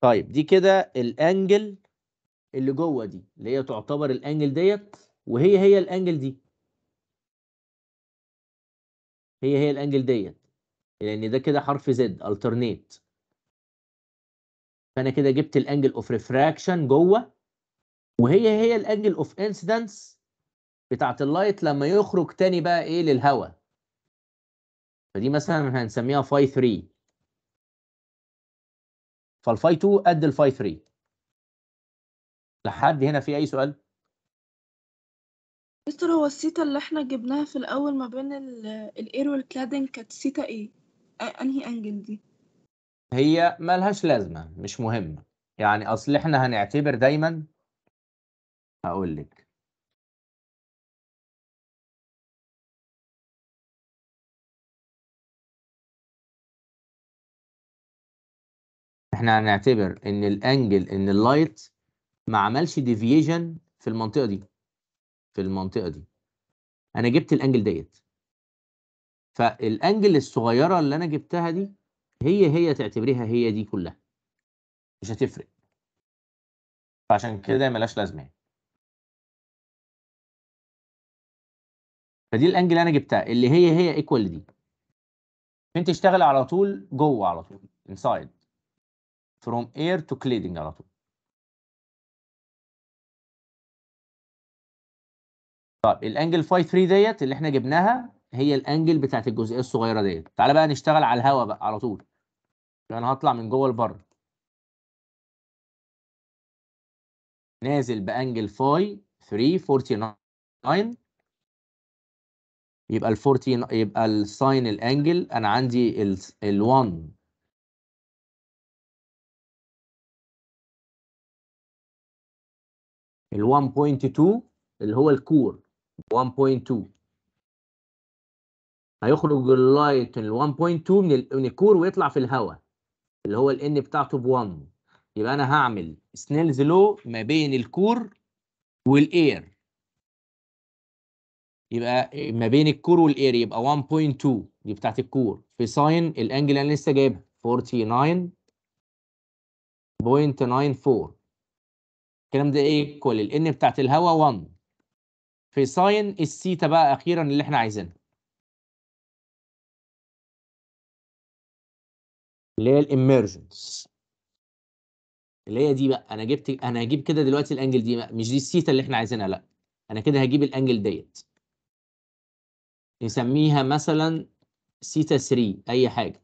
طيب دي كده الانجل اللي جوه دي اللي هي تعتبر الانجل ديت وهي هي الانجل دي هي هي الانجل ديت لان ده كده حرف زد الترنيت فانا كده جبت الانجل اوف ريفراكشن جوه وهي هي الانجل اوف انسيدنس بتاعت اللايت لما يخرج تاني بقى ايه للهواء فدي مثلا هنسميها فاي 3 فالفاي 2 قد الفاي 3 لحد هنا في اي سؤال مستر هو السيتا اللي احنا جبناها في الاول ما بين الاير والكلادنج كانت سيتا ايه انهي انجل دي هي مالهاش لازمه مش مهمه يعني اصل احنا هنعتبر دايما هقول لك احنا هنعتبر ان الانجل ان اللايت ما عملش ديفيجن في المنطقه دي في المنطقه دي انا جبت الانجل ديت فالانجل الصغيره اللي انا جبتها دي هي هي تعتبريها هي دي كلها مش هتفرق فعشان كده ملهاش لازمه يعني. فدي الانجل اللي انا جبتها اللي هي هي ايكوال دي انت تشتغل على طول جوه على طول inside from air to كليدنج على طول طب الانجل فاي 3 ديت اللي احنا جبناها هي الانجل بتاعت الجزئيه الصغيره ديت تعالى بقى نشتغل على الهواء بقى على طول يعني انا هطلع من جوه لبره نازل بانجل فاي 349 يبقى ال 14 يبقى الساين الانجل انا عندي ال 1 ال 1.2 اللي هو الكور 1.2 هيخرج اللايت ال 1.2 من, من الكور ويطلع في الهواء اللي هو ال N بتاعته ب 1 يبقى انا هعمل سنيلز لو ما بين الكور والاير يبقى ما بين الكور والاير يبقى 1.2 دي بتاعت الكور في ساين الانجل انا لسه جايبها 49.94 الكلام ده ايكوال الان بتاعت الهواء 1 في ساين السيتا بقى اخيرا اللي احنا عايزينها اللي هي الاميرجنس اللي هي دي بقى انا جبت انا هجيب كده دلوقتي الانجل دي بقى. مش دي السيتا اللي احنا عايزينها لا انا كده هجيب الانجل ديت نسميها مثلا سيتا 3 اي حاجه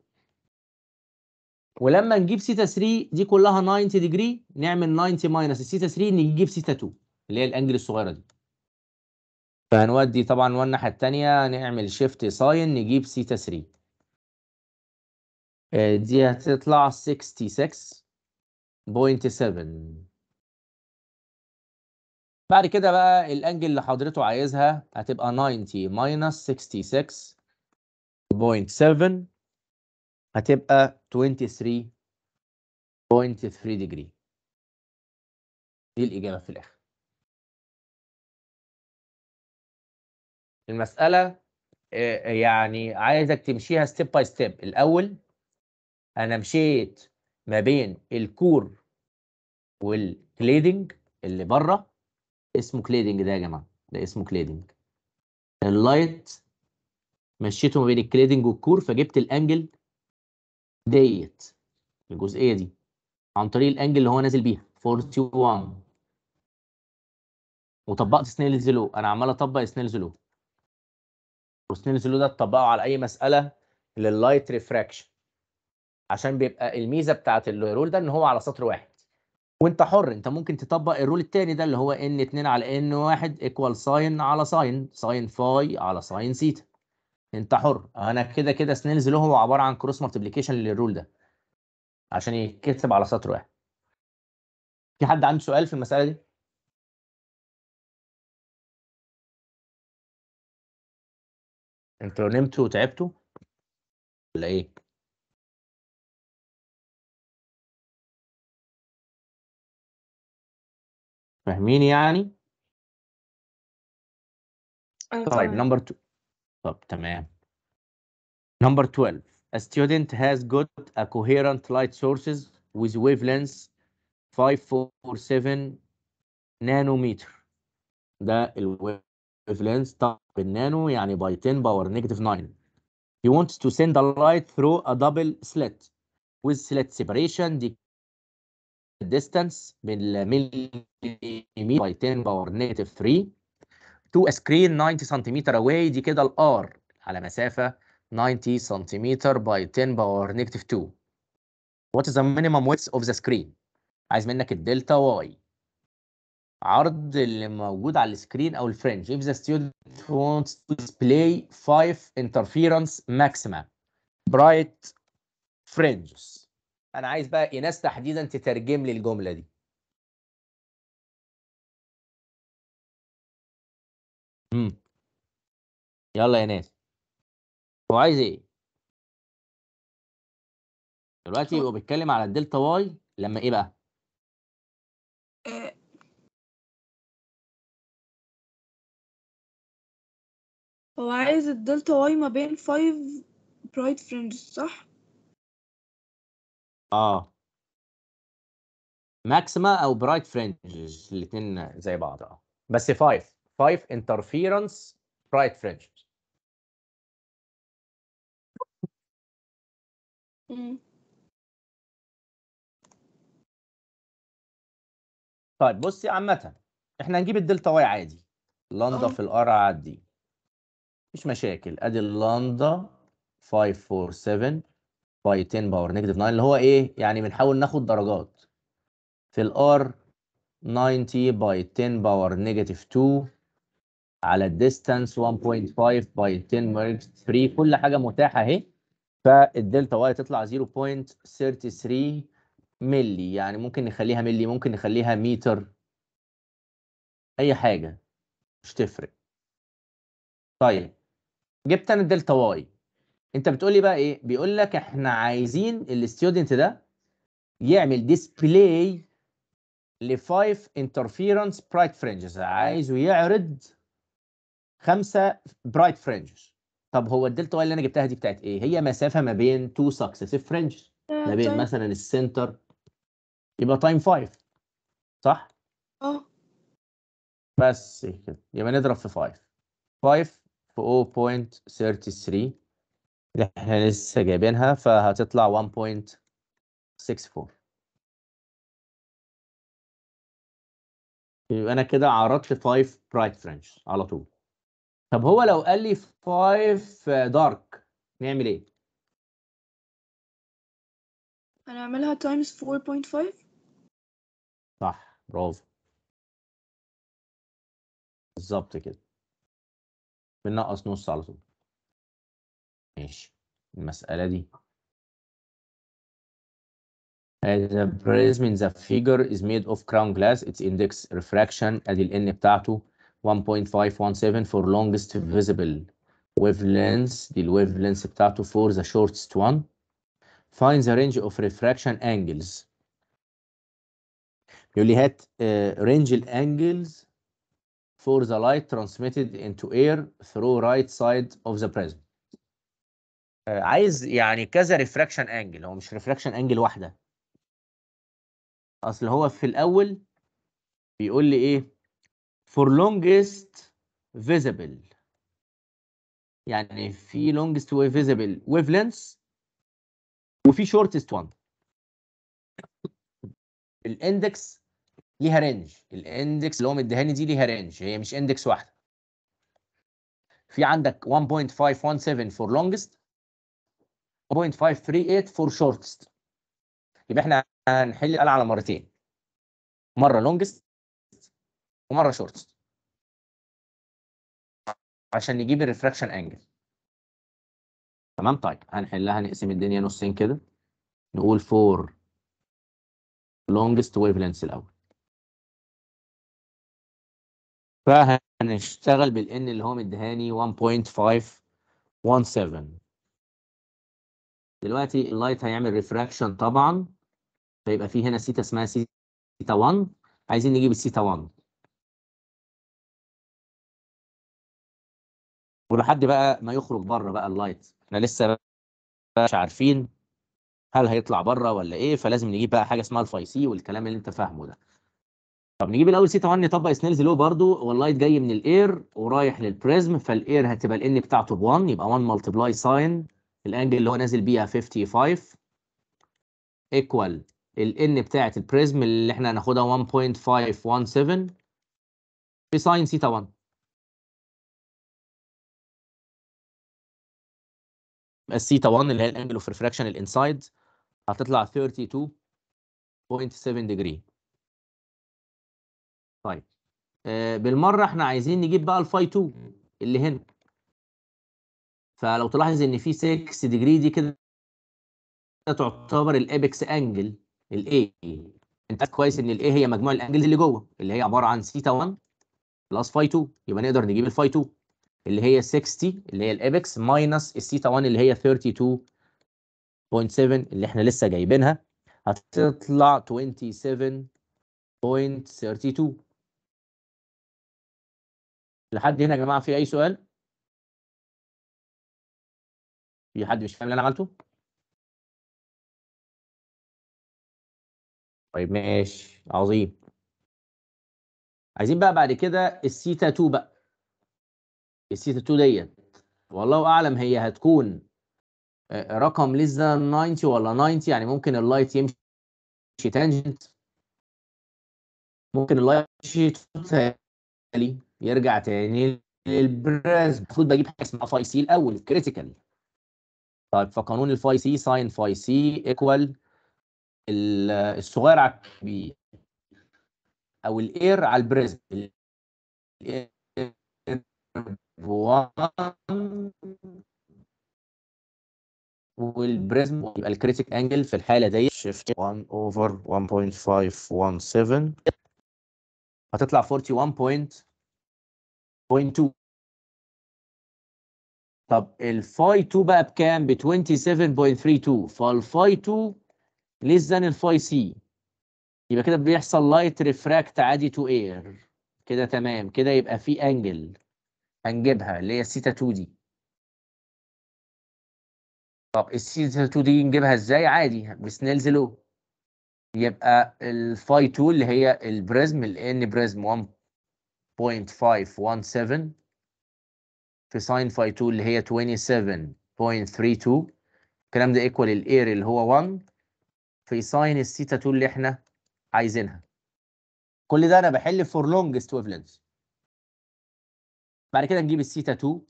ولما نجيب سيتا 3 دي كلها 90 ديجري نعمل 90 ماينس سيتا 3 نجيب سيتا 2 اللي هي الانجل الصغيره دي فهنودي طبعا والناحيه الثانيه نعمل شيفت ساين نجيب سيتا 3 آه، دي هتطلع 66.7 بعد كده بقى الانجل اللي حضرته عايزها هتبقى 90 minus 66.7 هتبقى 23.3 ديجري دي الإجابة في الآخر المسألة آه، آه، يعني عايزك تمشيها ستيب باي ستيب الأول أنا مشيت ما بين الكور والكليدنج اللي بره اسمه كليدنج ده يا جماعه ده اسمه كليدنج اللايت مشيته ما بين الكليدنج والكور فجبت الانجل ديت الجزئيه دي عن طريق الانجل اللي هو نازل بيها 41 وطبقت سنيلز لو انا عمال اطبق سنيلز لو وسنيلز لو ده اتطبقه على اي مساله لللايت ريفراكشن عشان بيبقى الميزه بتاعت الرول ده ان هو على سطر واحد وانت حر انت ممكن تطبق الرول الثاني ده اللي هو ان 2 على ان 1 ايكوال ساين على ساين ساين فاي على ساين سيتا انت حر انا كده كده سنيلز له هو عباره عن كروس مالتيبيكيشن للرول ده عشان يتكتب على سطر واحد في حد عنده سؤال في المساله دي انتوا نمتوا وتعبتوا ولا ايه فاهمين يعني؟ طيب نمبر 2 طب تمام نمبر 12 A student has got a coherent light sources with wavelengths 547 nanometer ده ال wavelengths طب النانو يعني by 10 power negative 9 he wants to send a light through a double slit with slit separation distance بالمليمتر by 10 power negative 3 to a screen 90 سنتيمتر away دي كده الار على مسافه 90 سنتيمتر by 10 power negative 2 what is the minimum width of the screen عايز منك الدلتا واي عرض اللي موجود على السكرين او الفرنج if the student wants to display 5 interference maxima bright fringes انا عايز بقى ايناس تحديدا تترجم لي الجمله دي مم. يلا يا ناس هو عايز ايه دلوقتي هو بيتكلم على الدلتا واي لما ايه بقى آه. هو عايز الدلتا واي ما بين 5 برايت فرينجز صح اه ماكسما او برايت فرنجز الاثنين زي بعض اه بس فايف فايف انترفيرنس برايت فرنجز طيب بصي عامة احنا هنجيب الدلتا واي عادي لندا آه. في الار عادي مش مفيش مشاكل ادي اللندا 5 4 7 باي 10 باور نيجاتيف 9 اللي هو ايه يعني بنحاول ناخد درجات في الار 90 باي 10 باور نيجاتيف 2 على الديستانس 1.5 باي 10 ميرج 3 كل حاجه متاحه اهي فالدلتا واي تطلع 0.33 ملي يعني ممكن نخليها ملي ممكن نخليها متر اي حاجه مش تفرق طيب جبت انا الدلتا واي انت بتقول لي بقى ايه بيقول لك احنا عايزين الاستودنت ده يعمل ديسبلاي لفايف انترفيرنس برايت فرنجز عايزه يعرض خمسه برايت فرنجز طب هو الدلتا واي اللي انا جبتها دي بتاعت ايه هي مسافه ما بين تو سكسسيف فرنجز ما بين مثلا السنتر يبقى تايم 5 صح اه بس كده يبقى نضرب في 5 5 في 0.33 اللي احنا لسه جايبينها فهتطلع 1.64 يبقى انا كده عرضت 5 برايت فرنش على طول طب هو لو قال لي 5 دارك آه، نعمل ايه؟ هنعملها تايمز 4.5 صح برافو بالظبط كده بنقص نص على طول ماشي المسألة دي The prism in the figure is made of crown glass its index refraction ادي ال n بتاعته 1.517 for longest visible wavelength دي ال wavelength بتاعته for the shortest one find the range of refraction angles يقول لي هات range angles for the light transmitted into air through right side of the prism آه، عايز يعني كذا ريفراكشن انجل هو مش ريفراكشن انجل واحده اصل هو في الاول بيقول لي ايه for longest visible يعني في longest wave visible wavelengths وفي shortest one الاندكس ليها رينج الاندكس اللي هو مديهاني دي ليها رينج هي مش اندكس واحده في عندك 1.517 for longest 0.538 for shortest يبقى احنا هنحل القلعه على مرتين مرة لونجست ومرة شورتست عشان نجيب الريفراكشن انجل تمام طيب هنحلها نقسم الدنيا نصين كده نقول لونجست ويف wavelengths الأول فهنشتغل بالان اللي هو مديهاني 1.517 دلوقتي اللايت هيعمل ريفراكشن طبعا فيبقى في هنا سيتا اسمها سيتا 1 عايزين نجيب السيتا 1 ولحد بقى ما يخرج بره بقى اللايت احنا لسه مش عارفين هل هيطلع بره ولا ايه فلازم نجيب بقى حاجه اسمها الفاي سي والكلام اللي انت فاهمه ده طب نجيب الاول سيتا 1 نطبق سنيلز لو برضو واللايت جاي من الاير ورايح للبريزم فالاير هتبقى الان بتاعته ب 1 يبقى 1 ملتبلاي ساين الانجل اللي هو نازل بيها 55 ايكوال الان بتاعه البريزم اللي احنا هناخدها 1.517 في ساين سيتا 1 السيتا 1 اللي هي الانجل اوف ريفراكشن الانسايد هتطلع 32.7 ديجري طيب آه، بالمره احنا عايزين نجيب بقى الفاي 2 اللي هنا فلو تلاحظ ان في 6 ديجري دي كده تعتبر الابكس انجل الاي انت عارف كويس ان الاي هي مجموع الانجلز اللي جوه اللي هي عباره عن سيتا 1 بلس فاي 2 يبقى نقدر نجيب الفاي 2 اللي هي 60 اللي هي الابكس ماينس السيتا 1 اللي هي 32.7 اللي احنا لسه جايبينها هتطلع 27.32 لحد هنا يا جماعه في اي سؤال؟ في حد مش فاهم اللي انا عملته طيب ماشي عظيم عايزين بقى بعد كده السيتا 2 بقى السيتا 2 ديت والله اعلم هي هتكون آه، رقم ليس 90 ولا 90 يعني ممكن اللايت يمشي تانجنت ممكن اللايت يمشي يرجع تاني للبراز المفروض بجيب حاجه اسمها فاي سي الاول كريتيكال طيب فقانون الفاي سي ساين فاي سي ايكوال الصغير على الكبير او الاير على البريزم والبريزم يبقى الكريتيك انجل في الحاله دي شيفت 1 اوفر 1.517 هتطلع 41.2 طب الفاي 2 بقى بكام؟ ب 27.32 فالفاي 2 ليس ذان الفاي سي يبقى كده بيحصل لايت ريفراكت عادي تو اير كده تمام كده يبقى في انجل هنجيبها اللي هي السيتا 2 دي طب السيتا 2 دي نجيبها ازاي عادي بسنيلز لو يبقى الفاي 2 اللي هي البريزم الان بريزم 1.517 في ساين فاي 2 اللي هي 27.32 الكلام ده ايكوال الاير اللي هو 1 في ساين الثيتا 2 اللي احنا عايزينها كل ده انا بحل فور لونجست ويف لينث بعد كده نجيب الثيتا 2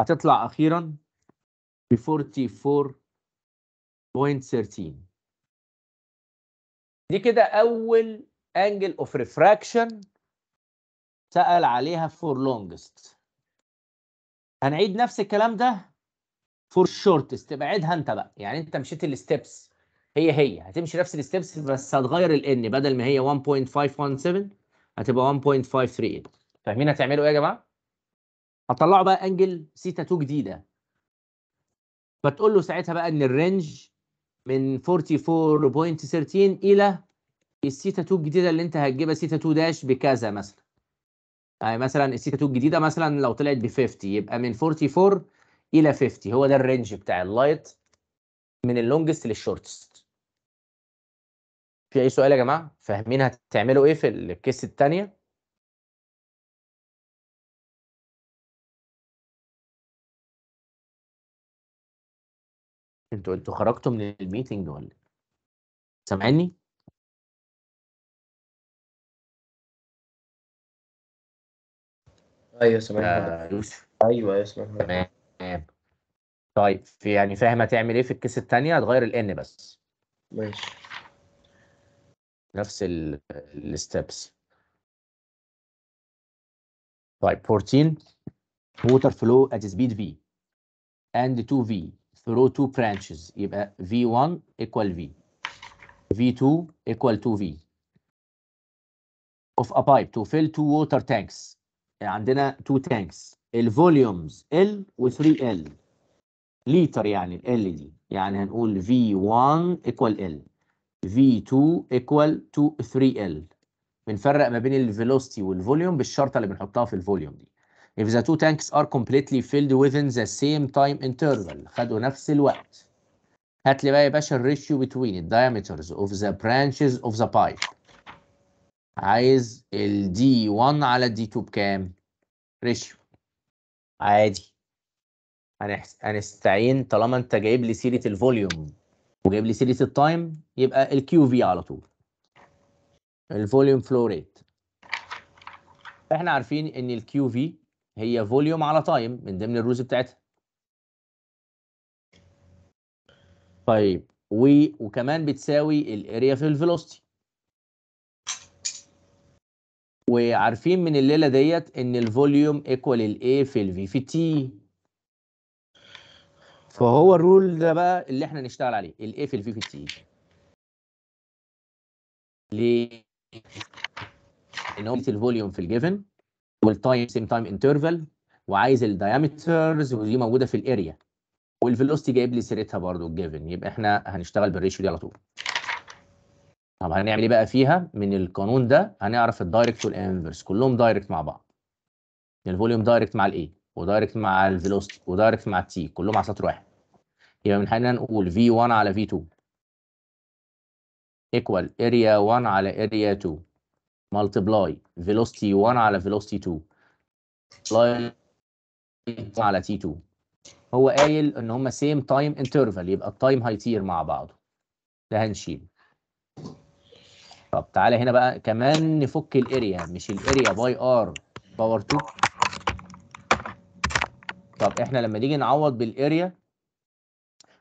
هتطلع اخيرا ب 44.13 دي كده اول انجل اوف ريفراكشن سال عليها فور لونجست هنعيد نفس الكلام ده فور شورتست ابعدها انت بقى يعني انت مشيت الستبس هي هي هتمشي نفس الستبس بس هتغير الان بدل ما هي 1.517 هتبقى 1.538 فاهمين هتعملوا ايه يا جماعه؟ هتطلعوا بقى انجل سيتا 2 جديده فتقول له ساعتها بقى ان الرينج من 44.13 الى السيتا 2 الجديده اللي انت هتجيبها سيتا 2 داش بكذا مثلا يعني مثلا السيكا 2 الجديده مثلا لو طلعت ب 50 يبقى من 44 الى 50 هو ده الرينج بتاع اللايت من اللونجست للشورتست في اي سؤال يا جماعه فاهمين هتعملوا ايه في الكيس الثانيه انتوا انتوا خرجتوا من الميتنج ولا سامعني؟ ايوه سمعت آه، يوسف ايوه يا أيوة، سمعت تمام طيب يعني فاهم هتعمل ايه في الكيس الثانيه هتغير الان بس ماشي نفس الستبس طيب 14 water flow at speed v and 2v through two branches يبقى v1 equal v v2 equal 2 v of a pipe to fill two water tanks عندنا تو تانكس الفوليومز ال و3 ال لتر يعني ال دي يعني هنقول V1 equal ال V2 equal to 3L بنفرق ما بين الفيلوستي والفوليوم بالشرطه اللي بنحطها في الفوليوم دي if the two tanks are completely filled within the same time interval خدوا نفس الوقت هات لي بقى يا باشا الريشيو between the diameters of the branches of the pipe عايز ال D1 على D2 بكام؟ ريشيو عادي هنستعين طالما انت جايب لي سيره الفوليوم وجايب لي سيره التايم يبقى ال QV على طول الفوليوم فلو ريت احنا عارفين ان ال QV هي فوليوم على تايم من ضمن الروز بتاعتها طيب و... وكمان بتساوي الاريا في الفيلوستي وعارفين من الليله ديت ان الفوليوم ايكوال الاي في الفي في تي فهو الرول ده بقى اللي احنا نشتغل عليه الاي في الفي في تي ليه ان هو الفوليوم في الجيفن والتايم سيم تايم انترفال وعايز الدايمترز ودي موجوده في الاريا والفيلوستي جايب لي سيرتها برضو الجيفن يبقى احنا هنشتغل بالريشيو دي على طول طب هنعمل ايه بقى فيها من القانون ده هنعرف الدايركت والانفرس كلهم دايركت مع بعض يعني الفوليوم دايركت مع الاي ودايركت مع الفيلوسيتي ودايركت مع التي كلهم على سطر واحد يبقى من حقنا نقول v1 على v2 equal area 1 على area 2 multiply velocity 1 على velocity 2 multiply على t2 هو قايل ان هما same time interval يبقى التايم هيطير مع بعضه ده هنشيله طب تعالى هنا بقى كمان نفك الاريا مش الاريا باي ار باور 2 طب احنا لما نيجي نعوض بالاريا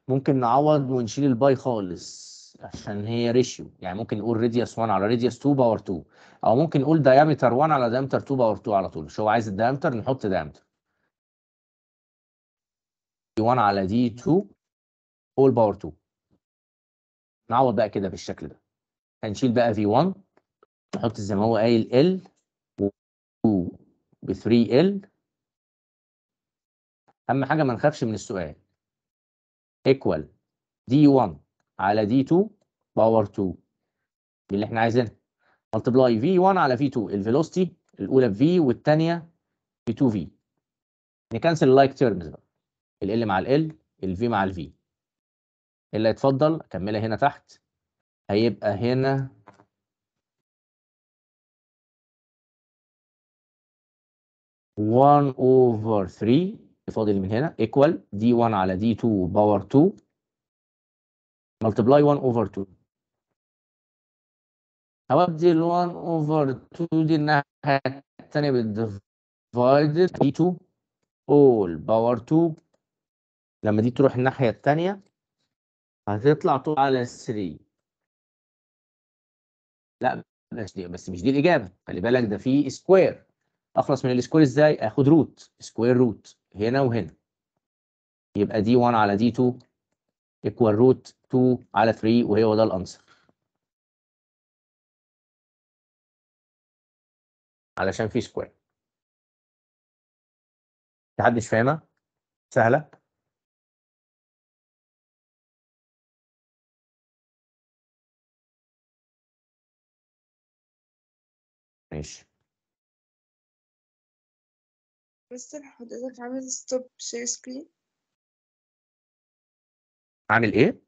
ممكن نعوض ونشيل الباي خالص عشان هي ريشيو يعني ممكن نقول راديوس 1 على راديوس 2 باور 2 او ممكن نقول دايمتر 1 على دايمتر 2 باور 2 على طول مش هو عايز الدايمتر نحط دايمتر دي 1 على دي 2 اول باور 2 نعوض بقى كده بالشكل ده هنشيل بقى V1 نحط زي ما هو قايل ال و 2 ب 3L أهم حاجة ما نخافش من السؤال ايكوال دي 1 علي دي D2 باور 2 دي اللي احنا عايزينها ملتبلاي V1 على V2 الفيلوستي الأولى في والثانية في 2V نكنسل اللايك تيرمز بقى ال مع ال ال في مع ال في اللي هيتفضل أكملها هنا تحت هيبقى هنا one over 3 فاضل من هنا equal d1 على d2 باور 2 multiply 1 over 2 هودي ال 1 over 2 دي الناحية التانية بالdivided d2 all باور 2 لما دي تروح الناحية التانية هتطلع طول على 3 لا بس دي بس مش دي الاجابه خلي بالك ده في سكوير اخلص من السكوير ازاي اخد روت سكوير روت هنا وهنا يبقى دي 1 على دي 2 ايكوال روت 2 على 3 وهي ده الانسر علشان في سكوير محدش فاهمها سهله ماشي بس حضرتك عامل ستوب شير سكرين عامل ايه؟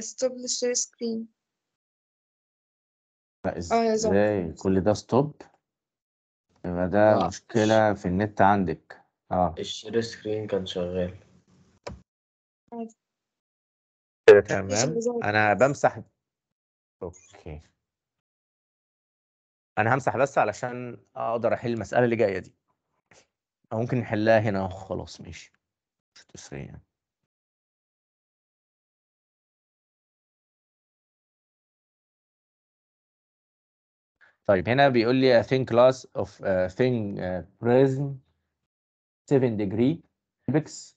ستوب للشير سكرين لا آه، ازاي كل ده ستوب يبقى ده آه. مشكلة في النت عندك اه الشير سكرين كان شغال تمام انا بمسح اوكي انا همسح بس علشان اقدر احل المساله اللي جايه دي او ممكن نحلها هنا خلاص ماشي مش هتفرق يعني طيب هنا بيقول لي a thin class of uh, thin uh, prism 7 degree cubics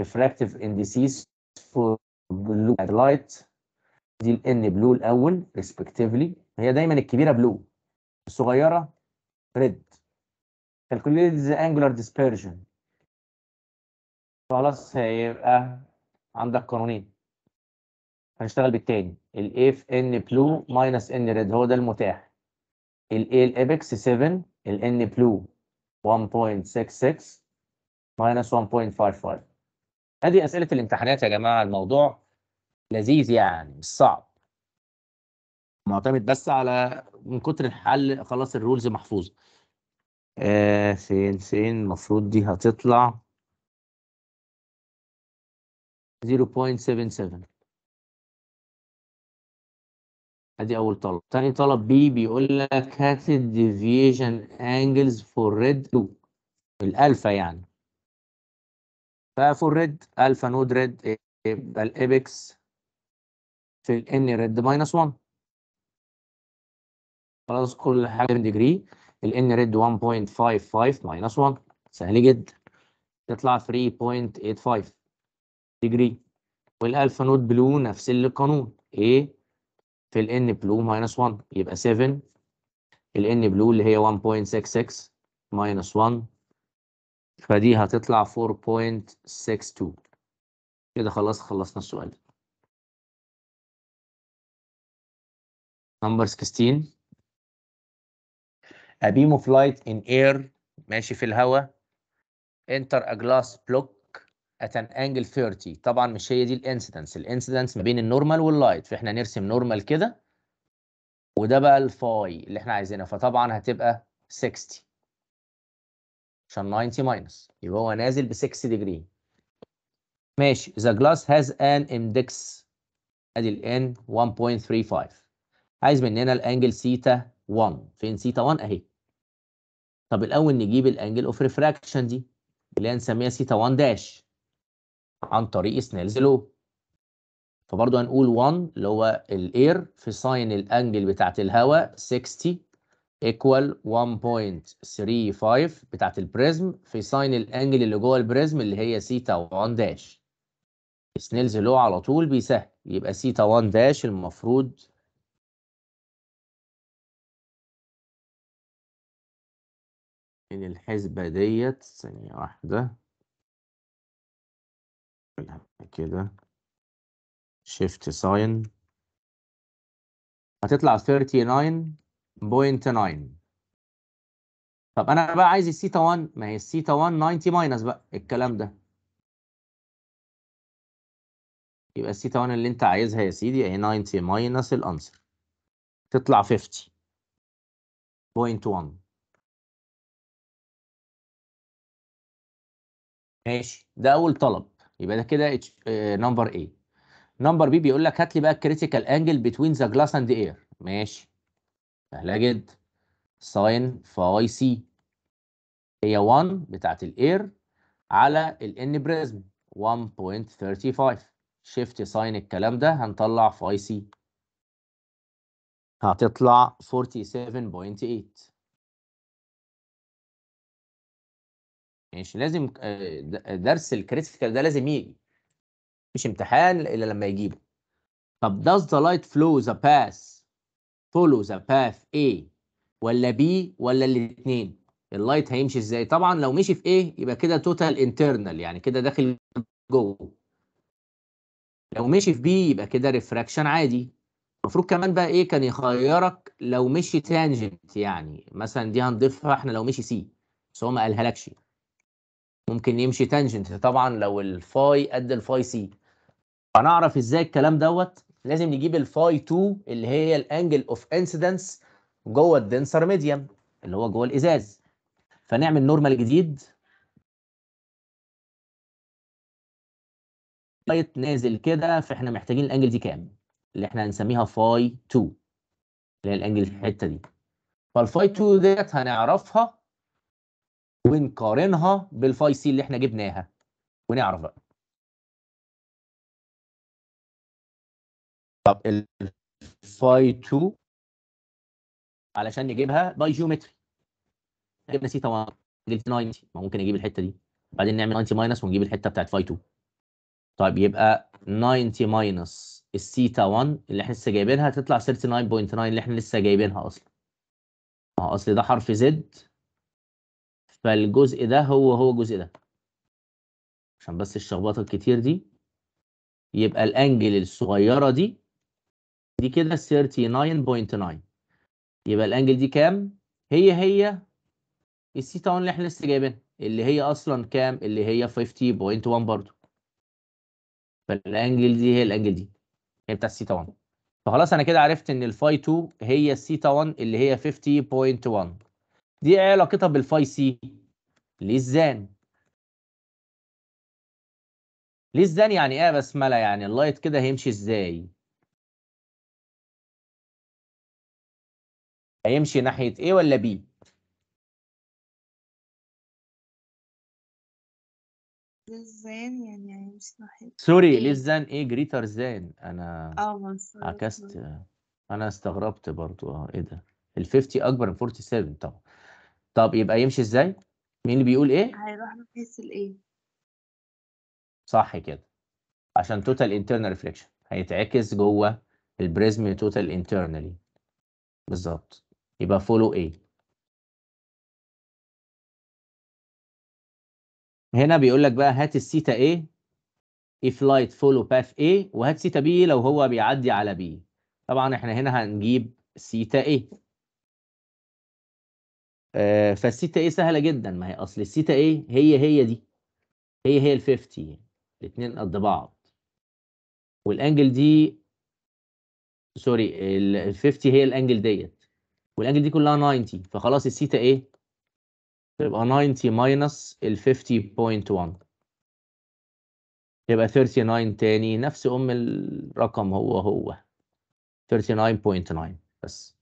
refractive indices for blue light دي الان بلو الاول ريسبكتيفلي هي دايما الكبيره بلو الصغيره ريد calculate the angular dispersion خلاص هيبقى عندك قانونين هنشتغل بالتاني ال A في N blue minus N red هو ده المتاح ال A الابكس 7 ال N blue 1.66 ماينس 1.55 ادي اسئله الامتحانات يا جماعه الموضوع لذيذ يعني مش صعب معتمد بس على من كتر الحل خلاص الرولز محفوظه آه فين فين المفروض دي هتطلع 0.77 ادي اول طلب تاني طلب بي بيقول لك هات الديفيجن انجلز فور ريد لوب الالفا يعني ففور ريد الفا نود ريد إيه، يبقى الابكس في الان ريد ماينس 1 خلاص كل حاجه من ديجري الان ريد 1.55 ماينس 1 سهل جدا تطلع 3.85 ديجري والالفا نوت بلو نفس القانون ايه في الان بلو ماينس 1 يبقى 7 الان بلو اللي هي 1.66 ماينس 1 فدي هتطلع 4.62 كده خلاص خلصنا السؤال نمبر 16 A beam of light in air ماشي في الهواء enter a glass block at an angle 30 طبعا مش هي دي الانسيدنس الانسيدنس ما بين النورمال واللايت فاحنا نرسم نورمال كده وده بقى الفاي اللي احنا عايزينها فطبعا هتبقى 60 عشان 90 ماينس يبقى هو نازل ب 60 ديجري ماشي the glass has an index ادي الان 1.35 عايز مننا الانجل سيتا 1 فين سيتا 1 اهي طب الاول نجيب الانجل اوف ريفراكشن دي اللي هنسميها سيتا 1 داش عن طريق سنيلز لو فبرضه هنقول 1 اللي هو الاير في ساين الانجل بتاعت الهواء 60 ايكوال 1.35 بتاعت البريزم في ساين الانجل اللي جوه البريزم اللي هي سيتا 1 داش سنيلز لو على طول بيسهل يبقى سيتا 1 داش المفروض من الحسبة ديت ثانية واحدة كده شيفت ساين هتطلع 39.9 طب انا بقى عايز الثيتا 1 ما هي الثيتا 1 90 ماينس بقى الكلام ده يبقى الثيتا 1 اللي انت عايزها يا سيدي اهي 90 ماينس الانسر تطلع 50.1 ماشي ده اول طلب يبقى ده كده آه، نمبر A نمبر B بيقول لك هات لي بقى الكريتيكال انجل بتوين ذا جلاس اند اير ماشي سهله جدا ساين فاي سي هي 1 بتاعت الاير على الان بريزم 1.35 شيفت ساين الكلام ده هنطلع فاي سي هتطلع 47.8 ماشي لازم آه، درس الكريتيكال ده لازم يجي مش امتحان الا لما يجيبه طب does the light flow the path follow the path A ولا B ولا الاثنين اللايت هيمشي ازاي طبعا لو مشي في A يبقى كده توتال انترنال يعني كده داخل جوه لو مشي في B يبقى كده ريفراكشن عادي المفروض كمان بقى ايه كان يخيرك لو مشي تانجنت يعني مثلا دي هنضيفها احنا لو مشي سي بس هو ما قالهالكش ممكن يمشي تانجنت طبعا لو الفاي قد الفاي سي هنعرف ازاي الكلام دوت لازم نجيب الفاي 2 اللي هي الانجل اوف انسيدنس جوه الدنسر ميديم اللي هو جوه الازاز فنعمل نورمال جديد لايت نازل كده فاحنا محتاجين الانجل دي كام اللي احنا هنسميها فاي 2 اللي هي الانجل الحته دي فالفاي 2 ديت هنعرفها ونقارنها بالفاي سي اللي احنا جبناها ونعرف بقى طب الفاي 2 علشان نجيبها باي جيومتري جبنا سيتا 1 جبت 90 ما ممكن اجيب الحته دي بعدين نعمل 90 ماينس ونجيب الحته بتاعت فاي 2 طيب يبقى 90 ماينس السيتا 1 اللي احنا لسه جايبينها تطلع 39.9 اللي احنا لسه جايبينها اصلا ما هو اصل ده حرف زد فالجزء ده هو هو الجزء ده عشان بس الشخبطه الكتير دي يبقى الانجل الصغيره دي دي كده 39.9 يبقى الانجل دي كام هي هي الثيتا 1 اللي احنا لسه جايبينها اللي هي اصلا كام اللي هي 50.1 برضو فالانجل دي هي الانجل دي هي بتاع الثيتا 1 فخلاص انا كده عرفت ان الفاي 2 هي الثيتا 1 اللي هي 50.1 دي ايه علاقتها بالفاي سي ليه الزان ليه الزان يعني ايه يا بسمله يعني اللايت كده هيمشي ازاي هيمشي ناحيه ايه ولا بي للزان يعني هيمشي ناحية سوري للزان ايه جريتر زان انا اه عكست انا استغربت برضو اه ايه ده ال 50 اكبر من 47 طبعا طب يبقى يمشي ازاي؟ مين اللي بيقول ايه؟ هيروح ناقص الايه صح كده عشان توتال انترنال ريفليكشن هيتعكس جوه البريزم توتال انترنالي بالظبط يبقى فولو ايه هنا بيقول لك بقى هات السيتا ايه اف لايت follow path A وهات سيتا B لو هو بيعدي على B طبعا احنا هنا هنجيب سيتا A آه فالسيتا ايه سهله جدا ما هي اصل السيتا ايه هي هي دي هي هي ال 50 يعني. الاثنين قد بعض والانجل دي سوري ال 50 هي الانجل ديت والانجل دي كلها 90 فخلاص السيتا ايه تبقى 90 ماينس ال 50.1 يبقى 39 تاني نفس ام الرقم هو هو 39.9 بس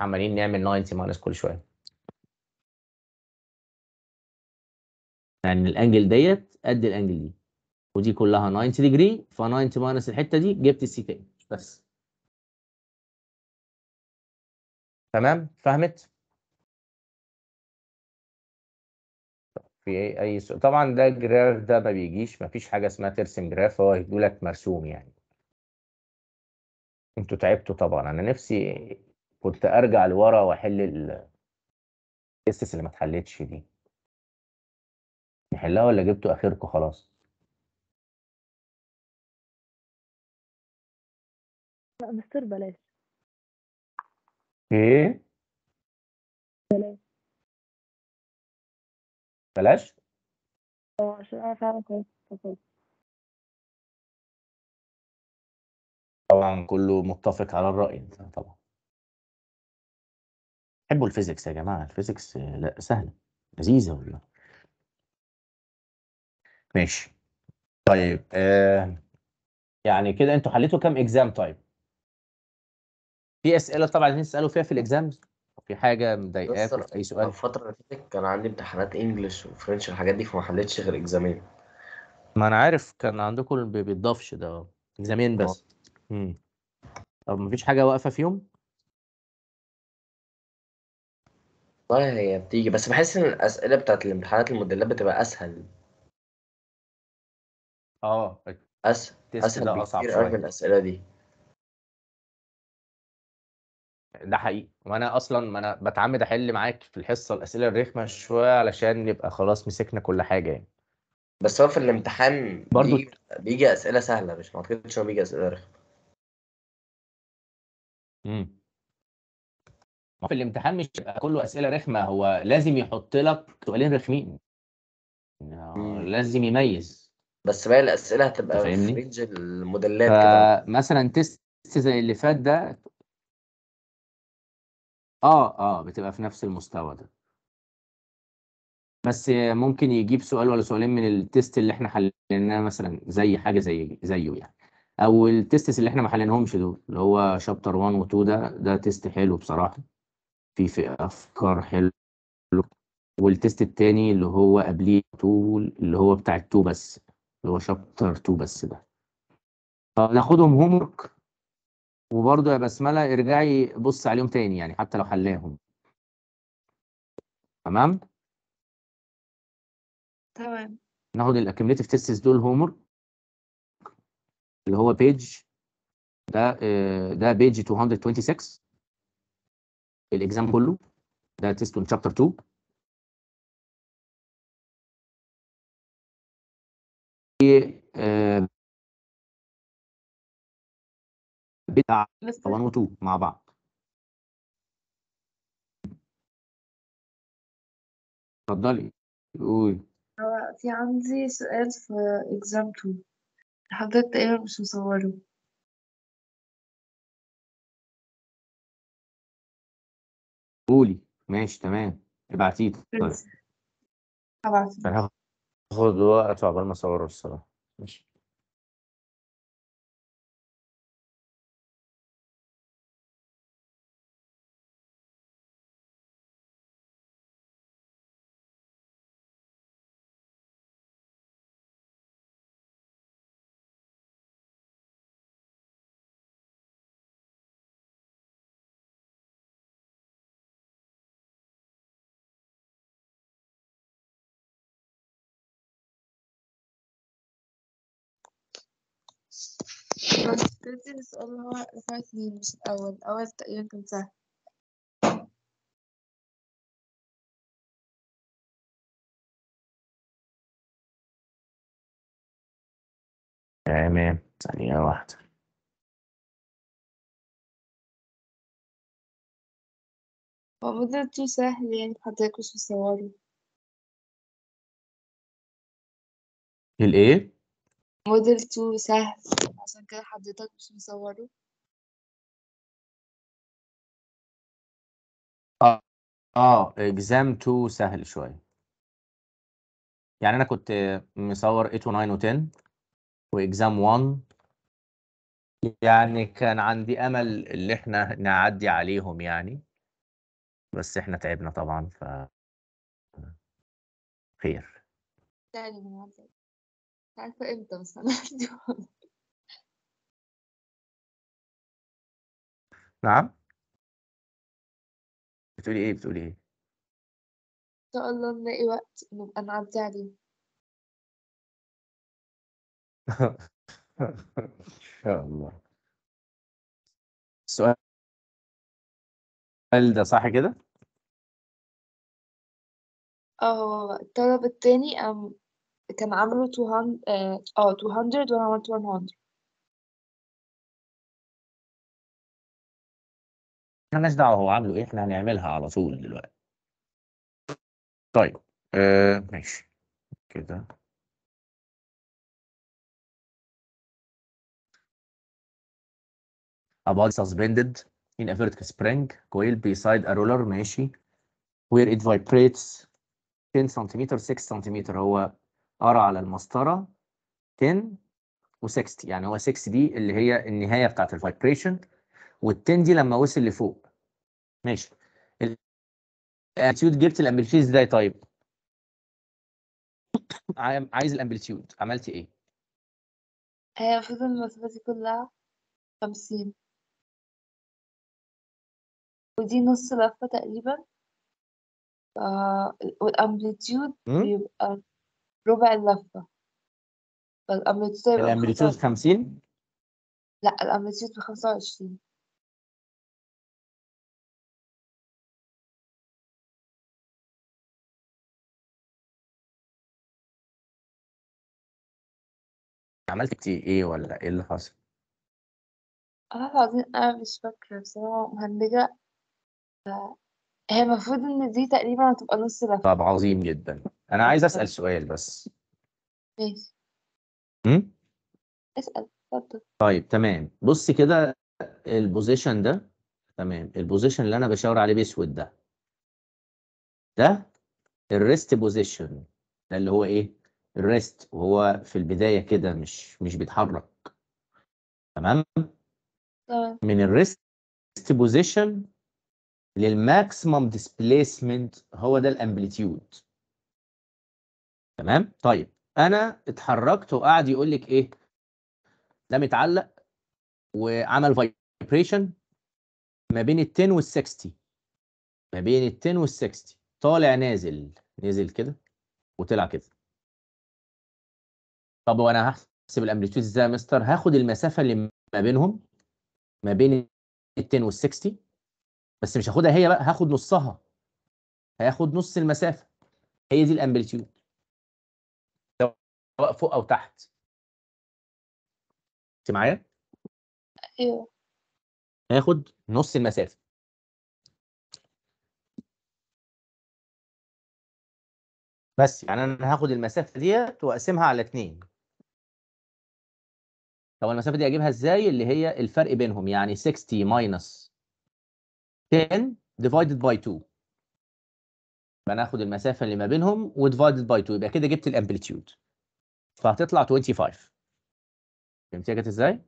عمالين نعمل 90 ماينس كل شويه يعني الانجل ديت قد الانجل دي ودي كلها 90 ديجري ف 90 ماينس الحته دي جبت السي تاني بس تمام فهمت في اي اي سؤال طبعا ده الجراف ده ما بيجيش ما فيش حاجه اسمها ترسم جراف هو لك مرسوم يعني انتوا تعبتوا طبعا انا نفسي كنت ارجع لورا واحل القصص اللي ما اتحلتش دي نحلها ولا جبتوا اخركم خلاص لا مستر بلاش ايه بلاش بلاش اه عشان انا فعلا طبعا كله متفق على الرأي طبعا حبوا الفيزيكس يا جماعة الفيزيكس آه، لا سهلة لذيذة والله ماشي طيب آه يعني كده انتوا حليتوا كام اكزام طيب في اسئله طبعا عايزين تسالوا فيها في الاكزامز في حاجه مضايقاك في اي سؤال الفتره اللي فاتت كان عندي امتحانات انجلش وفرنش الحاجات دي فما حليتش غير اكزامين ما انا عارف كان عندكم بيتضافش ده اكزامين آه، بس امم طب مفيش حاجه واقفه فيهم والله هي بتيجي بس بحس ان الاسئله بتاعت الامتحانات الموديلات بتبقى اسهل اه اسهل اسهل اصعب من شويه الاسئله دي ده حقيقي وانا اصلا ما انا بتعمد احل معاك في الحصه الاسئله الرخمه شويه علشان نبقى خلاص مسكنا كل حاجه يعني بس هو في الامتحان برضو بيجي بيجي اسئله سهله مش ما اعتقدش هو بيجي اسئله رخمه امم في الامتحان مش كله اسئله رخمه هو لازم يحط لك سؤالين رخمين لازم يميز بس باقي الاسئله هتبقى في رينج الموديلات كده مثلا تيست زي اللي فات ده اه اه بتبقى في نفس المستوى ده بس ممكن يجيب سؤال ولا سؤالين من التيست اللي احنا حليناه مثلا زي حاجه زي زيه يعني او التيستس اللي احنا ما حليناهمش دول اللي هو شابتر 1 و2 ده ده تيست حلو بصراحه في في افكار حلوه والتيست التاني اللي هو قبليه طول اللي هو بتاع التو بس اللي هو شابتر تو بس ده آه، ناخدهم هوم ورك وبرده يا بسمله ارجعي بص عليهم تاني يعني حتى لو حلاهم تمام تمام ناخد الاكيوميتيف تيستس دول هوم اللي هو بيج ده آه، ده بيج 226 الاكزام كله ده تيستون شابتر 2 بتاع 1 و 2 مع بعض اتفضلي قولي آه، في عندي سؤال في اكزام 2 لحضرتك تقريبا إيه؟ مش مصوره قولي ماشي تمام ابعتيه طيب هبعت هاخد وقت عقبال ما اصوره الصراحه ماشي اللي هو والله رفعتني مش الأول الأول تقريبا كان سهل تمام ثانية واحدة هو مدته سهل يعني حضرتك مش مصوره الإيه؟ موديل 2 سهل عشان كده حضرتك مش مصوره اه اه اكزام 2 سهل شويه يعني انا كنت مصور 8 و9 و10 واكزام 1 يعني كان عندي امل اللي احنا نعدي عليهم يعني بس احنا تعبنا طبعا ف خير مش عارفة امتى بس هنعدي (laughs) والله. نعم بتقولي ايه بتقولي ايه ان شاء الله نلاقي وقت نبقى نعدي عليه (laughs) ان شاء الله السؤال ده صح كده اه هو الطلب التاني أم كان عامله 200 اه 200 آه، وانا عملت 100 مالناش دعوه هو عامله ايه احنا هنعملها على طول دلوقتي طيب آه ماشي كده about suspended in a vertical spring coil beside a roller ماشي where it vibrates 10 سنتيمتر 6 سنتيمتر هو ار على المسطره 10 و60 يعني هو 6 دي اللي هي النهايه بتاعت الفايبريشن وال10 دي لما وصل لفوق ماشي الامبلتيود جبت الامبلتيود ازاي طيب عايز الامبلتيود عملت ايه هي المفروض المسافه دي كلها 50 ودي نص لفه تقريبا آه، والامبلتيود بيبقى ربع اللفة فالأمريتوز الامبليتود 50 لا الامبليتود ب 25 عملت كتير ايه ولا ايه اللي حصل؟ والله العظيم أنا مش فاكرة بصراحة مهندجة آه، هي المفروض إن دي تقريبا هتبقى نص لفة طب عظيم جدا انا عايز اسال سؤال بس ماشي امم اسال اتفضل طيب تمام بص كده البوزيشن ده تمام البوزيشن اللي انا بشاور عليه باسود ده ده الريست بوزيشن ده اللي هو ايه الريست وهو في البدايه كده مش مش بيتحرك تمام طبعا. من الريست بوزيشن للماكسيمم ديسبيسمنت هو ده الامبليتيود تمام طيب انا اتحركت وقعد يقول لك ايه ده متعلق وعمل فايبريشن ما بين ال 10 وال 60 ما بين ال 10 وال 60 طالع نازل نزل كده وطلع كده طب وانا هحسب الامبليتيود ازاي يا مستر هاخد المسافه اللي ما بينهم ما بين ال 10 وال 60 بس مش هاخدها هي بقى هاخد نصها هاخد نص المسافه هي دي الامبليتيود سواء فوق او تحت انت معايا ايوه هاخد نص المسافه بس يعني انا هاخد المسافه ديت واقسمها على اتنين طب المسافه دي اجيبها ازاي اللي هي الفرق بينهم يعني 60 ماينس 10 ديفايدد باي 2 يبقى هاخد المسافه اللي ما بينهم وديفايدد باي 2 يبقى كده جبت الامبليتيود فهتطلع 25 فهمتيها جت ازاي؟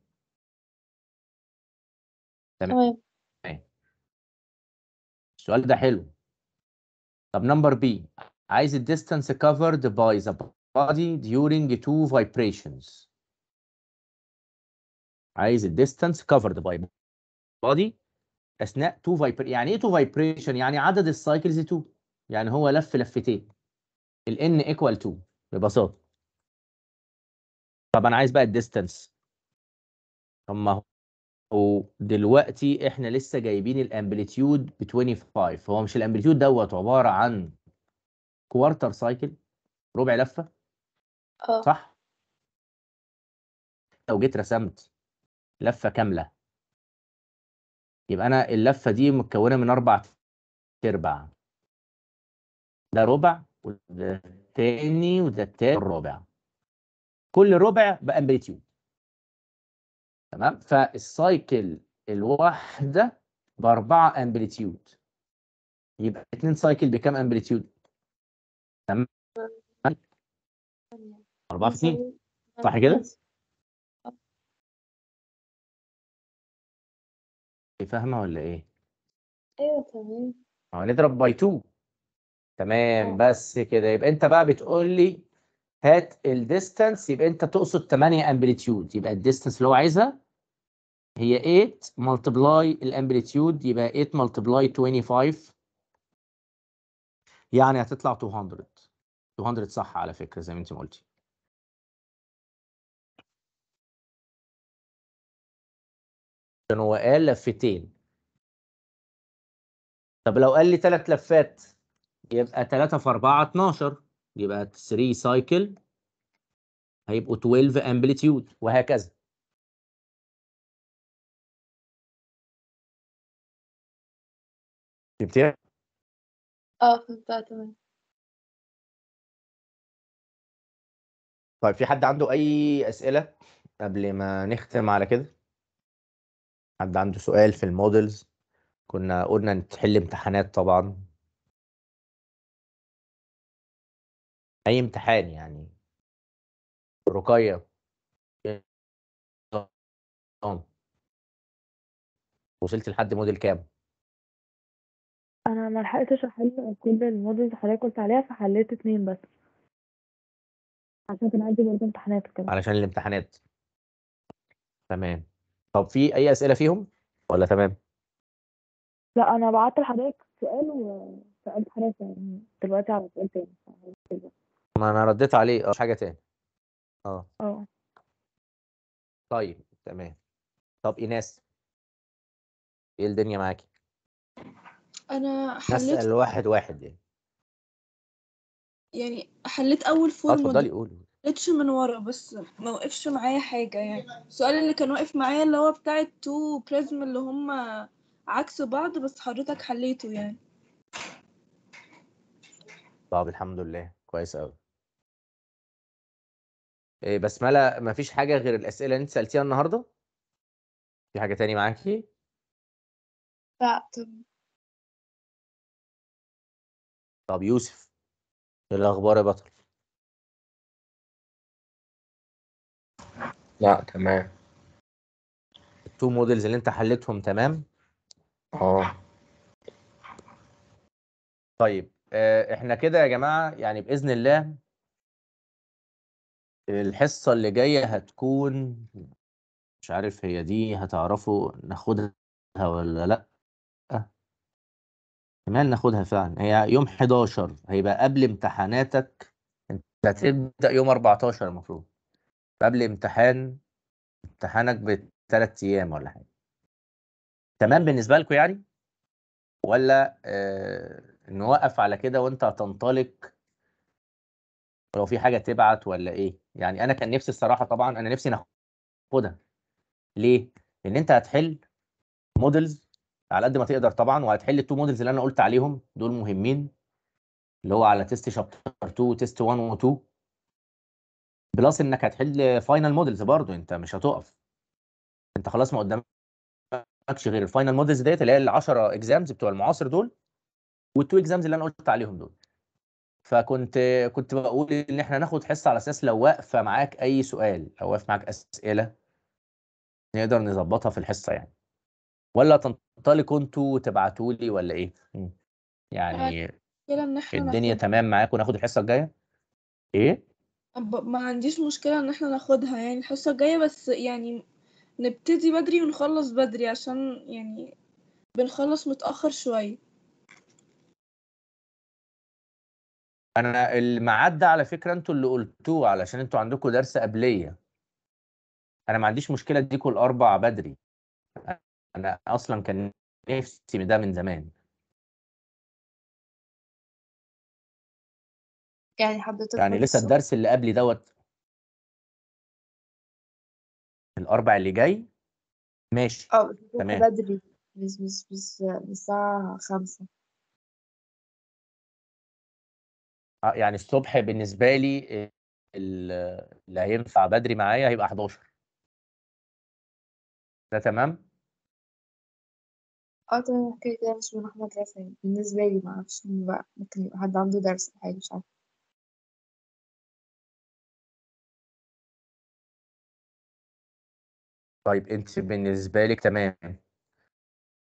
تمام السؤال ده حلو طب نمبر بي عايز الديستانس covered by the body during two vibrations عايز الديستانس covered by body اثناء تو فايبر يعني ايه تو فايبريشن يعني عدد السايكلز تو يعني هو لف لفتين n ايكوال تو ببساطه طب انا عايز بقى الديستانس طب ما هو دلوقتي احنا لسه جايبين الامبليتيود ب 25 هو مش الامبليتيود دوت عباره عن كوارتر سايكل ربع لفه اه صح لو جيت رسمت لفه كامله يبقى انا اللفه دي متكونه من اربع ارباع ده ربع وده الثاني وده التالت الرابع كل ربع بامبليتيود تمام فالسايكل الواحده باربعه امبليتيود يبقى اتنين سايكل بكام امبليتيود تمام 4 في 2 صح كده إيه، فاهمه ولا ايه ايوه تمام هنضرب باي 2 تمام أه. بس كده يبقى انت بقى بتقول لي هات الديستانس يبقى انت تقصد 8 امبليتيود يبقى الديستانس اللي هو عايزها هي 8 ملتبلاي الامبليتيود يبقى 8 ملتبلاي 25 يعني هتطلع 200 200 صح على فكره زي ما انت ما قلتي عشان هو قال لفتين طب لو قال لي ثلاث لفات يبقى 3 في 4 12 يبقى 3 سايكل هيبقوا 12 امبليتيود وهكذا جبتيها؟ اه فهمتها تمام طيب في حد عنده اي اسئله قبل ما نختم على كده حد عنده سؤال في المودلز كنا قلنا تحل امتحانات طبعا اي امتحان يعني رقيه وصلت لحد موديل كام انا ما لحقتش احل كل المودلز اللي حضرتك قلت عليها فحليت اتنين بس عشان كان عندي برضه امتحانات كده علشان الامتحانات تمام طب في اي اسئله فيهم ولا تمام لا انا بعت لحضرتك سؤال وسالت حضرتك يعني دلوقتي على سؤال تاني ما انا رديت عليه اه مش حاجه تاني اه اه طيب تمام طب ايناس ايه الدنيا معاكي انا حليت نسال واحد واحد يعني يعني حليت اول فورم آه، اتفضلي دي قولي حليتش من ورا بس ما وقفش معايا حاجه يعني السؤال اللي كان واقف معايا اللي هو بتاع التو بريزم اللي هما عكس بعض بس حضرتك حليته يعني طب الحمد لله كويس قوي آه، بسمله ما فيش حاجه غير الاسئله اللي انت سالتيها النهارده في حاجه تاني معاكي لا طب طب يوسف ايه الاخبار يا بطل لا تمام التو موديلز اللي انت حليتهم تمام اه طيب آه، احنا كده يا جماعه يعني باذن الله الحصة اللي جاية هتكون مش عارف هي دي هتعرفوا ناخدها ولا لأ احتمال ناخدها فعلا هي يوم 11 هيبقى قبل امتحاناتك انت هتبدأ يوم 14 المفروض قبل امتحان امتحانك بثلاث أيام ولا حاجة تمام بالنسبة لكم يعني ولا آه نوقف على كده وانت هتنطلق لو في حاجة تبعت ولا ايه يعني انا كان نفسي الصراحه طبعا انا نفسي ناخدها ليه؟ لان انت هتحل مودلز على قد ما تقدر طبعا وهتحل التو مودلز اللي انا قلت عليهم دول مهمين اللي هو على تيست شابتر 2 وتيست 1 و2 بلس انك هتحل فاينل مودلز برضو انت مش هتقف انت خلاص ما قدامكش غير الفاينل مودلز ديت اللي هي ال 10 اكزامز بتوع المعاصر دول والتو اكزامز اللي انا قلت عليهم دول فكنت كنت بقول ان احنا ناخد حصه على اساس لو واقفه معاك اي سؤال لو واقف معاك اسئله نقدر نظبطها في الحصه يعني ولا تنطلقوا انتوا وتبعتوا لي ولا ايه؟ يعني الدنيا تمام معاكم ناخد الحصه الجايه؟ ايه؟ ما عنديش مشكله ان احنا ناخدها يعني الحصه الجايه بس يعني نبتدي بدري ونخلص بدري عشان يعني بنخلص متاخر شويه انا الميعاد ده على فكره انتوا اللي قلتوه علشان انتوا عندكم درس قبليه انا ما عنديش مشكله اديكم الاربع بدري انا اصلا كان نفسي ده من زمان يعني حضرتك يعني لسه الدرس اللي قبلي دوت الاربع اللي جاي ماشي اه تمام بدري بس بس بس الساعه 5 آه، يعني الصبح بالنسبه لي آه، اللي هينفع بدري معايا هيبقى 11 ده تمام اه تمام كده كده مش من احمد يعني بالنسبة لي معرفش بقى ممكن يبقى حد عنده درس أو حاجة مش عارفة طيب انت بالنسبه لك تمام